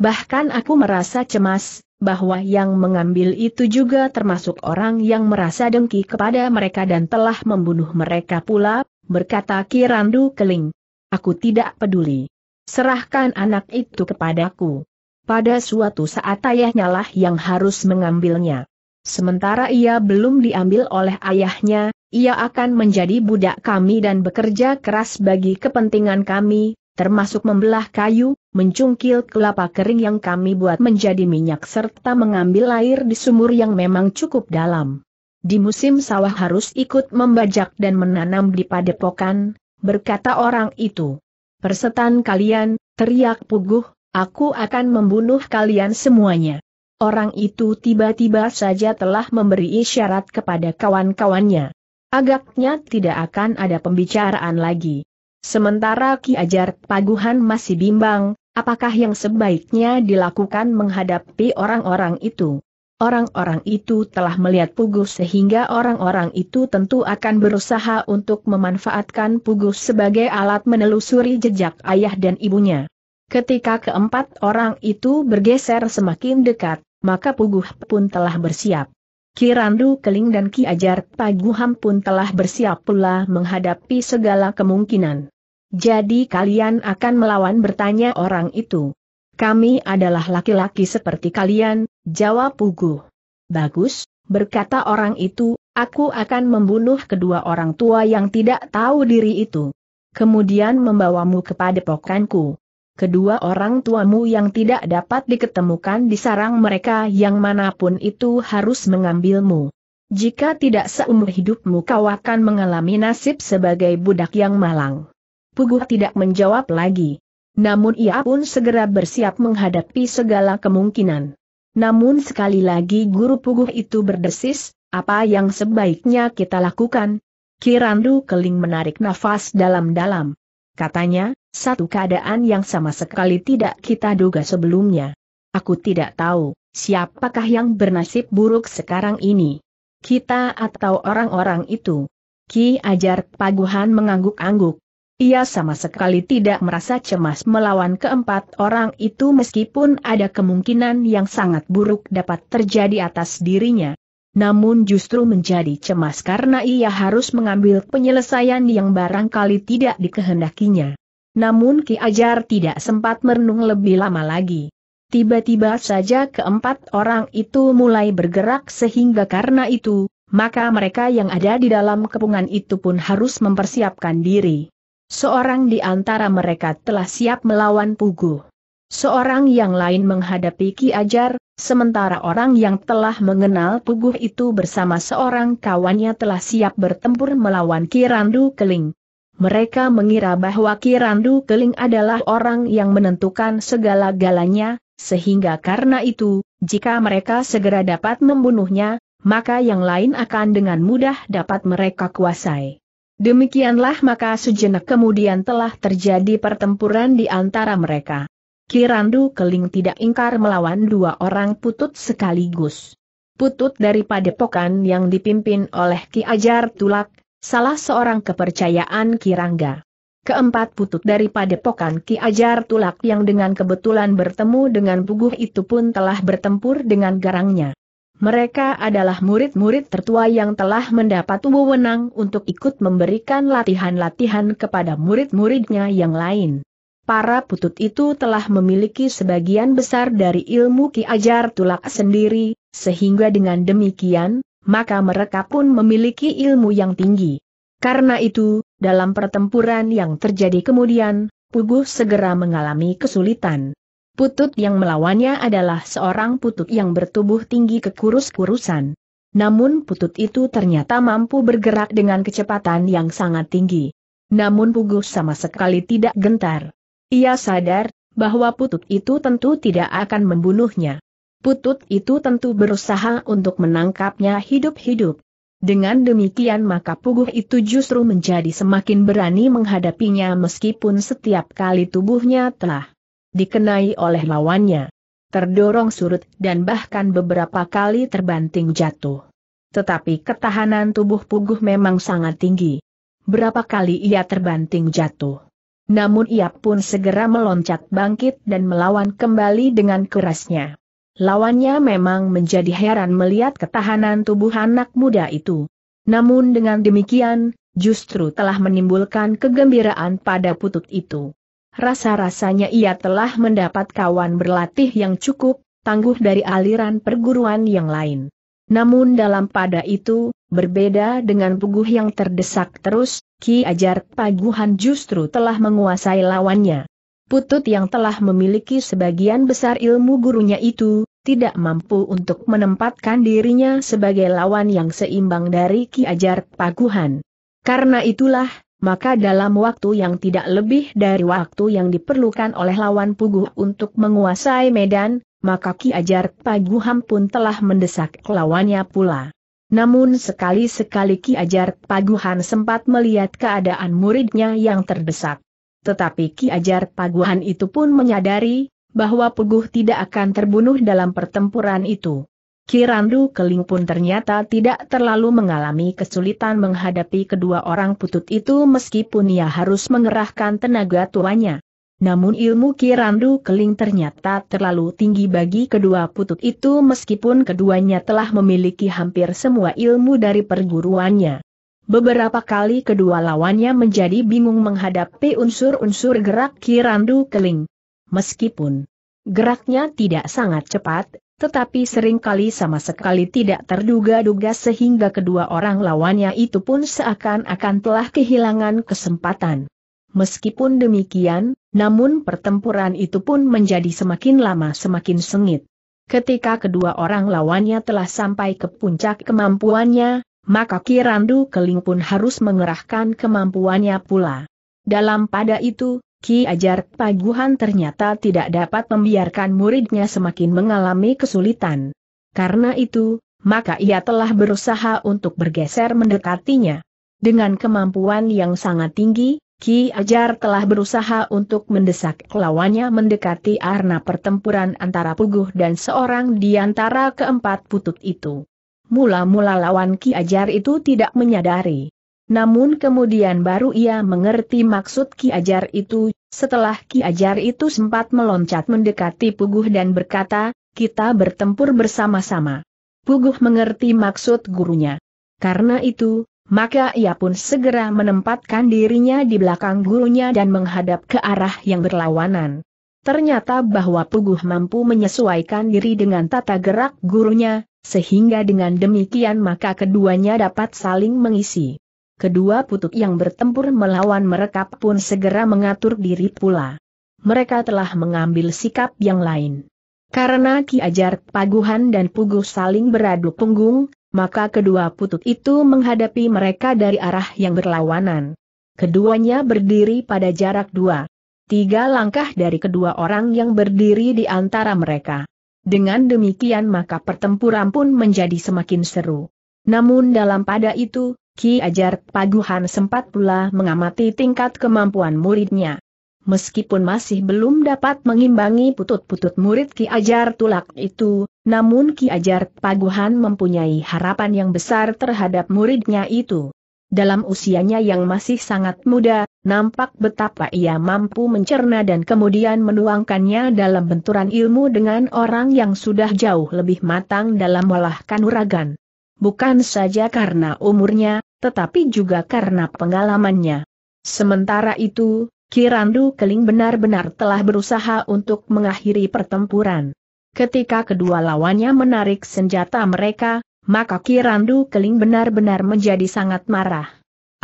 Bahkan aku merasa cemas, bahwa yang mengambil itu juga termasuk orang yang merasa dengki kepada mereka dan telah membunuh mereka pula, berkata Kirandu Keling. Aku tidak peduli. Serahkan anak itu kepadaku. Pada suatu saat ayahnya lah yang harus mengambilnya. Sementara ia belum diambil oleh ayahnya, ia akan menjadi budak kami dan bekerja keras bagi kepentingan kami, termasuk membelah kayu, mencungkil kelapa kering yang kami buat menjadi minyak serta mengambil air di sumur yang memang cukup dalam. Di musim sawah harus ikut membajak dan menanam di padepokan, berkata orang itu. Persetan kalian, teriak Puguh, aku akan membunuh kalian semuanya. Orang itu tiba-tiba saja telah memberi isyarat kepada kawan-kawannya. Agaknya tidak akan ada pembicaraan lagi. Sementara Ki Ajar Paguhan masih bimbang, apakah yang sebaiknya dilakukan menghadapi orang-orang itu. Orang-orang itu telah melihat Pugu sehingga orang-orang itu tentu akan berusaha untuk memanfaatkan Pugu sebagai alat menelusuri jejak ayah dan ibunya. Ketika keempat orang itu bergeser semakin dekat, maka Puguh pun telah bersiap. Kirandu Keling dan Ki Ajar Paguham pun telah bersiap pula menghadapi segala kemungkinan. Jadi kalian akan melawan bertanya orang itu. Kami adalah laki-laki seperti kalian, jawab Puguh. Bagus, berkata orang itu, aku akan membunuh kedua orang tua yang tidak tahu diri itu. Kemudian membawamu kepada pokanku kedua orang tuamu yang tidak dapat diketemukan di sarang mereka yang manapun itu harus mengambilmu. Jika tidak seumur hidupmu kau akan mengalami nasib sebagai budak yang malang. Puguh tidak menjawab lagi. Namun ia pun segera bersiap menghadapi segala kemungkinan. Namun sekali lagi guru Puguh itu berdesis, apa yang sebaiknya kita lakukan? Kirandu Keling menarik nafas dalam-dalam. Katanya, satu keadaan yang sama sekali tidak kita duga sebelumnya. Aku tidak tahu, siapakah yang bernasib buruk sekarang ini? Kita atau orang-orang itu? Ki Ajar Paguhan mengangguk-angguk. Ia sama sekali tidak merasa cemas melawan keempat orang itu meskipun ada kemungkinan yang sangat buruk dapat terjadi atas dirinya. Namun justru menjadi cemas karena ia harus mengambil penyelesaian yang barangkali tidak dikehendakinya. Namun Ki Ajar tidak sempat merenung lebih lama lagi. Tiba-tiba saja keempat orang itu mulai bergerak sehingga karena itu, maka mereka yang ada di dalam kepungan itu pun harus mempersiapkan diri. Seorang di antara mereka telah siap melawan Pugu. Seorang yang lain menghadapi Ki Ajar, sementara orang yang telah mengenal Pugu itu bersama seorang kawannya telah siap bertempur melawan Ki Randu Keling. Mereka mengira bahwa Ki Randu Keling adalah orang yang menentukan segala-galanya, sehingga karena itu, jika mereka segera dapat membunuhnya, maka yang lain akan dengan mudah dapat mereka kuasai. Demikianlah maka sejenak kemudian telah terjadi pertempuran di antara mereka. Kirandu Keling tidak ingkar melawan dua orang putut sekaligus. Putut dari padepokan yang dipimpin oleh Ki Ajar Tulak, salah seorang kepercayaan Kirangga. Keempat putut dari padepokan Ki Ajar Tulak yang dengan kebetulan bertemu dengan Puguh itu pun telah bertempur dengan garangnya. Mereka adalah murid-murid tertua yang telah mendapat wewenang untuk ikut memberikan latihan-latihan kepada murid-muridnya yang lain. Para putut itu telah memiliki sebagian besar dari ilmu Ki Ajar Tulak sendiri, sehingga dengan demikian, maka mereka pun memiliki ilmu yang tinggi. Karena itu, dalam pertempuran yang terjadi kemudian, Puguh segera mengalami kesulitan. Putut yang melawannya adalah seorang putut yang bertubuh tinggi kekurus-kurusan. Namun putut itu ternyata mampu bergerak dengan kecepatan yang sangat tinggi. Namun Puguh sama sekali tidak gentar. Ia sadar, bahwa putut itu tentu tidak akan membunuhnya. Putut itu tentu berusaha untuk menangkapnya hidup-hidup. Dengan demikian maka Puguh itu justru menjadi semakin berani menghadapinya meskipun setiap kali tubuhnya telah dikenai oleh lawannya. Terdorong surut dan bahkan beberapa kali terbanting jatuh. Tetapi ketahanan tubuh Puguh memang sangat tinggi. Berapa kali ia terbanting jatuh. Namun ia pun segera meloncat bangkit dan melawan kembali dengan kerasnya. Lawannya memang menjadi heran melihat ketahanan tubuh anak muda itu. Namun dengan demikian, justru telah menimbulkan kegembiraan pada putut itu. Rasa-rasanya ia telah mendapat kawan berlatih yang cukup, tangguh dari aliran perguruan yang lain. Namun dalam pada itu, berbeda dengan puguh yang terdesak terus, Ki Ajar Paguhan justru telah menguasai lawannya. Putut yang telah memiliki sebagian besar ilmu gurunya itu, tidak mampu untuk menempatkan dirinya sebagai lawan yang seimbang dari Ki Ajar Paguhan. Karena itulah, maka dalam waktu yang tidak lebih dari waktu yang diperlukan oleh lawan Puguh untuk menguasai medan, maka Ki Ajar Paguham pun telah mendesak lawannya pula. Namun sekali-sekali Ki Ajar Paguhan sempat melihat keadaan muridnya yang terdesak. Tetapi Ki Ajar Paguhan itu pun menyadari, bahwa Puguh tidak akan terbunuh dalam pertempuran itu. Kirandu Keling pun ternyata tidak terlalu mengalami kesulitan menghadapi kedua orang putut itu meskipun ia harus mengerahkan tenaga tuanya. Namun ilmu Kirandu Keling ternyata terlalu tinggi bagi kedua putut itu meskipun keduanya telah memiliki hampir semua ilmu dari perguruannya. Beberapa kali kedua lawannya menjadi bingung menghadapi unsur-unsur gerak Kirandu Keling. Meskipun geraknya tidak sangat cepat, tetapi seringkali sama sekali tidak terduga-duga sehingga kedua orang lawannya itu pun seakan-akan telah kehilangan kesempatan. Meskipun demikian, namun pertempuran itu pun menjadi semakin lama semakin sengit. Ketika kedua orang lawannya telah sampai ke puncak kemampuannya, maka Kirandu Keling pun harus mengerahkan kemampuannya pula. Dalam pada itu, Ki Ajar Paguhan ternyata tidak dapat membiarkan muridnya semakin mengalami kesulitan. Karena itu, maka ia telah berusaha untuk bergeser mendekatinya. Dengan kemampuan yang sangat tinggi, Ki Ajar telah berusaha untuk mendesak lawannya mendekati arna pertempuran antara Puguh dan seorang di antara keempat putut itu. Mula-mula lawan Ki Ajar itu tidak menyadari namun kemudian baru ia mengerti maksud Ki Ajar itu, setelah Ki Ajar itu sempat meloncat mendekati Puguh dan berkata, kita bertempur bersama-sama. Puguh mengerti maksud gurunya. Karena itu, maka ia pun segera menempatkan dirinya di belakang gurunya dan menghadap ke arah yang berlawanan. Ternyata bahwa Puguh mampu menyesuaikan diri dengan tata gerak gurunya, sehingga dengan demikian maka keduanya dapat saling mengisi kedua putuk yang bertempur melawan mereka pun segera mengatur diri pula. Mereka telah mengambil sikap yang lain. Karena Ki Ajar Paguhan dan Pugu saling beradu punggung, maka kedua putuk itu menghadapi mereka dari arah yang berlawanan. Keduanya berdiri pada jarak dua. Tiga langkah dari kedua orang yang berdiri di antara mereka. Dengan demikian maka pertempuran pun menjadi semakin seru. Namun dalam pada itu, Ki Ajar Paguhan sempat pula mengamati tingkat kemampuan muridnya. Meskipun masih belum dapat mengimbangi putut-putut murid Ki Ajar Tulak itu, namun Ki Ajar Paguhan mempunyai harapan yang besar terhadap muridnya itu. Dalam usianya yang masih sangat muda, nampak betapa ia mampu mencerna dan kemudian menuangkannya dalam benturan ilmu dengan orang yang sudah jauh lebih matang dalam olah kanuragan. Bukan saja karena umurnya, tetapi juga karena pengalamannya. Sementara itu, Kirandu Keling benar-benar telah berusaha untuk mengakhiri pertempuran. Ketika kedua lawannya menarik senjata mereka, maka Kirandu Keling benar-benar menjadi sangat marah.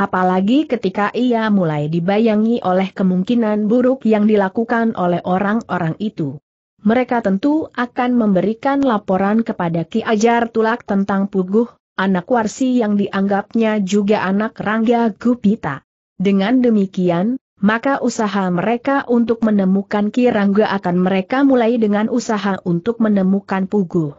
Apalagi ketika ia mulai dibayangi oleh kemungkinan buruk yang dilakukan oleh orang-orang itu. Mereka tentu akan memberikan laporan kepada Ki Ajar Tulak tentang Puguh, anak Warsi yang dianggapnya juga anak Rangga Gupita. Dengan demikian, maka usaha mereka untuk menemukan Kirangga akan mereka mulai dengan usaha untuk menemukan Pugu.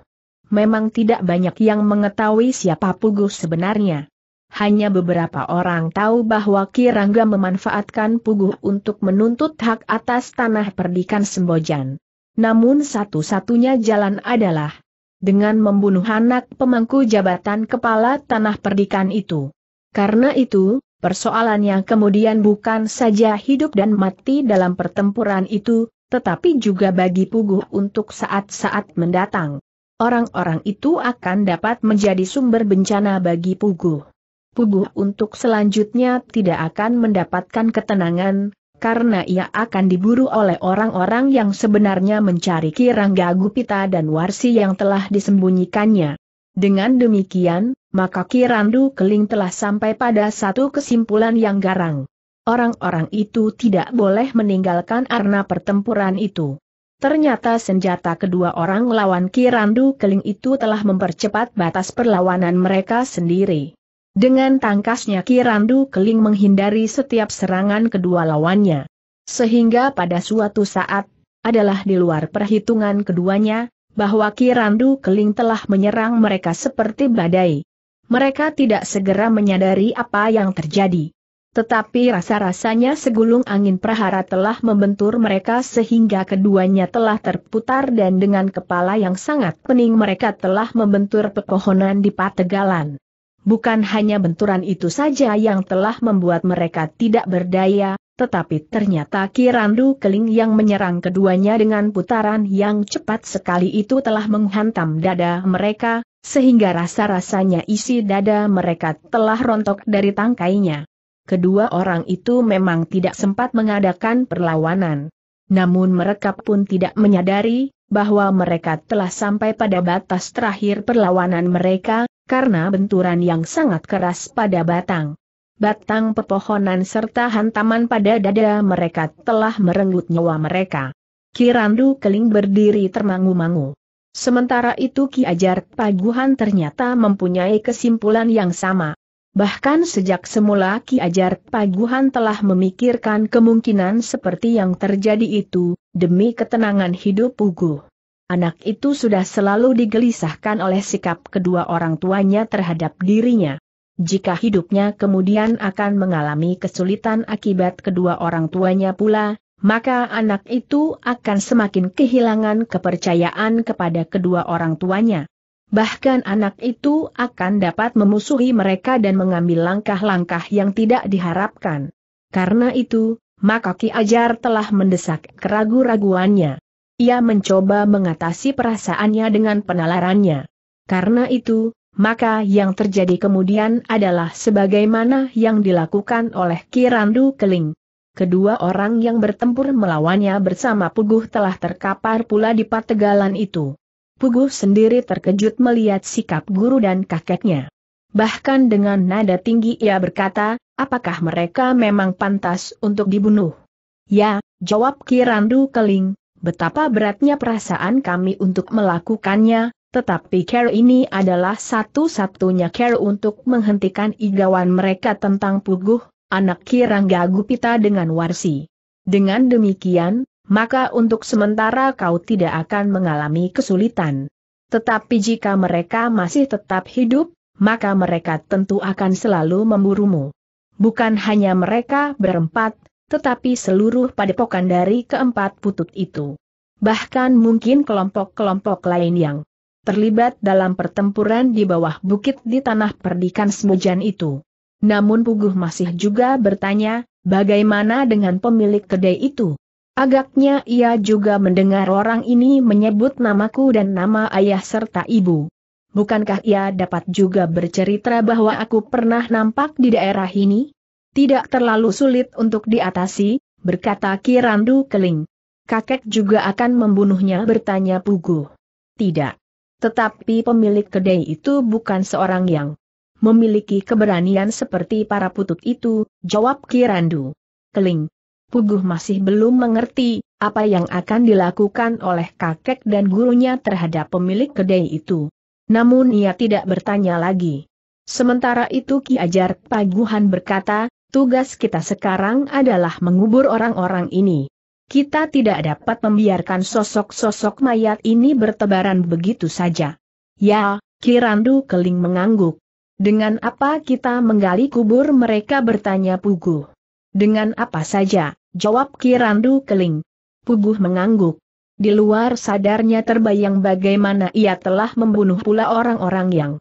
Memang tidak banyak yang mengetahui siapa Pugu sebenarnya. Hanya beberapa orang tahu bahwa Kirangga memanfaatkan Puguh untuk menuntut hak atas tanah perdikan Sembojan. Namun satu-satunya jalan adalah, dengan membunuh anak pemangku jabatan kepala tanah perdikan itu. Karena itu, persoalan yang kemudian bukan saja hidup dan mati dalam pertempuran itu, tetapi juga bagi puguh untuk saat-saat mendatang. Orang-orang itu akan dapat menjadi sumber bencana bagi puguh. Puguh untuk selanjutnya tidak akan mendapatkan ketenangan, karena ia akan diburu oleh orang-orang yang sebenarnya mencari Kirangga Gupita dan Warsi yang telah disembunyikannya. Dengan demikian, maka Kirandu Keling telah sampai pada satu kesimpulan yang garang. Orang-orang itu tidak boleh meninggalkan arena pertempuran itu. Ternyata senjata kedua orang lawan Kirandu Keling itu telah mempercepat batas perlawanan mereka sendiri. Dengan tangkasnya Kirandu Keling menghindari setiap serangan kedua lawannya. Sehingga pada suatu saat, adalah di luar perhitungan keduanya, bahwa Kirandu Keling telah menyerang mereka seperti badai. Mereka tidak segera menyadari apa yang terjadi. Tetapi rasa-rasanya segulung angin prahara telah membentur mereka sehingga keduanya telah terputar dan dengan kepala yang sangat pening mereka telah membentur pepohonan di Pategalan. Bukan hanya benturan itu saja yang telah membuat mereka tidak berdaya, tetapi ternyata Kirandu Keling yang menyerang keduanya dengan putaran yang cepat sekali itu telah menghantam dada mereka, sehingga rasa-rasanya isi dada mereka telah rontok dari tangkainya. Kedua orang itu memang tidak sempat mengadakan perlawanan. Namun mereka pun tidak menyadari, bahwa mereka telah sampai pada batas terakhir perlawanan mereka, karena benturan yang sangat keras pada batang. Batang pepohonan serta hantaman pada dada mereka telah merenggut nyawa mereka. Kirandu Keling berdiri termangu-mangu. Sementara itu Ki Ajar Paguhan ternyata mempunyai kesimpulan yang sama. Bahkan sejak semula Ki Ajar Paguhan telah memikirkan kemungkinan seperti yang terjadi itu, demi ketenangan hidup Puguh anak itu sudah selalu digelisahkan oleh sikap kedua orang tuanya terhadap dirinya. Jika hidupnya kemudian akan mengalami kesulitan akibat kedua orang tuanya pula, maka anak itu akan semakin kehilangan kepercayaan kepada kedua orang tuanya. Bahkan anak itu akan dapat memusuhi mereka dan mengambil langkah-langkah yang tidak diharapkan. Karena itu, maka Ki Ajar telah mendesak keragu-raguannya ia mencoba mengatasi perasaannya dengan penalarannya. Karena itu, maka yang terjadi kemudian adalah sebagaimana yang dilakukan oleh Kirandu Keling. Kedua orang yang bertempur melawannya bersama Puguh telah terkapar pula di pategalan itu. Puguh sendiri terkejut melihat sikap guru dan kakeknya. Bahkan dengan nada tinggi ia berkata, apakah mereka memang pantas untuk dibunuh? Ya, jawab Kirandu Keling, betapa beratnya perasaan kami untuk melakukannya, tetapi care ini adalah satu-satunya care untuk menghentikan igawan mereka tentang Puguh, anak Kirangga Gupita dengan Warsi. Dengan demikian, maka untuk sementara kau tidak akan mengalami kesulitan. Tetapi jika mereka masih tetap hidup, maka mereka tentu akan selalu memburumu. Bukan hanya mereka berempat, tetapi seluruh padepokan dari keempat putut itu. Bahkan mungkin kelompok-kelompok lain yang terlibat dalam pertempuran di bawah bukit di tanah perdikan Semujan itu. Namun Puguh masih juga bertanya, bagaimana dengan pemilik kedai itu? Agaknya ia juga mendengar orang ini menyebut namaku dan nama ayah serta ibu. Bukankah ia dapat juga bercerita bahwa aku pernah nampak di daerah ini? Tidak terlalu sulit untuk diatasi, berkata Kirandu Keling. Kakek juga akan membunuhnya bertanya Pugu. Tidak. Tetapi pemilik kedai itu bukan seorang yang memiliki keberanian seperti para putut itu, jawab Kirandu. Keling. Puguh masih belum mengerti, apa yang akan dilakukan oleh kakek dan gurunya terhadap pemilik kedai itu. Namun ia tidak bertanya lagi. Sementara itu Ki Ajar Paguhan berkata, Tugas kita sekarang adalah mengubur orang-orang ini. Kita tidak dapat membiarkan sosok-sosok mayat ini bertebaran begitu saja. Ya, Kirandu Keling mengangguk. Dengan apa kita menggali kubur mereka bertanya Puguh. Dengan apa saja, jawab Kirandu Keling. Puguh mengangguk. Di luar sadarnya terbayang bagaimana ia telah membunuh pula orang-orang yang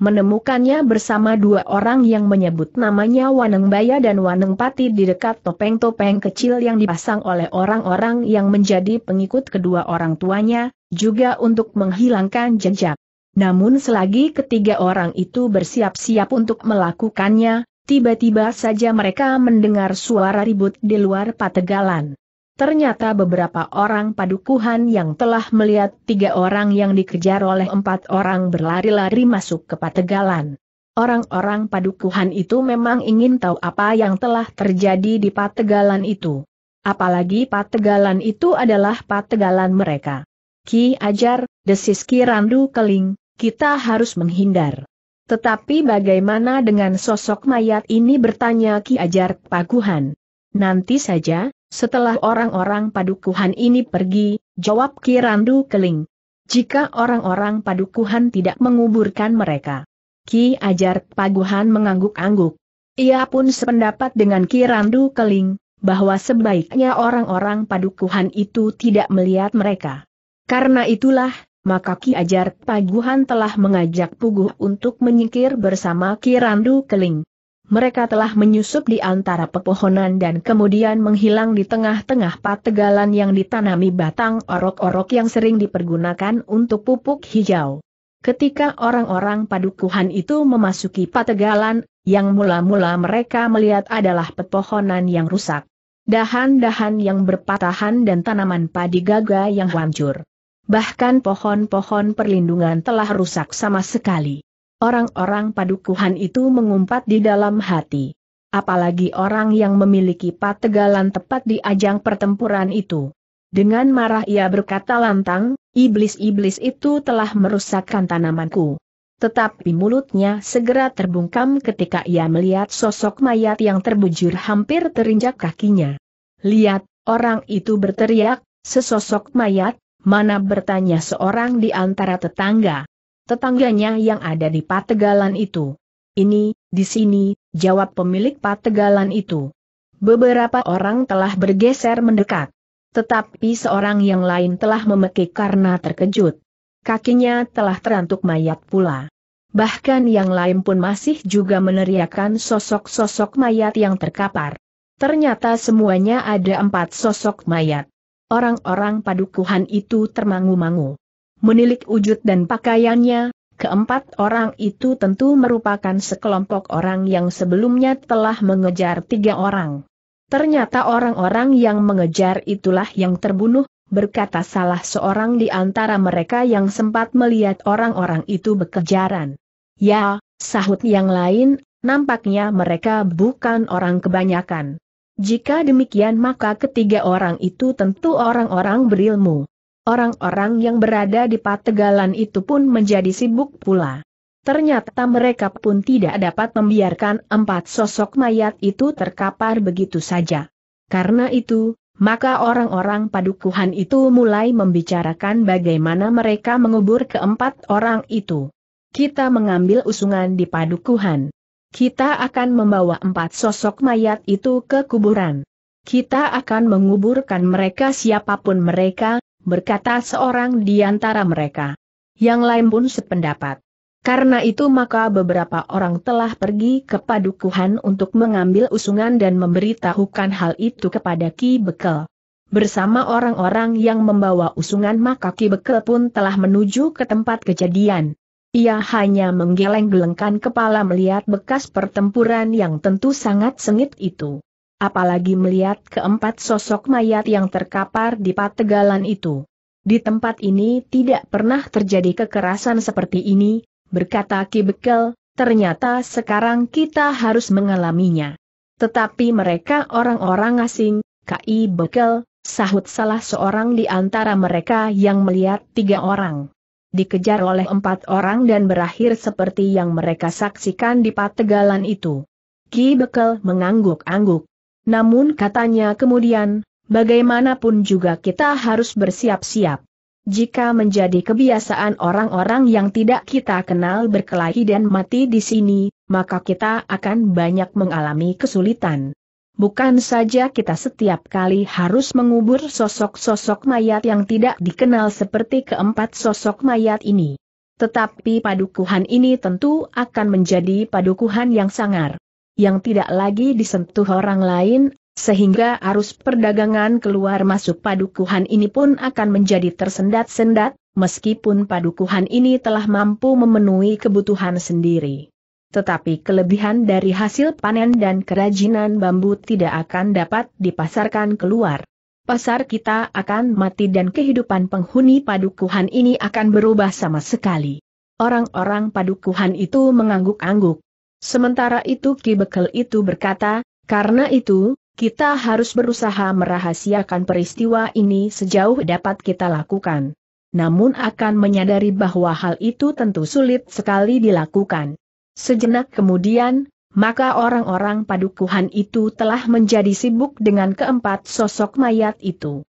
menemukannya bersama dua orang yang menyebut namanya Waneng Baya dan Waneng Pati di dekat topeng-topeng kecil yang dipasang oleh orang-orang yang menjadi pengikut kedua orang tuanya, juga untuk menghilangkan jejak. Namun selagi ketiga orang itu bersiap-siap untuk melakukannya, tiba-tiba saja mereka mendengar suara ribut di luar pategalan. Ternyata beberapa orang padukuhan yang telah melihat tiga orang yang dikejar oleh empat orang berlari-lari masuk ke Pategalan. Orang-orang padukuhan itu memang ingin tahu apa yang telah terjadi di Pategalan itu. Apalagi Pategalan itu adalah Pategalan mereka. Ki Ajar, desis Ki Randu Keling, kita harus menghindar. Tetapi bagaimana dengan sosok mayat ini bertanya Ki Ajar Paguhan. Nanti saja, setelah orang-orang padukuhan ini pergi, jawab Kirandu Keling. Jika orang-orang padukuhan tidak menguburkan mereka. Ki Ajar Paguhan mengangguk-angguk. Ia pun sependapat dengan Kirandu Keling, bahwa sebaiknya orang-orang padukuhan itu tidak melihat mereka. Karena itulah, maka Ki Ajar Paguhan telah mengajak Puguh untuk menyingkir bersama Kirandu Keling mereka telah menyusup di antara pepohonan dan kemudian menghilang di tengah-tengah pategalan yang ditanami batang orok-orok yang sering dipergunakan untuk pupuk hijau. Ketika orang-orang padukuhan itu memasuki pategalan, yang mula-mula mereka melihat adalah pepohonan yang rusak. Dahan-dahan yang berpatahan dan tanaman padi gaga yang hancur. Bahkan pohon-pohon perlindungan telah rusak sama sekali. Orang-orang padukuhan itu mengumpat di dalam hati. Apalagi orang yang memiliki pategalan tepat di ajang pertempuran itu. Dengan marah ia berkata lantang, iblis-iblis itu telah merusakkan tanamanku. Tetapi mulutnya segera terbungkam ketika ia melihat sosok mayat yang terbujur hampir terinjak kakinya. Lihat, orang itu berteriak, sesosok mayat, mana bertanya seorang di antara tetangga tetangganya yang ada di Pategalan itu. Ini, di sini, jawab pemilik Pategalan itu. Beberapa orang telah bergeser mendekat. Tetapi seorang yang lain telah memekik karena terkejut. Kakinya telah terantuk mayat pula. Bahkan yang lain pun masih juga meneriakan sosok-sosok mayat yang terkapar. Ternyata semuanya ada empat sosok mayat. Orang-orang padukuhan itu termangu-mangu. Menilik wujud dan pakaiannya, keempat orang itu tentu merupakan sekelompok orang yang sebelumnya telah mengejar tiga orang. Ternyata orang-orang yang mengejar itulah yang terbunuh, berkata salah seorang di antara mereka yang sempat melihat orang-orang itu bekejaran. Ya, sahut yang lain, nampaknya mereka bukan orang kebanyakan. Jika demikian maka ketiga orang itu tentu orang-orang berilmu. Orang-orang yang berada di pategalan itu pun menjadi sibuk pula. Ternyata mereka pun tidak dapat membiarkan empat sosok mayat itu terkapar begitu saja. Karena itu, maka orang-orang padukuhan itu mulai membicarakan bagaimana mereka mengubur keempat orang itu. Kita mengambil usungan di padukuhan. Kita akan membawa empat sosok mayat itu ke kuburan. Kita akan menguburkan mereka siapapun mereka, berkata seorang di antara mereka. Yang lain pun sependapat. Karena itu maka beberapa orang telah pergi ke padukuhan untuk mengambil usungan dan memberitahukan hal itu kepada Ki Bekel. Bersama orang-orang yang membawa usungan maka Ki Bekel pun telah menuju ke tempat kejadian. Ia hanya menggeleng-gelengkan kepala melihat bekas pertempuran yang tentu sangat sengit itu apalagi melihat keempat sosok mayat yang terkapar di pategalan itu. Di tempat ini tidak pernah terjadi kekerasan seperti ini, berkata Ki Bekel, ternyata sekarang kita harus mengalaminya. Tetapi mereka orang-orang asing, Ki Bekel, sahut salah seorang di antara mereka yang melihat tiga orang. Dikejar oleh empat orang dan berakhir seperti yang mereka saksikan di pategalan itu. Ki Bekel mengangguk-angguk. Namun katanya kemudian, bagaimanapun juga kita harus bersiap-siap. Jika menjadi kebiasaan orang-orang yang tidak kita kenal berkelahi dan mati di sini, maka kita akan banyak mengalami kesulitan. Bukan saja kita setiap kali harus mengubur sosok-sosok mayat yang tidak dikenal seperti keempat sosok mayat ini. Tetapi padukuhan ini tentu akan menjadi padukuhan yang sangar yang tidak lagi disentuh orang lain, sehingga arus perdagangan keluar masuk padukuhan ini pun akan menjadi tersendat-sendat, meskipun padukuhan ini telah mampu memenuhi kebutuhan sendiri. Tetapi kelebihan dari hasil panen dan kerajinan bambu tidak akan dapat dipasarkan keluar. Pasar kita akan mati dan kehidupan penghuni padukuhan ini akan berubah sama sekali. Orang-orang padukuhan itu mengangguk-angguk. Sementara itu Ki Bekel itu berkata, karena itu, kita harus berusaha merahasiakan peristiwa ini sejauh dapat kita lakukan. Namun akan menyadari bahwa hal itu tentu sulit sekali dilakukan. Sejenak kemudian, maka orang-orang padukuhan itu telah menjadi sibuk dengan keempat sosok mayat itu.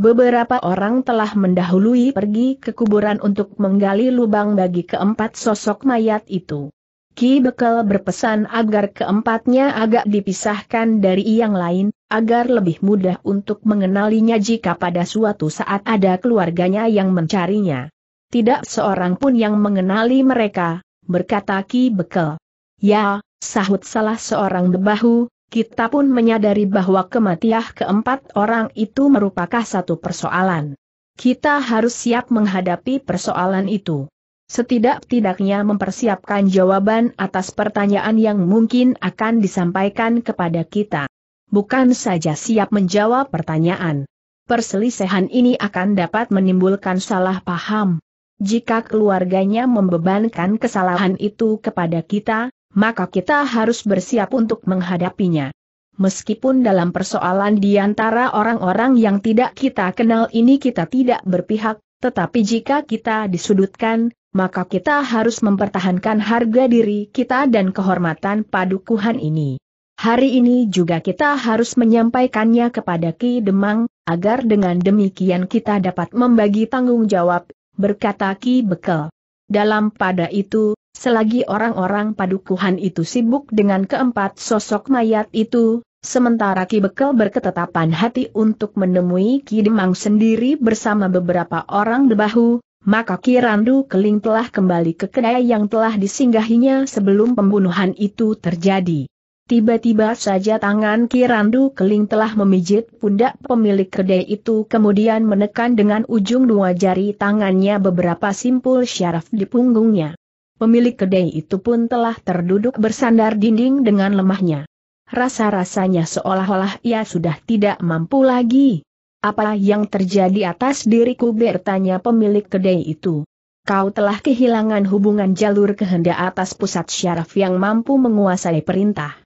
Beberapa orang telah mendahului pergi ke kuburan untuk menggali lubang bagi keempat sosok mayat itu. Ki Bekel berpesan agar keempatnya agak dipisahkan dari yang lain, agar lebih mudah untuk mengenalinya jika pada suatu saat ada keluarganya yang mencarinya. Tidak seorang pun yang mengenali mereka, berkata Ki Bekel. Ya, sahut salah seorang bebahu, kita pun menyadari bahwa kematian keempat orang itu merupakan satu persoalan. Kita harus siap menghadapi persoalan itu. Setidak-tidaknya mempersiapkan jawaban atas pertanyaan yang mungkin akan disampaikan kepada kita. Bukan saja siap menjawab pertanyaan. Perselisihan ini akan dapat menimbulkan salah paham. Jika keluarganya membebankan kesalahan itu kepada kita, maka kita harus bersiap untuk menghadapinya. Meskipun dalam persoalan di antara orang-orang yang tidak kita kenal ini kita tidak berpihak, tetapi jika kita disudutkan, maka kita harus mempertahankan harga diri kita dan kehormatan padukuhan ini. Hari ini juga kita harus menyampaikannya kepada Ki Demang, agar dengan demikian kita dapat membagi tanggung jawab, berkata Ki Bekel. Dalam pada itu, selagi orang-orang padukuhan itu sibuk dengan keempat sosok mayat itu, Sementara Ki Bekel berketetapan hati untuk menemui Ki Demang sendiri bersama beberapa orang debahu, maka Kirandu Keling telah kembali ke kedai yang telah disinggahinya sebelum pembunuhan itu terjadi. Tiba-tiba saja tangan Kirandu Keling telah memijit pundak pemilik kedai itu kemudian menekan dengan ujung dua jari tangannya beberapa simpul syaraf di punggungnya. Pemilik kedai itu pun telah terduduk bersandar dinding dengan lemahnya. Rasa-rasanya seolah-olah ia sudah tidak mampu lagi. Apa yang terjadi atas diriku bertanya pemilik kedai itu. Kau telah kehilangan hubungan jalur kehendak atas pusat syaraf yang mampu menguasai perintah.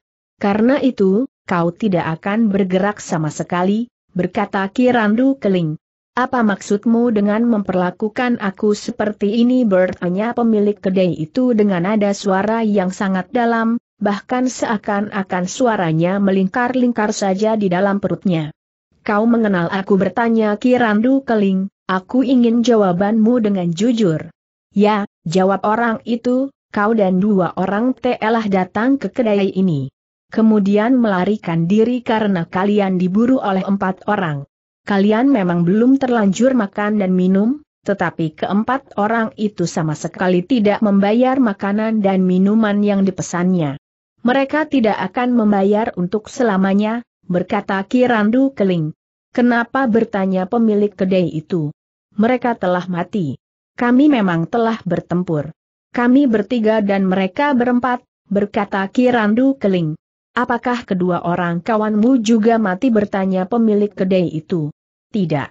Karena itu, kau tidak akan bergerak sama sekali, berkata Kirandu Keling. Apa maksudmu dengan memperlakukan aku seperti ini bertanya pemilik kedai itu dengan nada suara yang sangat dalam, bahkan seakan-akan suaranya melingkar-lingkar saja di dalam perutnya kau mengenal aku bertanya Kirandu Keling, aku ingin jawabanmu dengan jujur. Ya, jawab orang itu, kau dan dua orang telah datang ke kedai ini. Kemudian melarikan diri karena kalian diburu oleh empat orang. Kalian memang belum terlanjur makan dan minum, tetapi keempat orang itu sama sekali tidak membayar makanan dan minuman yang dipesannya. Mereka tidak akan membayar untuk selamanya, berkata Kirandu Keling. Kenapa bertanya pemilik kedai itu? Mereka telah mati. Kami memang telah bertempur. Kami bertiga dan mereka berempat, berkata Kirandu Keling. Apakah kedua orang kawanmu juga mati bertanya pemilik kedai itu? Tidak.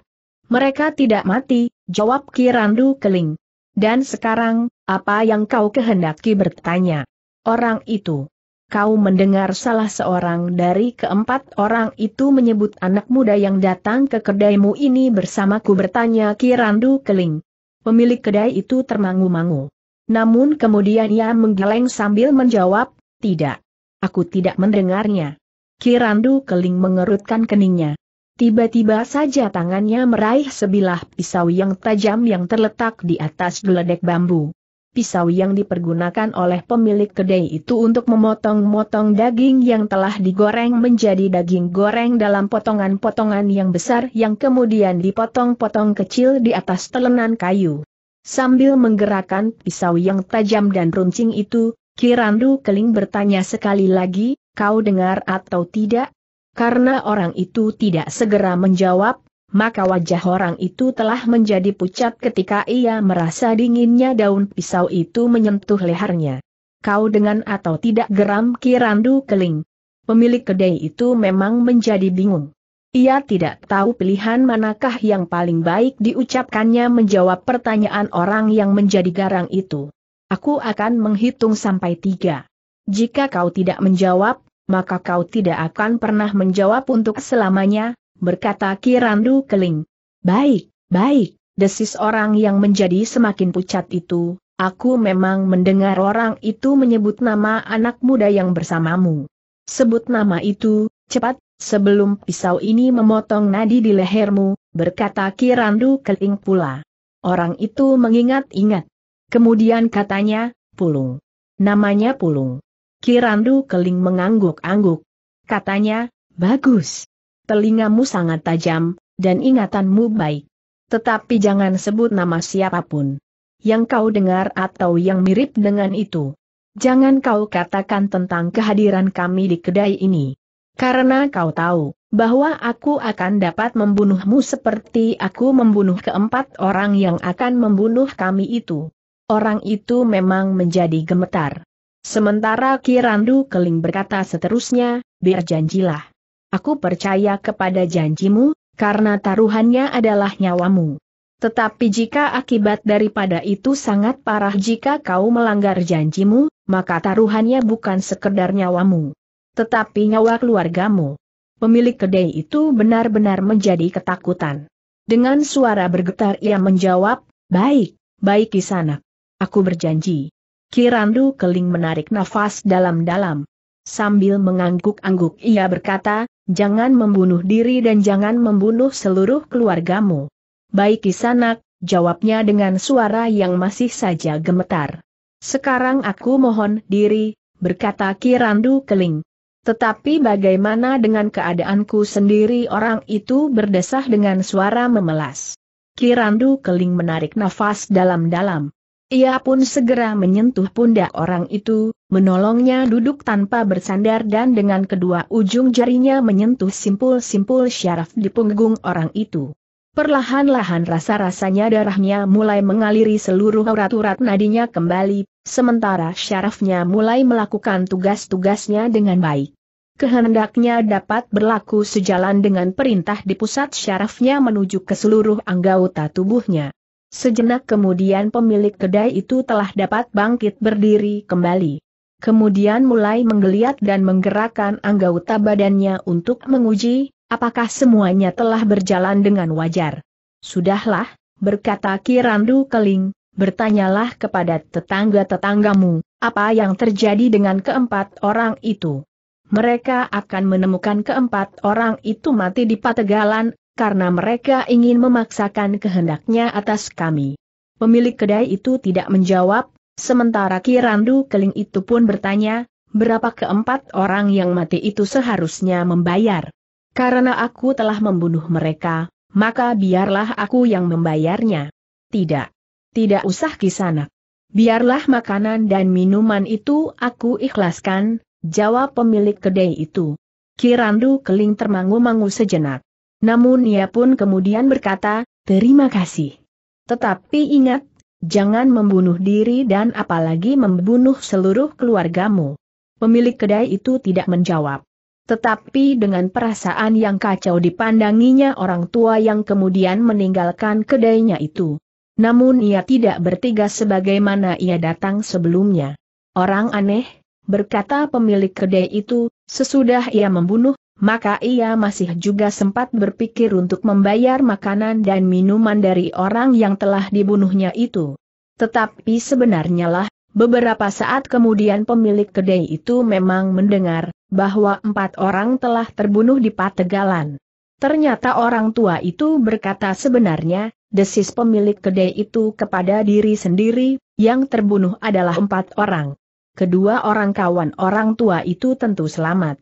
Mereka tidak mati, jawab Kirandu Keling. Dan sekarang, apa yang kau kehendaki bertanya? Orang itu kau mendengar salah seorang dari keempat orang itu menyebut anak muda yang datang ke kedaimu ini bersamaku bertanya Kirandu Keling. Pemilik kedai itu termangu-mangu. Namun kemudian ia menggeleng sambil menjawab, tidak. Aku tidak mendengarnya. Kirandu Keling mengerutkan keningnya. Tiba-tiba saja tangannya meraih sebilah pisau yang tajam yang terletak di atas geledek bambu pisau yang dipergunakan oleh pemilik kedai itu untuk memotong-motong daging yang telah digoreng menjadi daging goreng dalam potongan-potongan yang besar yang kemudian dipotong-potong kecil di atas telenan kayu. Sambil menggerakkan pisau yang tajam dan runcing itu, Kirandu Keling bertanya sekali lagi, kau dengar atau tidak? Karena orang itu tidak segera menjawab, maka wajah orang itu telah menjadi pucat ketika ia merasa dinginnya daun pisau itu menyentuh lehernya. Kau dengan atau tidak geram Kirandu Keling. Pemilik kedai itu memang menjadi bingung. Ia tidak tahu pilihan manakah yang paling baik diucapkannya menjawab pertanyaan orang yang menjadi garang itu. Aku akan menghitung sampai tiga. Jika kau tidak menjawab, maka kau tidak akan pernah menjawab untuk selamanya, berkata Kirandu Keling. Baik, baik, desis orang yang menjadi semakin pucat itu, aku memang mendengar orang itu menyebut nama anak muda yang bersamamu. Sebut nama itu, cepat, sebelum pisau ini memotong nadi di lehermu, berkata Kirandu Keling pula. Orang itu mengingat-ingat. Kemudian katanya, Pulung. Namanya Pulung. Kirandu Keling mengangguk-angguk. Katanya, bagus telingamu sangat tajam, dan ingatanmu baik. Tetapi jangan sebut nama siapapun. Yang kau dengar atau yang mirip dengan itu. Jangan kau katakan tentang kehadiran kami di kedai ini. Karena kau tahu, bahwa aku akan dapat membunuhmu seperti aku membunuh keempat orang yang akan membunuh kami itu. Orang itu memang menjadi gemetar. Sementara Kirandu Keling berkata seterusnya, berjanjilah. Aku percaya kepada janjimu, karena taruhannya adalah nyawamu. Tetapi jika akibat daripada itu sangat parah jika kau melanggar janjimu, maka taruhannya bukan sekedar nyawamu. Tetapi nyawa keluargamu. Pemilik kedai itu benar-benar menjadi ketakutan. Dengan suara bergetar ia menjawab, baik, baik di sana. Aku berjanji. Kirandu Keling menarik nafas dalam-dalam. Sambil mengangguk-angguk ia berkata, jangan membunuh diri dan jangan membunuh seluruh keluargamu. Baik Kisanak, jawabnya dengan suara yang masih saja gemetar. Sekarang aku mohon diri, berkata Kirandu Keling. Tetapi bagaimana dengan keadaanku sendiri orang itu berdesah dengan suara memelas. Kirandu Keling menarik nafas dalam-dalam. Ia pun segera menyentuh pundak orang itu, menolongnya duduk tanpa bersandar dan dengan kedua ujung jarinya menyentuh simpul-simpul syaraf di punggung orang itu. Perlahan-lahan rasa-rasanya darahnya mulai mengaliri seluruh urat-urat nadinya kembali, sementara syarafnya mulai melakukan tugas-tugasnya dengan baik. Kehendaknya dapat berlaku sejalan dengan perintah di pusat syarafnya menuju ke seluruh anggota tubuhnya. Sejenak kemudian pemilik kedai itu telah dapat bangkit berdiri kembali. Kemudian mulai menggeliat dan menggerakkan anggota badannya untuk menguji, apakah semuanya telah berjalan dengan wajar. Sudahlah, berkata Kirandu Keling, bertanyalah kepada tetangga-tetanggamu, apa yang terjadi dengan keempat orang itu. Mereka akan menemukan keempat orang itu mati di pategalan, karena mereka ingin memaksakan kehendaknya atas kami. Pemilik kedai itu tidak menjawab, sementara Kirandu Keling itu pun bertanya, berapa keempat orang yang mati itu seharusnya membayar. Karena aku telah membunuh mereka, maka biarlah aku yang membayarnya. Tidak. Tidak usah kisanak. Biarlah makanan dan minuman itu aku ikhlaskan, jawab pemilik kedai itu. Kirandu Keling termangu-mangu sejenak. Namun ia pun kemudian berkata, terima kasih. Tetapi ingat, jangan membunuh diri dan apalagi membunuh seluruh keluargamu. Pemilik kedai itu tidak menjawab. Tetapi dengan perasaan yang kacau dipandanginya orang tua yang kemudian meninggalkan kedainya itu. Namun ia tidak bertiga sebagaimana ia datang sebelumnya. Orang aneh, berkata pemilik kedai itu, sesudah ia membunuh maka ia masih juga sempat berpikir untuk membayar makanan dan minuman dari orang yang telah dibunuhnya itu. Tetapi sebenarnya lah, beberapa saat kemudian pemilik kedai itu memang mendengar bahwa empat orang telah terbunuh di Pategalan. Ternyata orang tua itu berkata sebenarnya, desis pemilik kedai itu kepada diri sendiri, yang terbunuh adalah empat orang. Kedua orang kawan orang tua itu tentu selamat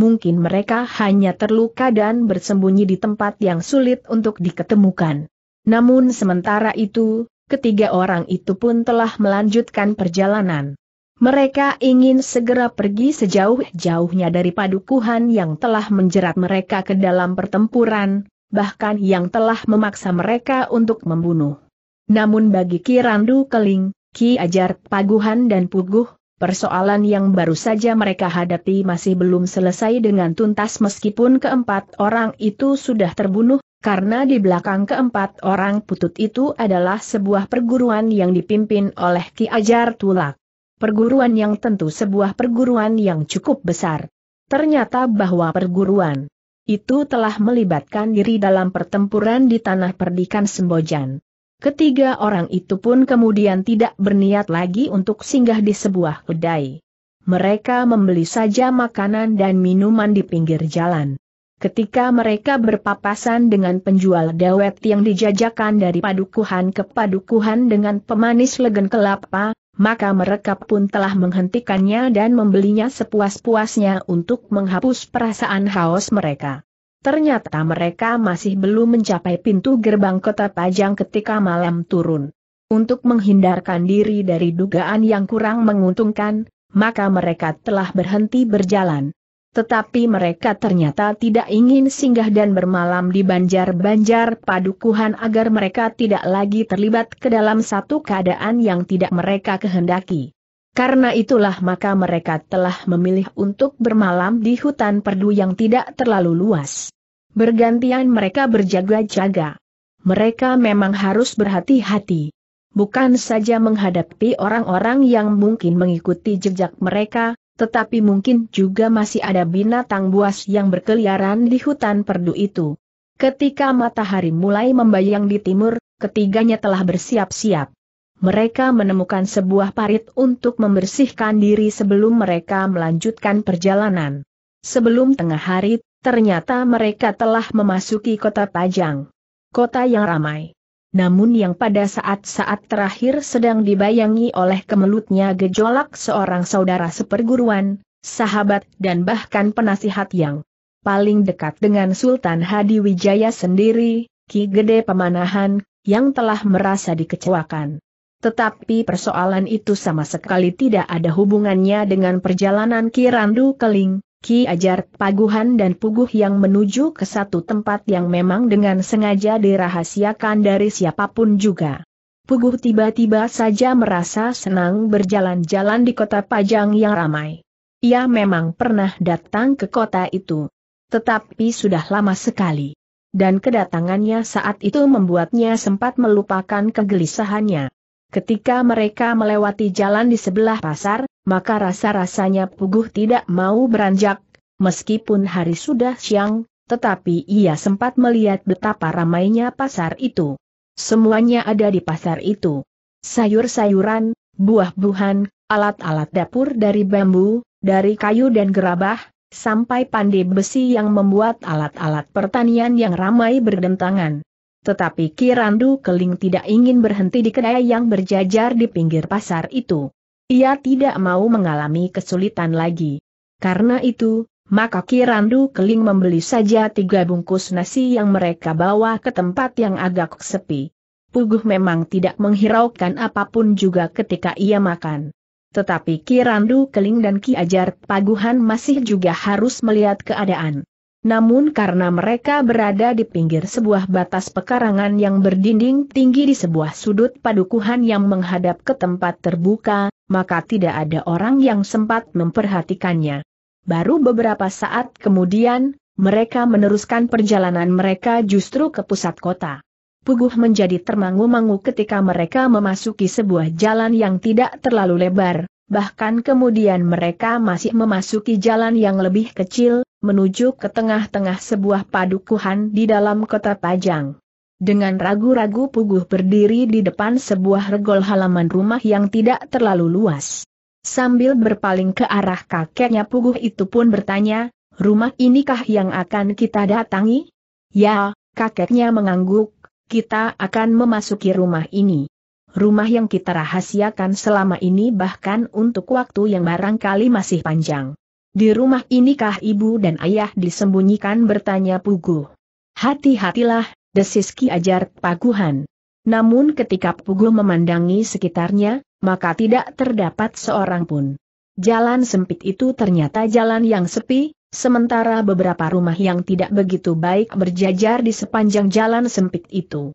mungkin mereka hanya terluka dan bersembunyi di tempat yang sulit untuk diketemukan. Namun sementara itu, ketiga orang itu pun telah melanjutkan perjalanan. Mereka ingin segera pergi sejauh-jauhnya dari padukuhan yang telah menjerat mereka ke dalam pertempuran, bahkan yang telah memaksa mereka untuk membunuh. Namun bagi Kirandu Keling, Ki Ajar Paguhan dan Puguh, Persoalan yang baru saja mereka hadapi masih belum selesai dengan tuntas meskipun keempat orang itu sudah terbunuh, karena di belakang keempat orang putut itu adalah sebuah perguruan yang dipimpin oleh Ki Ajar Tulak. Perguruan yang tentu sebuah perguruan yang cukup besar. Ternyata bahwa perguruan itu telah melibatkan diri dalam pertempuran di tanah perdikan Sembojan. Ketiga orang itu pun kemudian tidak berniat lagi untuk singgah di sebuah kedai. Mereka membeli saja makanan dan minuman di pinggir jalan. Ketika mereka berpapasan dengan penjual dawet yang dijajakan dari padukuhan ke padukuhan dengan pemanis legen kelapa, maka mereka pun telah menghentikannya dan membelinya sepuas-puasnya untuk menghapus perasaan haus mereka. Ternyata mereka masih belum mencapai pintu gerbang kota Pajang ketika malam turun. Untuk menghindarkan diri dari dugaan yang kurang menguntungkan, maka mereka telah berhenti berjalan. Tetapi mereka ternyata tidak ingin singgah dan bermalam di banjar-banjar padukuhan agar mereka tidak lagi terlibat ke dalam satu keadaan yang tidak mereka kehendaki. Karena itulah maka mereka telah memilih untuk bermalam di hutan perdu yang tidak terlalu luas. Bergantian mereka berjaga-jaga. Mereka memang harus berhati-hati. Bukan saja menghadapi orang-orang yang mungkin mengikuti jejak mereka, tetapi mungkin juga masih ada binatang buas yang berkeliaran di hutan perdu itu. Ketika matahari mulai membayang di timur, ketiganya telah bersiap-siap mereka menemukan sebuah parit untuk membersihkan diri sebelum mereka melanjutkan perjalanan. Sebelum tengah hari, ternyata mereka telah memasuki kota Pajang. Kota yang ramai. Namun yang pada saat-saat terakhir sedang dibayangi oleh kemelutnya gejolak seorang saudara seperguruan, sahabat dan bahkan penasihat yang paling dekat dengan Sultan Hadi Wijaya sendiri, Ki Gede Pemanahan, yang telah merasa dikecewakan. Tetapi persoalan itu sama sekali tidak ada hubungannya dengan perjalanan Ki Randu Keling, Ki Ajar Paguhan dan Puguh yang menuju ke satu tempat yang memang dengan sengaja dirahasiakan dari siapapun juga. Puguh tiba-tiba saja merasa senang berjalan-jalan di kota Pajang yang ramai. Ia memang pernah datang ke kota itu. Tetapi sudah lama sekali dan kedatangannya saat itu membuatnya sempat melupakan kegelisahannya. Ketika mereka melewati jalan di sebelah pasar, maka rasa-rasanya Puguh tidak mau beranjak, meskipun hari sudah siang, tetapi ia sempat melihat betapa ramainya pasar itu. Semuanya ada di pasar itu. Sayur-sayuran, buah-buahan, alat-alat dapur dari bambu, dari kayu dan gerabah, sampai pandai besi yang membuat alat-alat pertanian yang ramai berdentangan. Tetapi Kirandu Keling tidak ingin berhenti di kedai yang berjajar di pinggir pasar itu. Ia tidak mau mengalami kesulitan lagi. Karena itu, maka Kirandu Keling membeli saja tiga bungkus nasi yang mereka bawa ke tempat yang agak sepi. Puguh memang tidak menghiraukan apapun juga ketika ia makan. Tetapi Kirandu Keling dan Ki Ajar Paguhan masih juga harus melihat keadaan. Namun karena mereka berada di pinggir sebuah batas pekarangan yang berdinding tinggi di sebuah sudut padukuhan yang menghadap ke tempat terbuka, maka tidak ada orang yang sempat memperhatikannya. Baru beberapa saat kemudian, mereka meneruskan perjalanan mereka justru ke pusat kota. Puguh menjadi termangu-mangu ketika mereka memasuki sebuah jalan yang tidak terlalu lebar, bahkan kemudian mereka masih memasuki jalan yang lebih kecil, menuju ke tengah-tengah sebuah padukuhan di dalam kota Pajang. Dengan ragu-ragu Puguh berdiri di depan sebuah regol halaman rumah yang tidak terlalu luas. Sambil berpaling ke arah kakeknya Puguh itu pun bertanya, rumah inikah yang akan kita datangi? Ya, kakeknya mengangguk, kita akan memasuki rumah ini rumah yang kita rahasiakan selama ini bahkan untuk waktu yang barangkali masih panjang. Di rumah inikah ibu dan ayah disembunyikan bertanya Pugu. Hati-hatilah, desis Ki Ajar Paguhan. Namun ketika Pugu memandangi sekitarnya, maka tidak terdapat seorang pun. Jalan sempit itu ternyata jalan yang sepi, sementara beberapa rumah yang tidak begitu baik berjajar di sepanjang jalan sempit itu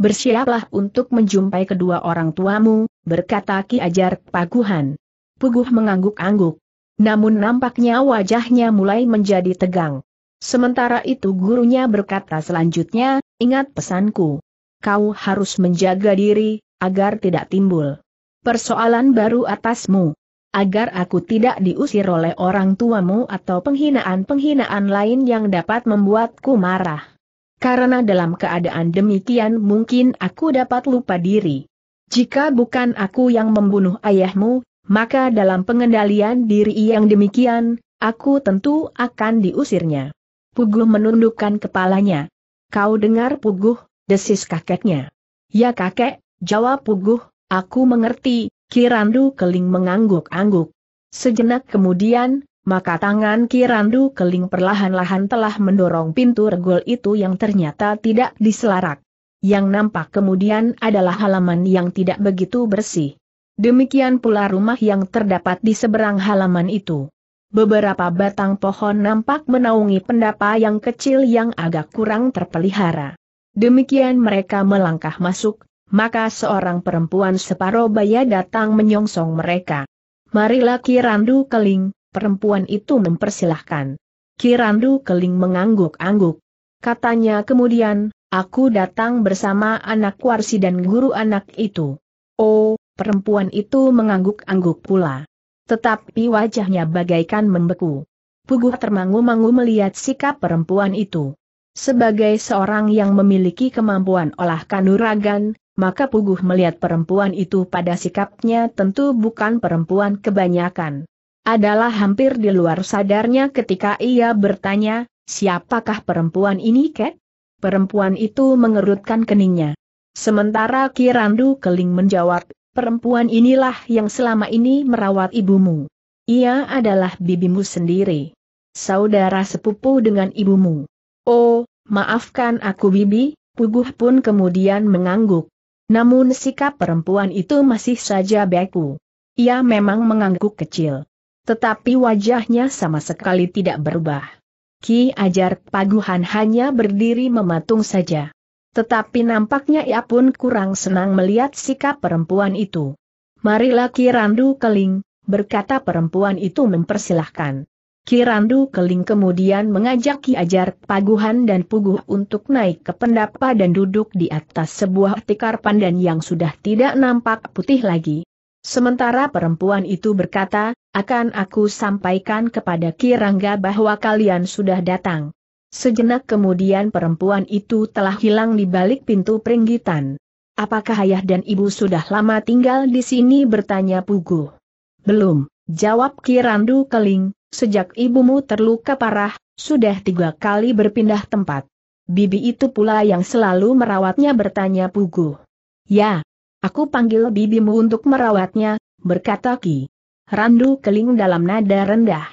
bersiaplah untuk menjumpai kedua orang tuamu, berkata Ki Ajar Paguhan. Puguh mengangguk-angguk. Namun nampaknya wajahnya mulai menjadi tegang. Sementara itu gurunya berkata selanjutnya, ingat pesanku. Kau harus menjaga diri, agar tidak timbul persoalan baru atasmu. Agar aku tidak diusir oleh orang tuamu atau penghinaan-penghinaan lain yang dapat membuatku marah karena dalam keadaan demikian mungkin aku dapat lupa diri. Jika bukan aku yang membunuh ayahmu, maka dalam pengendalian diri yang demikian, aku tentu akan diusirnya. Puguh menundukkan kepalanya. Kau dengar Puguh, desis kakeknya. Ya kakek, jawab Puguh, aku mengerti, Kirandu Keling mengangguk-angguk. Sejenak kemudian, maka tangan Kirandu Keling perlahan-lahan telah mendorong pintu regol itu yang ternyata tidak diselarak. Yang nampak kemudian adalah halaman yang tidak begitu bersih. Demikian pula rumah yang terdapat di seberang halaman itu. Beberapa batang pohon nampak menaungi pendapa yang kecil yang agak kurang terpelihara. Demikian mereka melangkah masuk, maka seorang perempuan separobaya datang menyongsong mereka. Marilah Kirandu Keling, perempuan itu mempersilahkan. Kirandu Keling mengangguk-angguk. Katanya kemudian, aku datang bersama anak warsi dan guru anak itu. Oh, perempuan itu mengangguk-angguk pula. Tetapi wajahnya bagaikan membeku. Puguh termangu-mangu melihat sikap perempuan itu. Sebagai seorang yang memiliki kemampuan olah kanuragan, maka Puguh melihat perempuan itu pada sikapnya tentu bukan perempuan kebanyakan adalah hampir di luar sadarnya ketika ia bertanya, siapakah perempuan ini Kat Perempuan itu mengerutkan keningnya. Sementara Kirandu Keling menjawab, perempuan inilah yang selama ini merawat ibumu. Ia adalah bibimu sendiri. Saudara sepupu dengan ibumu. Oh, maafkan aku bibi, Puguh pun kemudian mengangguk. Namun sikap perempuan itu masih saja beku. Ia memang mengangguk kecil tetapi wajahnya sama sekali tidak berubah. Ki Ajar Paguhan hanya berdiri mematung saja. Tetapi nampaknya ia pun kurang senang melihat sikap perempuan itu. Marilah Kirandu Keling, berkata perempuan itu mempersilahkan. Kirandu Keling kemudian mengajak Ki Ajar Paguhan dan Puguh untuk naik ke pendapa dan duduk di atas sebuah tikar pandan yang sudah tidak nampak putih lagi. Sementara perempuan itu berkata, akan aku sampaikan kepada Kirangga bahwa kalian sudah datang. Sejenak kemudian perempuan itu telah hilang di balik pintu peringgitan. Apakah ayah dan ibu sudah lama tinggal di sini bertanya Pugu. Belum, jawab Kirandu Keling, sejak ibumu terluka parah, sudah tiga kali berpindah tempat. Bibi itu pula yang selalu merawatnya bertanya Pugu. Ya, Aku panggil bibimu untuk merawatnya, berkata Ki. Randu keling dalam nada rendah.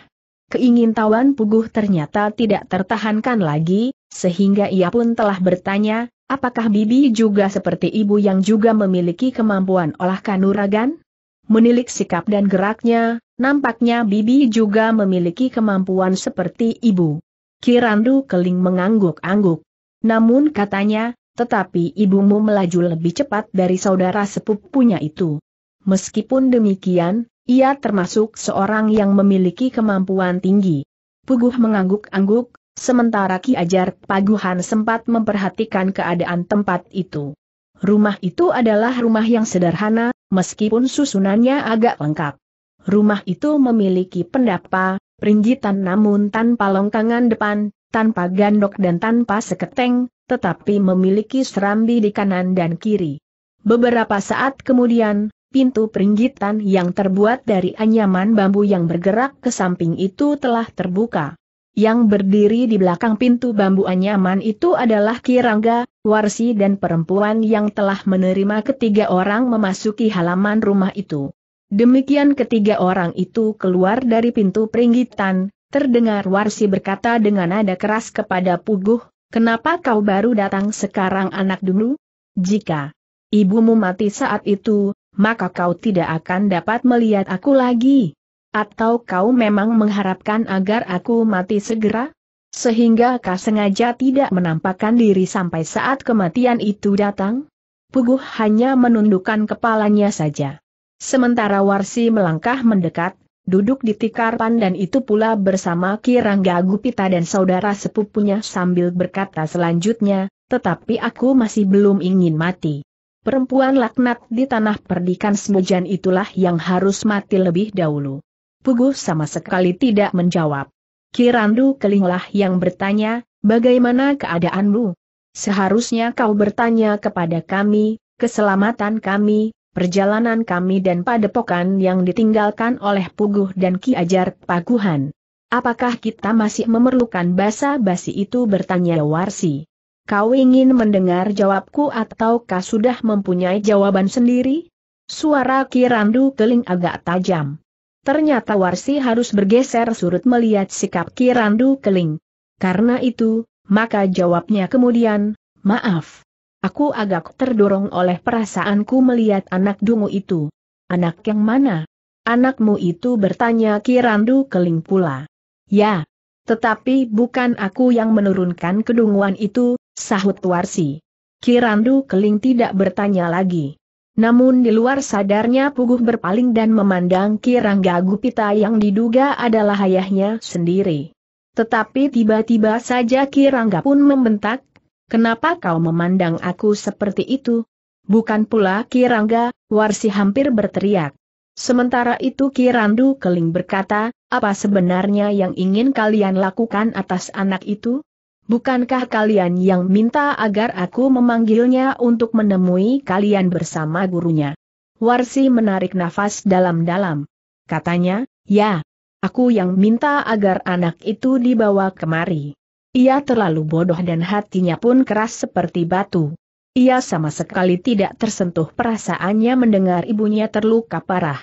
Keingintahuan tawan Puguh ternyata tidak tertahankan lagi, sehingga ia pun telah bertanya, apakah Bibi juga seperti ibu yang juga memiliki kemampuan olah kanuragan? Menilik sikap dan geraknya, nampaknya Bibi juga memiliki kemampuan seperti ibu. Kirandu Keling mengangguk-angguk. Namun katanya, tetapi ibumu melaju lebih cepat dari saudara sepupunya itu. Meskipun demikian, ia termasuk seorang yang memiliki kemampuan tinggi. Puguh mengangguk-angguk, sementara Ki Ajar Paguhan sempat memperhatikan keadaan tempat itu. Rumah itu adalah rumah yang sederhana, meskipun susunannya agak lengkap. Rumah itu memiliki pendapa, peringgitan namun tanpa longkangan depan, tanpa gandok dan tanpa seketeng, tetapi memiliki serambi di kanan dan kiri. Beberapa saat kemudian, pintu peringgitan yang terbuat dari anyaman bambu yang bergerak ke samping itu telah terbuka. Yang berdiri di belakang pintu bambu anyaman itu adalah Kirangga, Warsi dan perempuan yang telah menerima ketiga orang memasuki halaman rumah itu. Demikian ketiga orang itu keluar dari pintu peringgitan, Terdengar Warsi berkata dengan nada keras kepada Puguh, kenapa kau baru datang sekarang anak dulu? Jika ibumu mati saat itu, maka kau tidak akan dapat melihat aku lagi. Atau kau memang mengharapkan agar aku mati segera? Sehingga kau sengaja tidak menampakkan diri sampai saat kematian itu datang? Puguh hanya menundukkan kepalanya saja. Sementara Warsi melangkah mendekat, duduk di tikar pandan itu pula bersama Kirangga Gupita dan saudara sepupunya sambil berkata selanjutnya, tetapi aku masih belum ingin mati. Perempuan laknat di tanah perdikan semojan itulah yang harus mati lebih dahulu. Pugu sama sekali tidak menjawab. Kirandu Kelinglah yang bertanya, bagaimana keadaanmu? Seharusnya kau bertanya kepada kami, keselamatan kami, perjalanan kami dan padepokan yang ditinggalkan oleh Puguh dan Ki Ajar Paguhan. Apakah kita masih memerlukan basa-basi itu bertanya Warsi. Kau ingin mendengar jawabku ataukah sudah mempunyai jawaban sendiri? Suara Kirandu keling agak tajam. Ternyata Warsi harus bergeser surut melihat sikap Kirandu keling. Karena itu, maka jawabnya kemudian, maaf. Aku agak terdorong oleh perasaanku melihat anak dungu itu. Anak yang mana? Anakmu itu bertanya Kirandu Keling pula. Ya. Tetapi bukan aku yang menurunkan kedunguan itu, sahut Warsi. Kirandu Keling tidak bertanya lagi. Namun di luar sadarnya Puguh berpaling dan memandang Kirangga Gupita yang diduga adalah ayahnya sendiri. Tetapi tiba-tiba saja Kirangga pun membentak, Kenapa kau memandang aku seperti itu? Bukan pula Kirangga, Warsi hampir berteriak. Sementara itu Kirandu Keling berkata, apa sebenarnya yang ingin kalian lakukan atas anak itu? Bukankah kalian yang minta agar aku memanggilnya untuk menemui kalian bersama gurunya? Warsi menarik nafas dalam-dalam. Katanya, ya, aku yang minta agar anak itu dibawa kemari. Ia terlalu bodoh dan hatinya pun keras seperti batu. Ia sama sekali tidak tersentuh perasaannya mendengar ibunya terluka parah.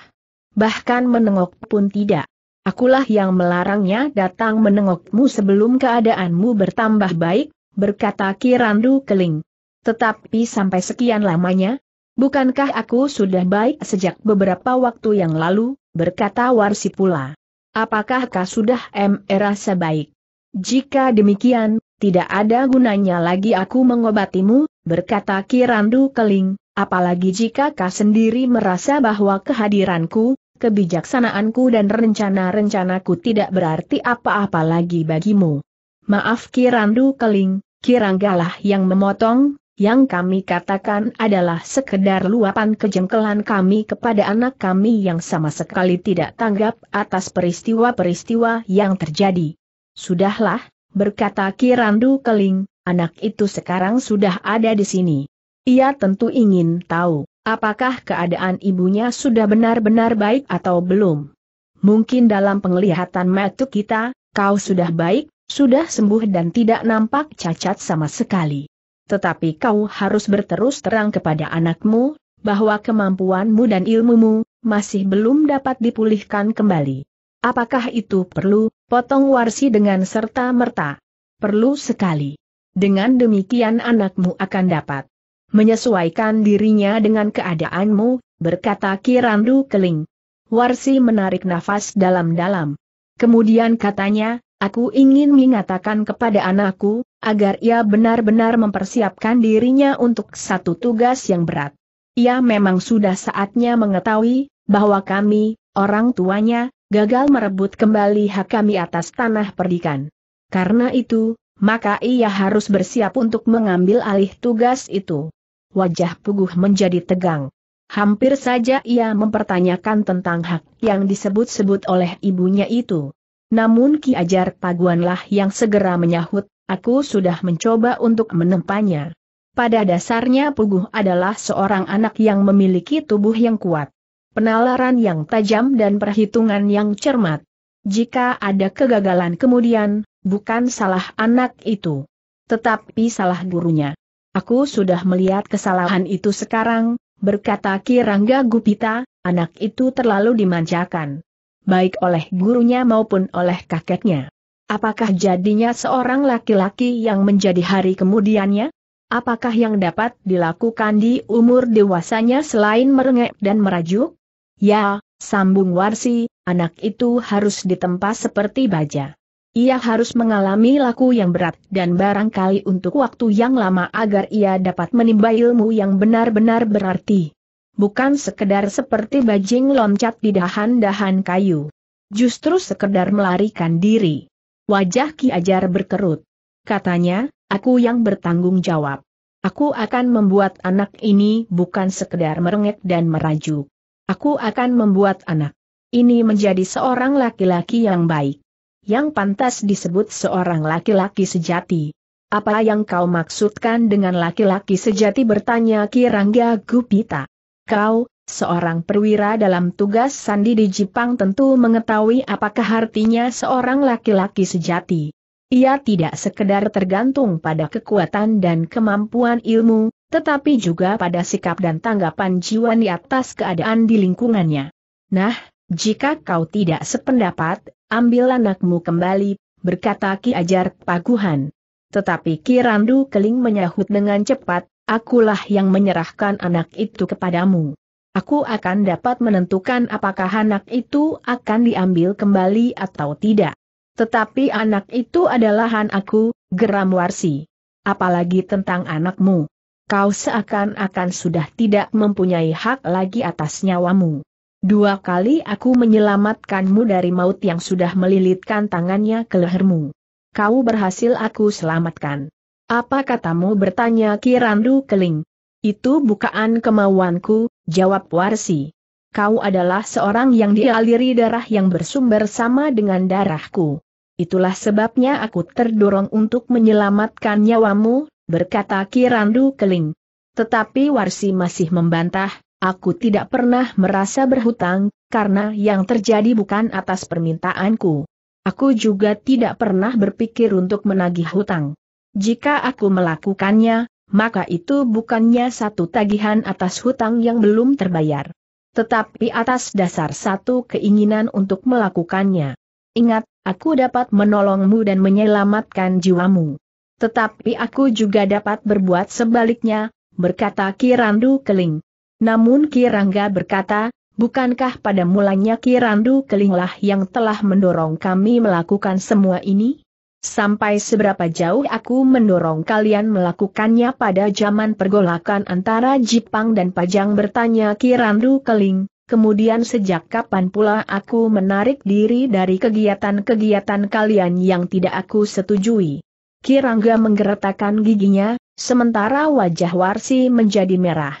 Bahkan menengok pun tidak. Akulah yang melarangnya datang menengokmu sebelum keadaanmu bertambah baik, berkata Kirandu Keling. Tetapi sampai sekian lamanya, bukankah aku sudah baik sejak beberapa waktu yang lalu, berkata Warsi pula. Apakah kau sudah merasa baik? Jika demikian, tidak ada gunanya lagi aku mengobatimu, berkata Kirandu Keling, apalagi jika kau sendiri merasa bahwa kehadiranku, kebijaksanaanku dan rencana-rencanaku tidak berarti apa-apa lagi bagimu. Maaf Kirandu Keling, Kiranggalah yang memotong, yang kami katakan adalah sekedar luapan kejengkelan kami kepada anak kami yang sama sekali tidak tanggap atas peristiwa-peristiwa yang terjadi. Sudahlah, berkata Kirandu Keling, anak itu sekarang sudah ada di sini. Ia tentu ingin tahu, apakah keadaan ibunya sudah benar-benar baik atau belum. Mungkin dalam penglihatan mata kita, kau sudah baik, sudah sembuh dan tidak nampak cacat sama sekali. Tetapi kau harus berterus terang kepada anakmu, bahwa kemampuanmu dan ilmumu, masih belum dapat dipulihkan kembali. Apakah itu perlu, potong warsi dengan serta-merta. Perlu sekali. Dengan demikian anakmu akan dapat menyesuaikan dirinya dengan keadaanmu, berkata Kirandu Keling. Warsi menarik nafas dalam-dalam. Kemudian katanya, aku ingin mengatakan kepada anakku, agar ia benar-benar mempersiapkan dirinya untuk satu tugas yang berat. Ia memang sudah saatnya mengetahui, bahwa kami, orang tuanya, gagal merebut kembali hak kami atas tanah perdikan. Karena itu, maka ia harus bersiap untuk mengambil alih tugas itu. Wajah Puguh menjadi tegang. Hampir saja ia mempertanyakan tentang hak yang disebut-sebut oleh ibunya itu. Namun Ki Ajar Paguanlah yang segera menyahut, aku sudah mencoba untuk menempanya. Pada dasarnya Puguh adalah seorang anak yang memiliki tubuh yang kuat penalaran yang tajam dan perhitungan yang cermat. Jika ada kegagalan kemudian, bukan salah anak itu. Tetapi salah gurunya. Aku sudah melihat kesalahan itu sekarang, berkata Kirangga Gupita, anak itu terlalu dimanjakan. Baik oleh gurunya maupun oleh kakeknya. Apakah jadinya seorang laki-laki yang menjadi hari kemudiannya? Apakah yang dapat dilakukan di umur dewasanya selain merengek dan merajuk? Ya, sambung Warsi, anak itu harus ditempa seperti baja. Ia harus mengalami laku yang berat dan barangkali untuk waktu yang lama agar ia dapat menimba ilmu yang benar-benar berarti. Bukan sekedar seperti bajing loncat di dahan-dahan kayu. Justru sekedar melarikan diri. Wajah Ki Ajar berkerut. Katanya, aku yang bertanggung jawab. Aku akan membuat anak ini bukan sekedar merengek dan merajuk. Aku akan membuat anak. Ini menjadi seorang laki-laki yang baik. Yang pantas disebut seorang laki-laki sejati. Apa yang kau maksudkan dengan laki-laki sejati bertanya Kirangga Gupita. Kau, seorang perwira dalam tugas sandi di Jepang tentu mengetahui apakah artinya seorang laki-laki sejati. Ia tidak sekedar tergantung pada kekuatan dan kemampuan ilmu, tetapi juga pada sikap dan tanggapan jiwa di atas keadaan di lingkungannya. Nah, jika kau tidak sependapat, ambil anakmu kembali, berkata Ki Ajar Paguhan. Tetapi Ki Randu Keling menyahut dengan cepat, akulah yang menyerahkan anak itu kepadamu. Aku akan dapat menentukan apakah anak itu akan diambil kembali atau tidak. Tetapi anak itu adalah anakku, geram Warsi. Apalagi tentang anakmu kau seakan-akan sudah tidak mempunyai hak lagi atas nyawamu. Dua kali aku menyelamatkanmu dari maut yang sudah melilitkan tangannya ke lehermu. Kau berhasil aku selamatkan. Apa katamu bertanya Kirandu Keling? Itu bukaan kemauanku, jawab Warsi. Kau adalah seorang yang dialiri darah yang bersumber sama dengan darahku. Itulah sebabnya aku terdorong untuk menyelamatkan nyawamu berkata Kirandu Keling. Tetapi Warsi masih membantah, aku tidak pernah merasa berhutang, karena yang terjadi bukan atas permintaanku. Aku juga tidak pernah berpikir untuk menagih hutang. Jika aku melakukannya, maka itu bukannya satu tagihan atas hutang yang belum terbayar. Tetapi atas dasar satu keinginan untuk melakukannya. Ingat, aku dapat menolongmu dan menyelamatkan jiwamu. Tetapi aku juga dapat berbuat sebaliknya, berkata Kirandu Keling. Namun Kirangga berkata, bukankah pada mulanya Kirandu Kelinglah yang telah mendorong kami melakukan semua ini? Sampai seberapa jauh aku mendorong kalian melakukannya pada zaman pergolakan antara Jipang dan Pajang bertanya Kirandu Keling, kemudian sejak kapan pula aku menarik diri dari kegiatan-kegiatan kalian yang tidak aku setujui. Kirangga menggeretakkan giginya, sementara wajah Warsi menjadi merah.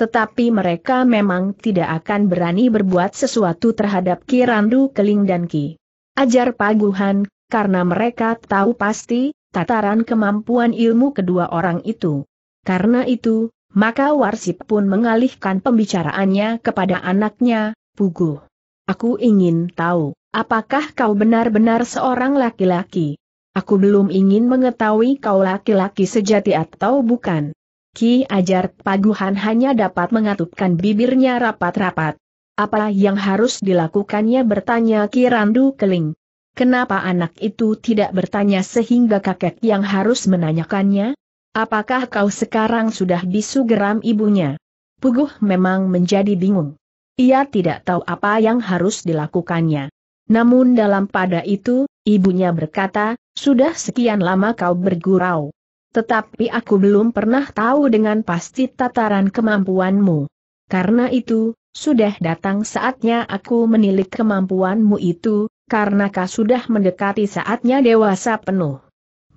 Tetapi mereka memang tidak akan berani berbuat sesuatu terhadap Kirandu Keling dan Ki. Ajar Paguhan, karena mereka tahu pasti, tataran kemampuan ilmu kedua orang itu. Karena itu, maka Warsip pun mengalihkan pembicaraannya kepada anaknya, Puguh. Aku ingin tahu, apakah kau benar-benar seorang laki-laki? Aku belum ingin mengetahui kau laki-laki sejati atau bukan. Ki Ajar Paguhan hanya dapat mengatupkan bibirnya rapat-rapat. Apa yang harus dilakukannya bertanya Ki Randu Keling. Kenapa anak itu tidak bertanya sehingga kakek yang harus menanyakannya? Apakah kau sekarang sudah bisu geram ibunya? Puguh memang menjadi bingung. Ia tidak tahu apa yang harus dilakukannya. Namun dalam pada itu, ibunya berkata, sudah sekian lama kau bergurau. Tetapi aku belum pernah tahu dengan pasti tataran kemampuanmu. Karena itu, sudah datang saatnya aku menilik kemampuanmu itu, karena kau sudah mendekati saatnya dewasa penuh.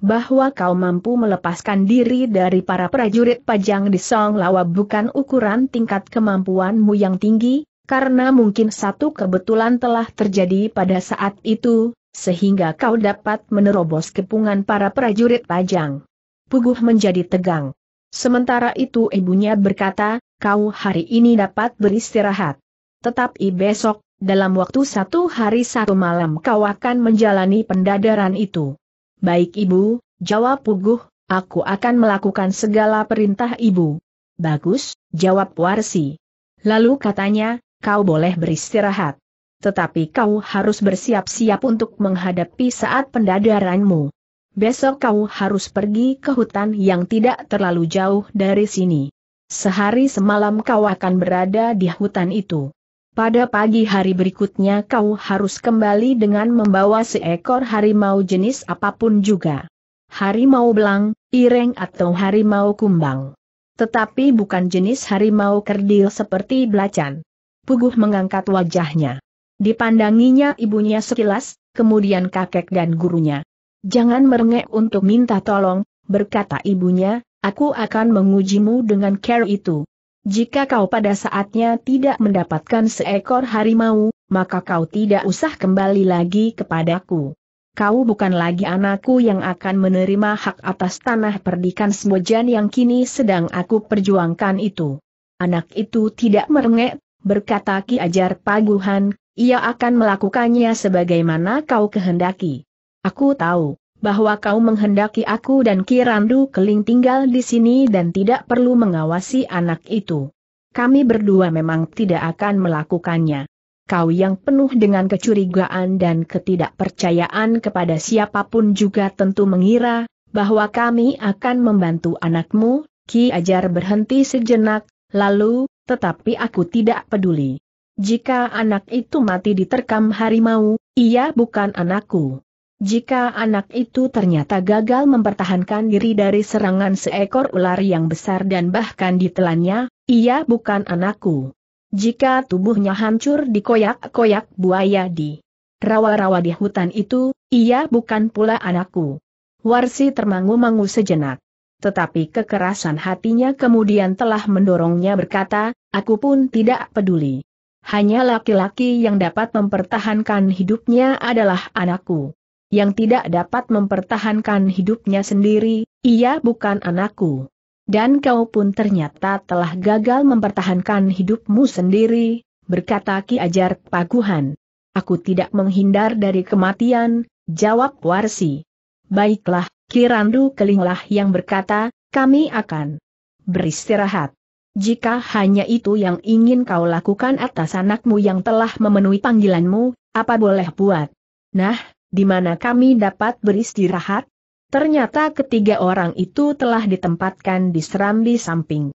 Bahwa kau mampu melepaskan diri dari para prajurit pajang di Song Lawa bukan ukuran tingkat kemampuanmu yang tinggi, karena mungkin satu kebetulan telah terjadi pada saat itu, sehingga kau dapat menerobos kepungan para prajurit pajang. Puguh menjadi tegang. Sementara itu ibunya berkata, kau hari ini dapat beristirahat. Tetapi besok, dalam waktu satu hari satu malam kau akan menjalani pendadaran itu. Baik ibu, jawab Puguh, aku akan melakukan segala perintah ibu. Bagus, jawab Warsi. Lalu katanya, kau boleh beristirahat tetapi kau harus bersiap-siap untuk menghadapi saat pendadaranmu. Besok kau harus pergi ke hutan yang tidak terlalu jauh dari sini. Sehari semalam kau akan berada di hutan itu. Pada pagi hari berikutnya kau harus kembali dengan membawa seekor harimau jenis apapun juga. Harimau belang, ireng atau harimau kumbang. Tetapi bukan jenis harimau kerdil seperti belacan. Puguh mengangkat wajahnya. Dipandanginya ibunya sekilas, kemudian kakek dan gurunya. Jangan merengek untuk minta tolong, berkata ibunya, aku akan mengujimu dengan care itu. Jika kau pada saatnya tidak mendapatkan seekor harimau, maka kau tidak usah kembali lagi kepadaku. Kau bukan lagi anakku yang akan menerima hak atas tanah perdikan Sembojan yang kini sedang aku perjuangkan itu. Anak itu tidak merengek, berkata Ki Ajar Paguhan, ia akan melakukannya sebagaimana kau kehendaki. Aku tahu, bahwa kau menghendaki aku dan Kirandu Keling tinggal di sini dan tidak perlu mengawasi anak itu. Kami berdua memang tidak akan melakukannya. Kau yang penuh dengan kecurigaan dan ketidakpercayaan kepada siapapun juga tentu mengira, bahwa kami akan membantu anakmu, Ki Ajar berhenti sejenak, lalu, tetapi aku tidak peduli. Jika anak itu mati diterkam harimau, ia bukan anakku. Jika anak itu ternyata gagal mempertahankan diri dari serangan seekor ular yang besar dan bahkan ditelannya, ia bukan anakku. Jika tubuhnya hancur dikoyak-koyak buaya di rawa-rawa di hutan itu, ia bukan pula anakku. Warsi termangu-mangu sejenak. Tetapi kekerasan hatinya kemudian telah mendorongnya berkata, aku pun tidak peduli. Hanya laki-laki yang dapat mempertahankan hidupnya adalah anakku. Yang tidak dapat mempertahankan hidupnya sendiri, ia bukan anakku. Dan kau pun ternyata telah gagal mempertahankan hidupmu sendiri, berkata Ki Ajar Paguhan. Aku tidak menghindar dari kematian, jawab Warsi. Baiklah, Kirandu Kelinglah yang berkata, kami akan beristirahat. Jika hanya itu yang ingin kau lakukan atas anakmu yang telah memenuhi panggilanmu, apa boleh buat? Nah, di mana kami dapat beristirahat? Ternyata ketiga orang itu telah ditempatkan di serambi samping.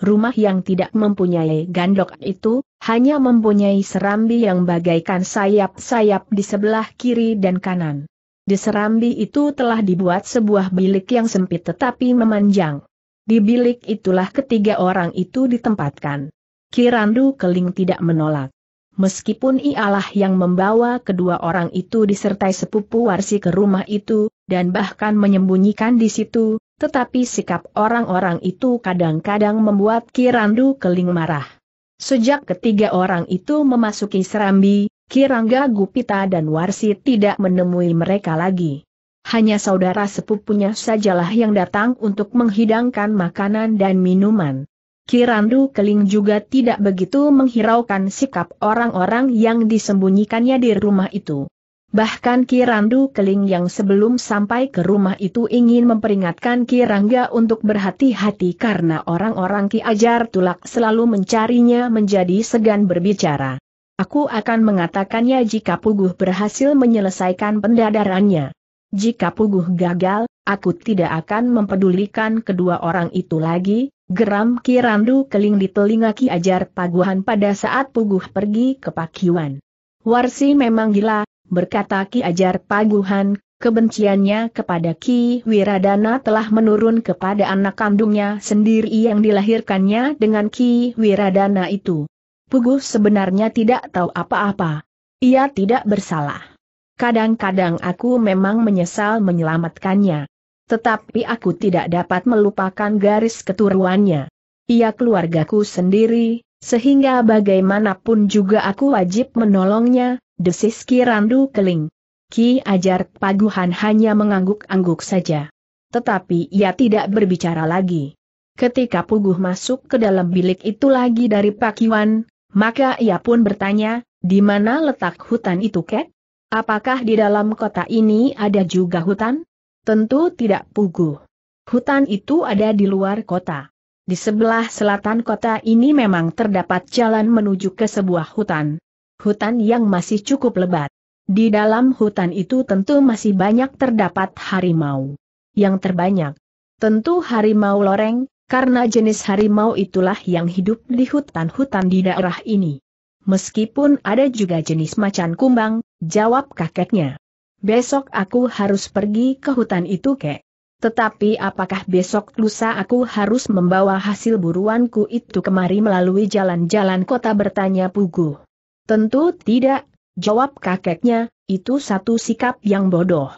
Rumah yang tidak mempunyai gandok itu, hanya mempunyai serambi yang bagaikan sayap-sayap di sebelah kiri dan kanan. Di serambi itu telah dibuat sebuah bilik yang sempit tetapi memanjang. Di bilik itulah ketiga orang itu ditempatkan. Kirandu Keling tidak menolak. Meskipun ialah yang membawa kedua orang itu disertai sepupu Warsi ke rumah itu, dan bahkan menyembunyikan di situ, tetapi sikap orang-orang itu kadang-kadang membuat Kirandu Keling marah. Sejak ketiga orang itu memasuki Serambi, Kirangga Gupita dan Warsi tidak menemui mereka lagi. Hanya saudara sepupunya sajalah yang datang untuk menghidangkan makanan dan minuman. Kirandu Keling juga tidak begitu menghiraukan sikap orang-orang yang disembunyikannya di rumah itu. Bahkan Kirandu Keling yang sebelum sampai ke rumah itu ingin memperingatkan Kirangga untuk berhati-hati karena orang-orang Ki Ajar Tulak selalu mencarinya menjadi segan berbicara. Aku akan mengatakannya jika Puguh berhasil menyelesaikan pendadarannya. Jika Puguh gagal, aku tidak akan mempedulikan kedua orang itu lagi, geram Kirandu keling di telinga Ki Ajar Paguhan pada saat Puguh pergi ke Pakiwan. Warsi memang gila, berkata Ki Ajar Paguhan, kebenciannya kepada Ki Wiradana telah menurun kepada anak kandungnya sendiri yang dilahirkannya dengan Ki Wiradana itu. Puguh sebenarnya tidak tahu apa-apa. Ia tidak bersalah. Kadang-kadang aku memang menyesal menyelamatkannya. Tetapi aku tidak dapat melupakan garis keturuannya. Ia keluargaku sendiri, sehingga bagaimanapun juga aku wajib menolongnya, desis Randu Keling. Ki Ajar Paguhan hanya mengangguk-angguk saja. Tetapi ia tidak berbicara lagi. Ketika Puguh masuk ke dalam bilik itu lagi dari Pakiwan, maka ia pun bertanya, di mana letak hutan itu kek? Apakah di dalam kota ini ada juga hutan? Tentu tidak Pugu. Hutan itu ada di luar kota. Di sebelah selatan kota ini memang terdapat jalan menuju ke sebuah hutan. Hutan yang masih cukup lebat. Di dalam hutan itu tentu masih banyak terdapat harimau. Yang terbanyak. Tentu harimau loreng, karena jenis harimau itulah yang hidup di hutan-hutan di daerah ini. Meskipun ada juga jenis macan kumbang, jawab kakeknya. Besok aku harus pergi ke hutan itu kek. Tetapi apakah besok lusa aku harus membawa hasil buruanku itu kemari melalui jalan-jalan kota bertanya Pugu? Tentu tidak, jawab kakeknya, itu satu sikap yang bodoh.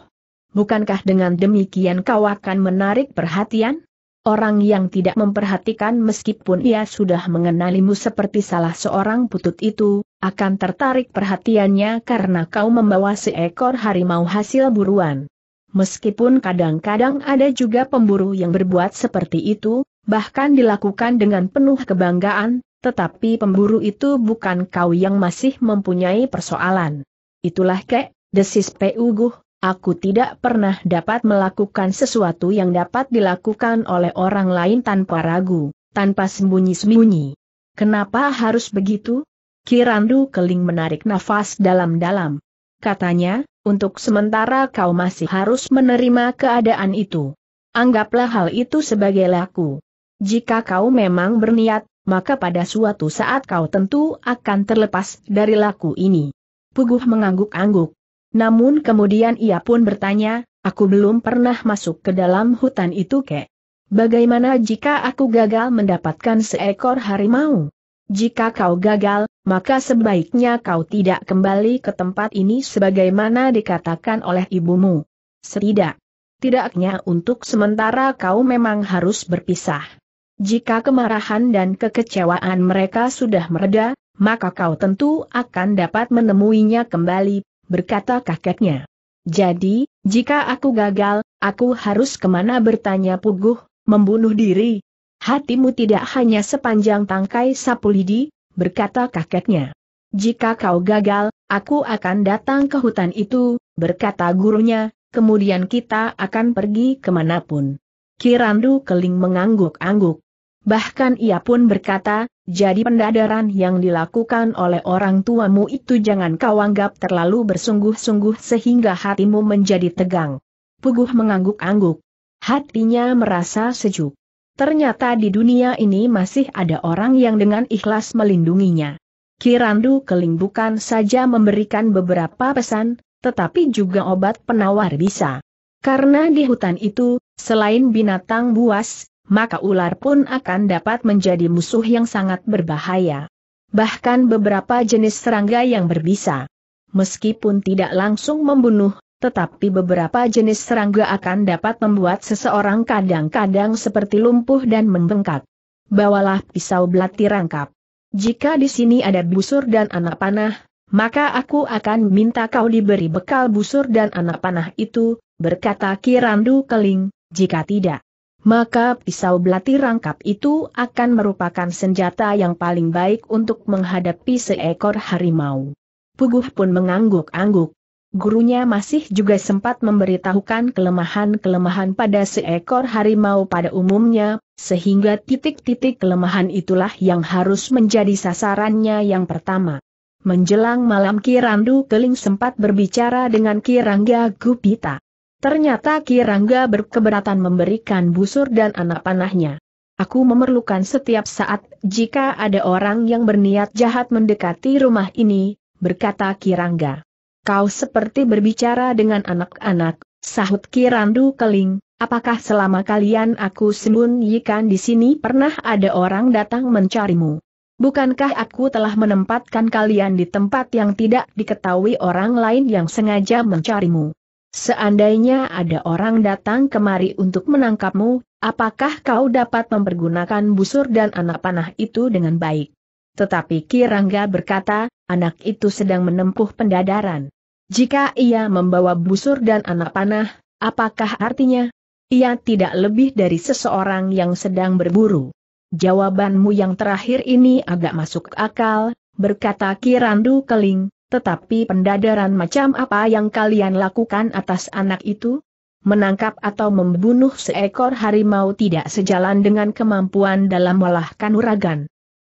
Bukankah dengan demikian kau akan menarik perhatian? Orang yang tidak memperhatikan meskipun ia sudah mengenalimu seperti salah seorang putut itu, akan tertarik perhatiannya karena kau membawa seekor harimau hasil buruan. Meskipun kadang-kadang ada juga pemburu yang berbuat seperti itu, bahkan dilakukan dengan penuh kebanggaan, tetapi pemburu itu bukan kau yang masih mempunyai persoalan. Itulah kek, desis Peuguh. Aku tidak pernah dapat melakukan sesuatu yang dapat dilakukan oleh orang lain tanpa ragu, tanpa sembunyi-sembunyi. Kenapa harus begitu? Kirandu Keling menarik nafas dalam-dalam. Katanya, untuk sementara kau masih harus menerima keadaan itu. Anggaplah hal itu sebagai laku. Jika kau memang berniat, maka pada suatu saat kau tentu akan terlepas dari laku ini. Puguh mengangguk-angguk. Namun kemudian ia pun bertanya, aku belum pernah masuk ke dalam hutan itu kek. Bagaimana jika aku gagal mendapatkan seekor harimau? Jika kau gagal, maka sebaiknya kau tidak kembali ke tempat ini sebagaimana dikatakan oleh ibumu. Setidak. Tidaknya untuk sementara kau memang harus berpisah. Jika kemarahan dan kekecewaan mereka sudah mereda, maka kau tentu akan dapat menemuinya kembali berkata kakeknya. Jadi, jika aku gagal, aku harus kemana bertanya Puguh, membunuh diri. Hatimu tidak hanya sepanjang tangkai sapu lidi, berkata kakeknya. Jika kau gagal, aku akan datang ke hutan itu, berkata gurunya, kemudian kita akan pergi kemanapun. Kirandu Keling mengangguk-angguk. Bahkan ia pun berkata, jadi pendadaran yang dilakukan oleh orang tuamu itu jangan kau anggap terlalu bersungguh-sungguh sehingga hatimu menjadi tegang. Puguh mengangguk-angguk. Hatinya merasa sejuk. Ternyata di dunia ini masih ada orang yang dengan ikhlas melindunginya. Kirandu Keling bukan saja memberikan beberapa pesan, tetapi juga obat penawar bisa. Karena di hutan itu, selain binatang buas, maka ular pun akan dapat menjadi musuh yang sangat berbahaya. Bahkan beberapa jenis serangga yang berbisa. Meskipun tidak langsung membunuh, tetapi beberapa jenis serangga akan dapat membuat seseorang kadang-kadang seperti lumpuh dan membengkak. Bawalah pisau belati rangkap. Jika di sini ada busur dan anak panah, maka aku akan minta kau diberi bekal busur dan anak panah itu, berkata Kirandu Keling, jika tidak maka pisau belati rangkap itu akan merupakan senjata yang paling baik untuk menghadapi seekor harimau. Puguh pun mengangguk-angguk. Gurunya masih juga sempat memberitahukan kelemahan-kelemahan pada seekor harimau pada umumnya, sehingga titik-titik kelemahan itulah yang harus menjadi sasarannya yang pertama. Menjelang malam Kirandu Keling sempat berbicara dengan Kirangga Gupita. Ternyata Kirangga berkeberatan memberikan busur dan anak panahnya. Aku memerlukan setiap saat jika ada orang yang berniat jahat mendekati rumah ini, berkata Kirangga. Kau seperti berbicara dengan anak-anak, sahut Kirandu Keling, apakah selama kalian aku sembunyikan di sini pernah ada orang datang mencarimu? Bukankah aku telah menempatkan kalian di tempat yang tidak diketahui orang lain yang sengaja mencarimu? Seandainya ada orang datang kemari untuk menangkapmu, apakah kau dapat mempergunakan busur dan anak panah itu dengan baik? Tetapi Kirangga berkata, anak itu sedang menempuh pendadaran. Jika ia membawa busur dan anak panah, apakah artinya? Ia tidak lebih dari seseorang yang sedang berburu. Jawabanmu yang terakhir ini agak masuk akal, berkata Kirandu Keling, tetapi pendadaran macam apa yang kalian lakukan atas anak itu? Menangkap atau membunuh seekor harimau tidak sejalan dengan kemampuan dalam melahkan kanuragan.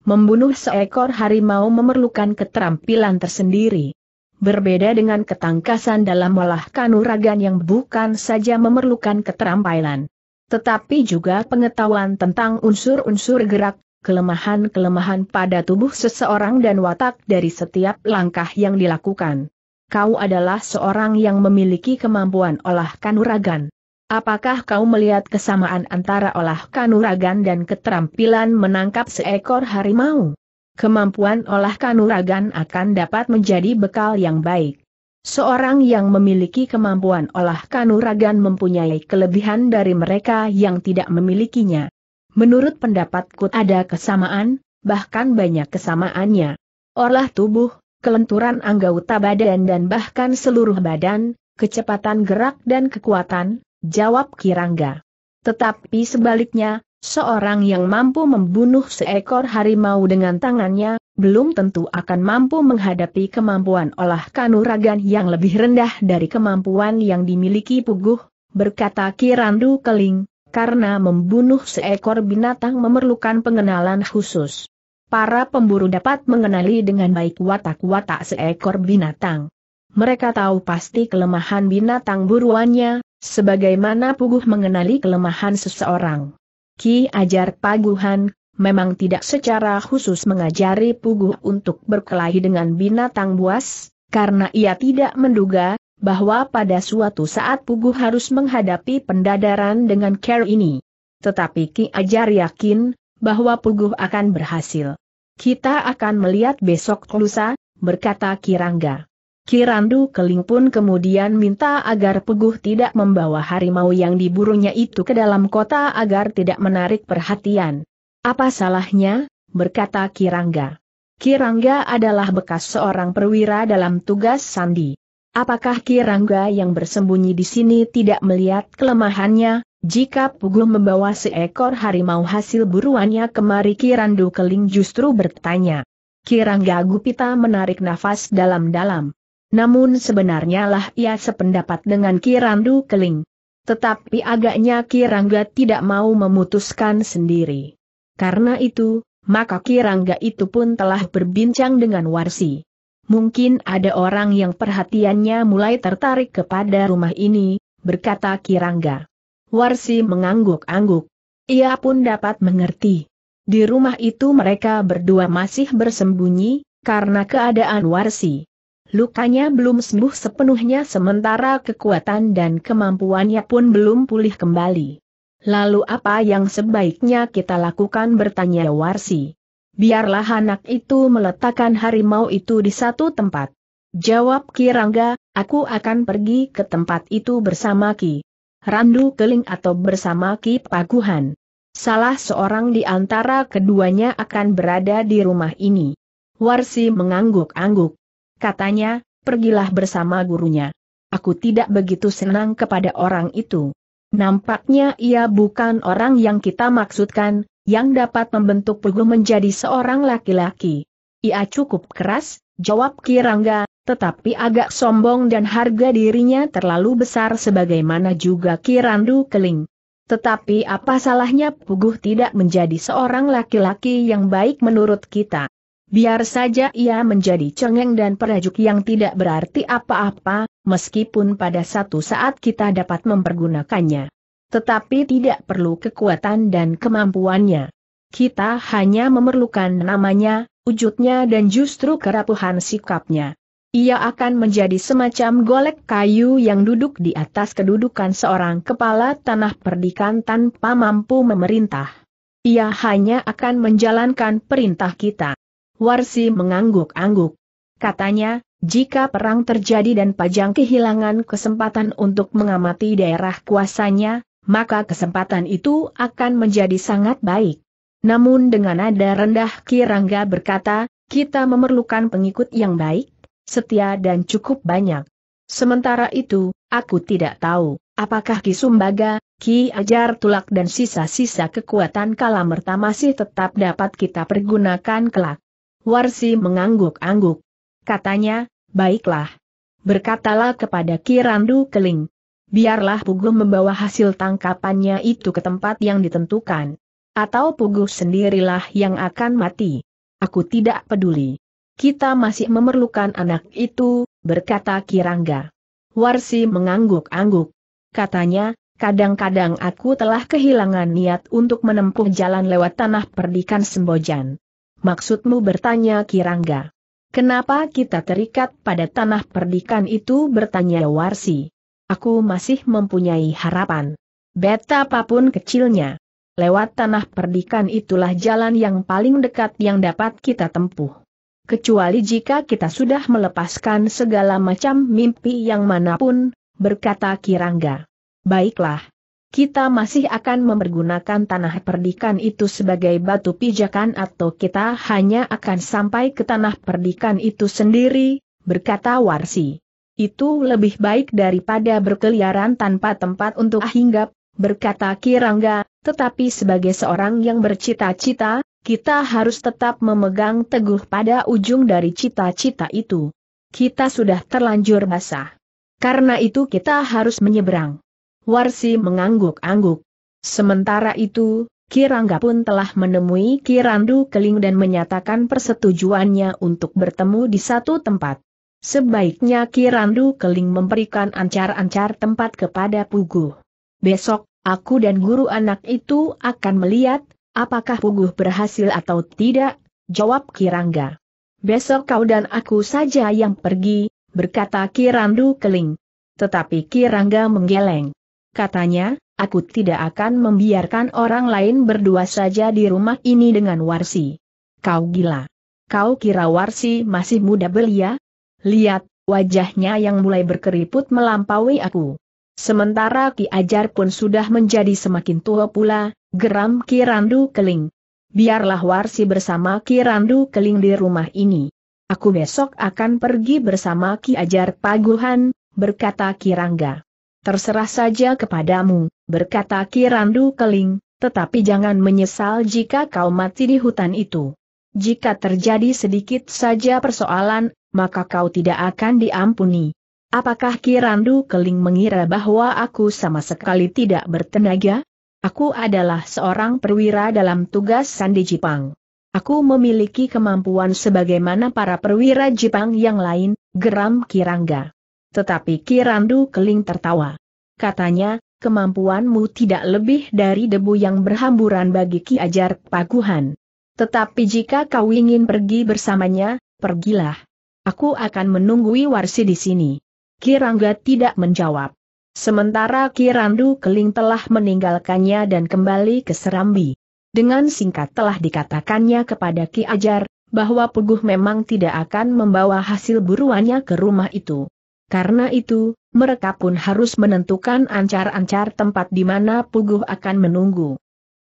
Membunuh seekor harimau memerlukan keterampilan tersendiri. Berbeda dengan ketangkasan dalam melahkan kanuragan yang bukan saja memerlukan keterampilan, tetapi juga pengetahuan tentang unsur-unsur gerak, kelemahan-kelemahan pada tubuh seseorang dan watak dari setiap langkah yang dilakukan. Kau adalah seorang yang memiliki kemampuan olah kanuragan. Apakah kau melihat kesamaan antara olah kanuragan dan keterampilan menangkap seekor harimau? Kemampuan olah kanuragan akan dapat menjadi bekal yang baik. Seorang yang memiliki kemampuan olah kanuragan mempunyai kelebihan dari mereka yang tidak memilikinya. Menurut pendapatku ada kesamaan, bahkan banyak kesamaannya. Olah tubuh, kelenturan anggota badan dan bahkan seluruh badan, kecepatan gerak dan kekuatan, jawab Kirangga. Tetapi sebaliknya, seorang yang mampu membunuh seekor harimau dengan tangannya, belum tentu akan mampu menghadapi kemampuan olah kanuragan yang lebih rendah dari kemampuan yang dimiliki Puguh, berkata Kirandu Keling, karena membunuh seekor binatang memerlukan pengenalan khusus. Para pemburu dapat mengenali dengan baik watak-watak seekor binatang. Mereka tahu pasti kelemahan binatang buruannya, sebagaimana Puguh mengenali kelemahan seseorang. Ki Ajar Paguhan, memang tidak secara khusus mengajari Puguh untuk berkelahi dengan binatang buas, karena ia tidak menduga, bahwa pada suatu saat Pugu harus menghadapi pendadaran dengan care ini. Tetapi Ki Ajar yakin, bahwa Pugu akan berhasil. Kita akan melihat besok lusa, berkata Kirangga. Kirandu Keling pun kemudian minta agar Puguh tidak membawa harimau yang diburunya itu ke dalam kota agar tidak menarik perhatian. Apa salahnya? berkata Kirangga. Kirangga adalah bekas seorang perwira dalam tugas Sandi. Apakah Kirangga yang bersembunyi di sini tidak melihat kelemahannya? Jika Puguh membawa seekor harimau hasil buruannya kemari Kirandu Keling justru bertanya. Kirangga Gupita menarik nafas dalam-dalam. Namun sebenarnya lah ia sependapat dengan Kirandu Keling. Tetapi agaknya Kirangga tidak mau memutuskan sendiri. Karena itu, maka Kirangga itu pun telah berbincang dengan Warsi mungkin ada orang yang perhatiannya mulai tertarik kepada rumah ini, berkata Kirangga. Warsi mengangguk-angguk. Ia pun dapat mengerti. Di rumah itu mereka berdua masih bersembunyi, karena keadaan Warsi. Lukanya belum sembuh sepenuhnya sementara kekuatan dan kemampuannya pun belum pulih kembali. Lalu apa yang sebaiknya kita lakukan bertanya Warsi biarlah anak itu meletakkan harimau itu di satu tempat. Jawab Kirangga, aku akan pergi ke tempat itu bersama Ki. Randu Keling atau bersama Ki Paguhan. Salah seorang di antara keduanya akan berada di rumah ini. Warsi mengangguk-angguk. Katanya, pergilah bersama gurunya. Aku tidak begitu senang kepada orang itu. Nampaknya ia bukan orang yang kita maksudkan, yang dapat membentuk Pugu menjadi seorang laki-laki. Ia cukup keras, jawab Kirangga, tetapi agak sombong dan harga dirinya terlalu besar sebagaimana juga Kirandu Keling. Tetapi apa salahnya Puguh tidak menjadi seorang laki-laki yang baik menurut kita. Biar saja ia menjadi cengeng dan perajuk yang tidak berarti apa-apa, meskipun pada satu saat kita dapat mempergunakannya tetapi tidak perlu kekuatan dan kemampuannya. Kita hanya memerlukan namanya, wujudnya dan justru kerapuhan sikapnya. Ia akan menjadi semacam golek kayu yang duduk di atas kedudukan seorang kepala tanah perdikan tanpa mampu memerintah. Ia hanya akan menjalankan perintah kita. Warsi mengangguk-angguk. Katanya, jika perang terjadi dan Pajang kehilangan kesempatan untuk mengamati daerah kuasanya, maka kesempatan itu akan menjadi sangat baik. Namun dengan nada rendah Kirangga berkata, kita memerlukan pengikut yang baik, setia dan cukup banyak. Sementara itu, aku tidak tahu, apakah Ki Sumbaga, Ki Ajar Tulak dan sisa-sisa kekuatan Kalamerta masih tetap dapat kita pergunakan kelak. Warsi mengangguk-angguk. Katanya, baiklah. Berkatalah kepada Kirandu Keling, biarlah Pugu membawa hasil tangkapannya itu ke tempat yang ditentukan. Atau Pugu sendirilah yang akan mati. Aku tidak peduli. Kita masih memerlukan anak itu, berkata Kirangga. Warsi mengangguk-angguk. Katanya, kadang-kadang aku telah kehilangan niat untuk menempuh jalan lewat tanah perdikan Sembojan. Maksudmu bertanya Kirangga. Kenapa kita terikat pada tanah perdikan itu bertanya Warsi aku masih mempunyai harapan. Betapapun kecilnya. Lewat tanah perdikan itulah jalan yang paling dekat yang dapat kita tempuh. Kecuali jika kita sudah melepaskan segala macam mimpi yang manapun, berkata Kirangga. Baiklah. Kita masih akan mempergunakan tanah perdikan itu sebagai batu pijakan atau kita hanya akan sampai ke tanah perdikan itu sendiri, berkata Warsi. Itu lebih baik daripada berkeliaran tanpa tempat untuk hinggap, berkata Kirangga, tetapi sebagai seorang yang bercita-cita, kita harus tetap memegang teguh pada ujung dari cita-cita itu. Kita sudah terlanjur basah. Karena itu kita harus menyeberang. Warsi mengangguk-angguk. Sementara itu, Kirangga pun telah menemui Kirandu Keling dan menyatakan persetujuannya untuk bertemu di satu tempat. Sebaiknya Kirandu Keling memberikan ancar-ancar tempat kepada Puguh. Besok, aku dan guru anak itu akan melihat, apakah Puguh berhasil atau tidak, jawab Kirangga. Besok kau dan aku saja yang pergi, berkata Kirandu Keling. Tetapi Kirangga menggeleng. Katanya, aku tidak akan membiarkan orang lain berdua saja di rumah ini dengan Warsi. Kau gila. Kau kira Warsi masih muda belia, Lihat, wajahnya yang mulai berkeriput melampaui aku. Sementara Ki Ajar pun sudah menjadi semakin tua pula, geram Ki Randu Keling. Biarlah Warsi bersama Ki Randu Keling di rumah ini. Aku besok akan pergi bersama Ki Ajar Paguhan, berkata Ki Rangga. Terserah saja kepadamu, berkata Ki Randu Keling, tetapi jangan menyesal jika kau mati di hutan itu. Jika terjadi sedikit saja persoalan, maka kau tidak akan diampuni. Apakah Kirandu Keling mengira bahwa aku sama sekali tidak bertenaga? Aku adalah seorang perwira dalam tugas Sandi Jipang. Aku memiliki kemampuan sebagaimana para perwira Jipang yang lain, geram Kirangga. Tetapi Kirandu Keling tertawa. Katanya, kemampuanmu tidak lebih dari debu yang berhamburan bagi Ki Ajar Paguhan. Tetapi jika kau ingin pergi bersamanya, pergilah. Aku akan menunggui Warsi di sini. Kirangga tidak menjawab. Sementara Kirandu Keling telah meninggalkannya dan kembali ke Serambi. Dengan singkat telah dikatakannya kepada Ki Ajar, bahwa Puguh memang tidak akan membawa hasil buruannya ke rumah itu. Karena itu, mereka pun harus menentukan ancar-ancar tempat di mana Puguh akan menunggu.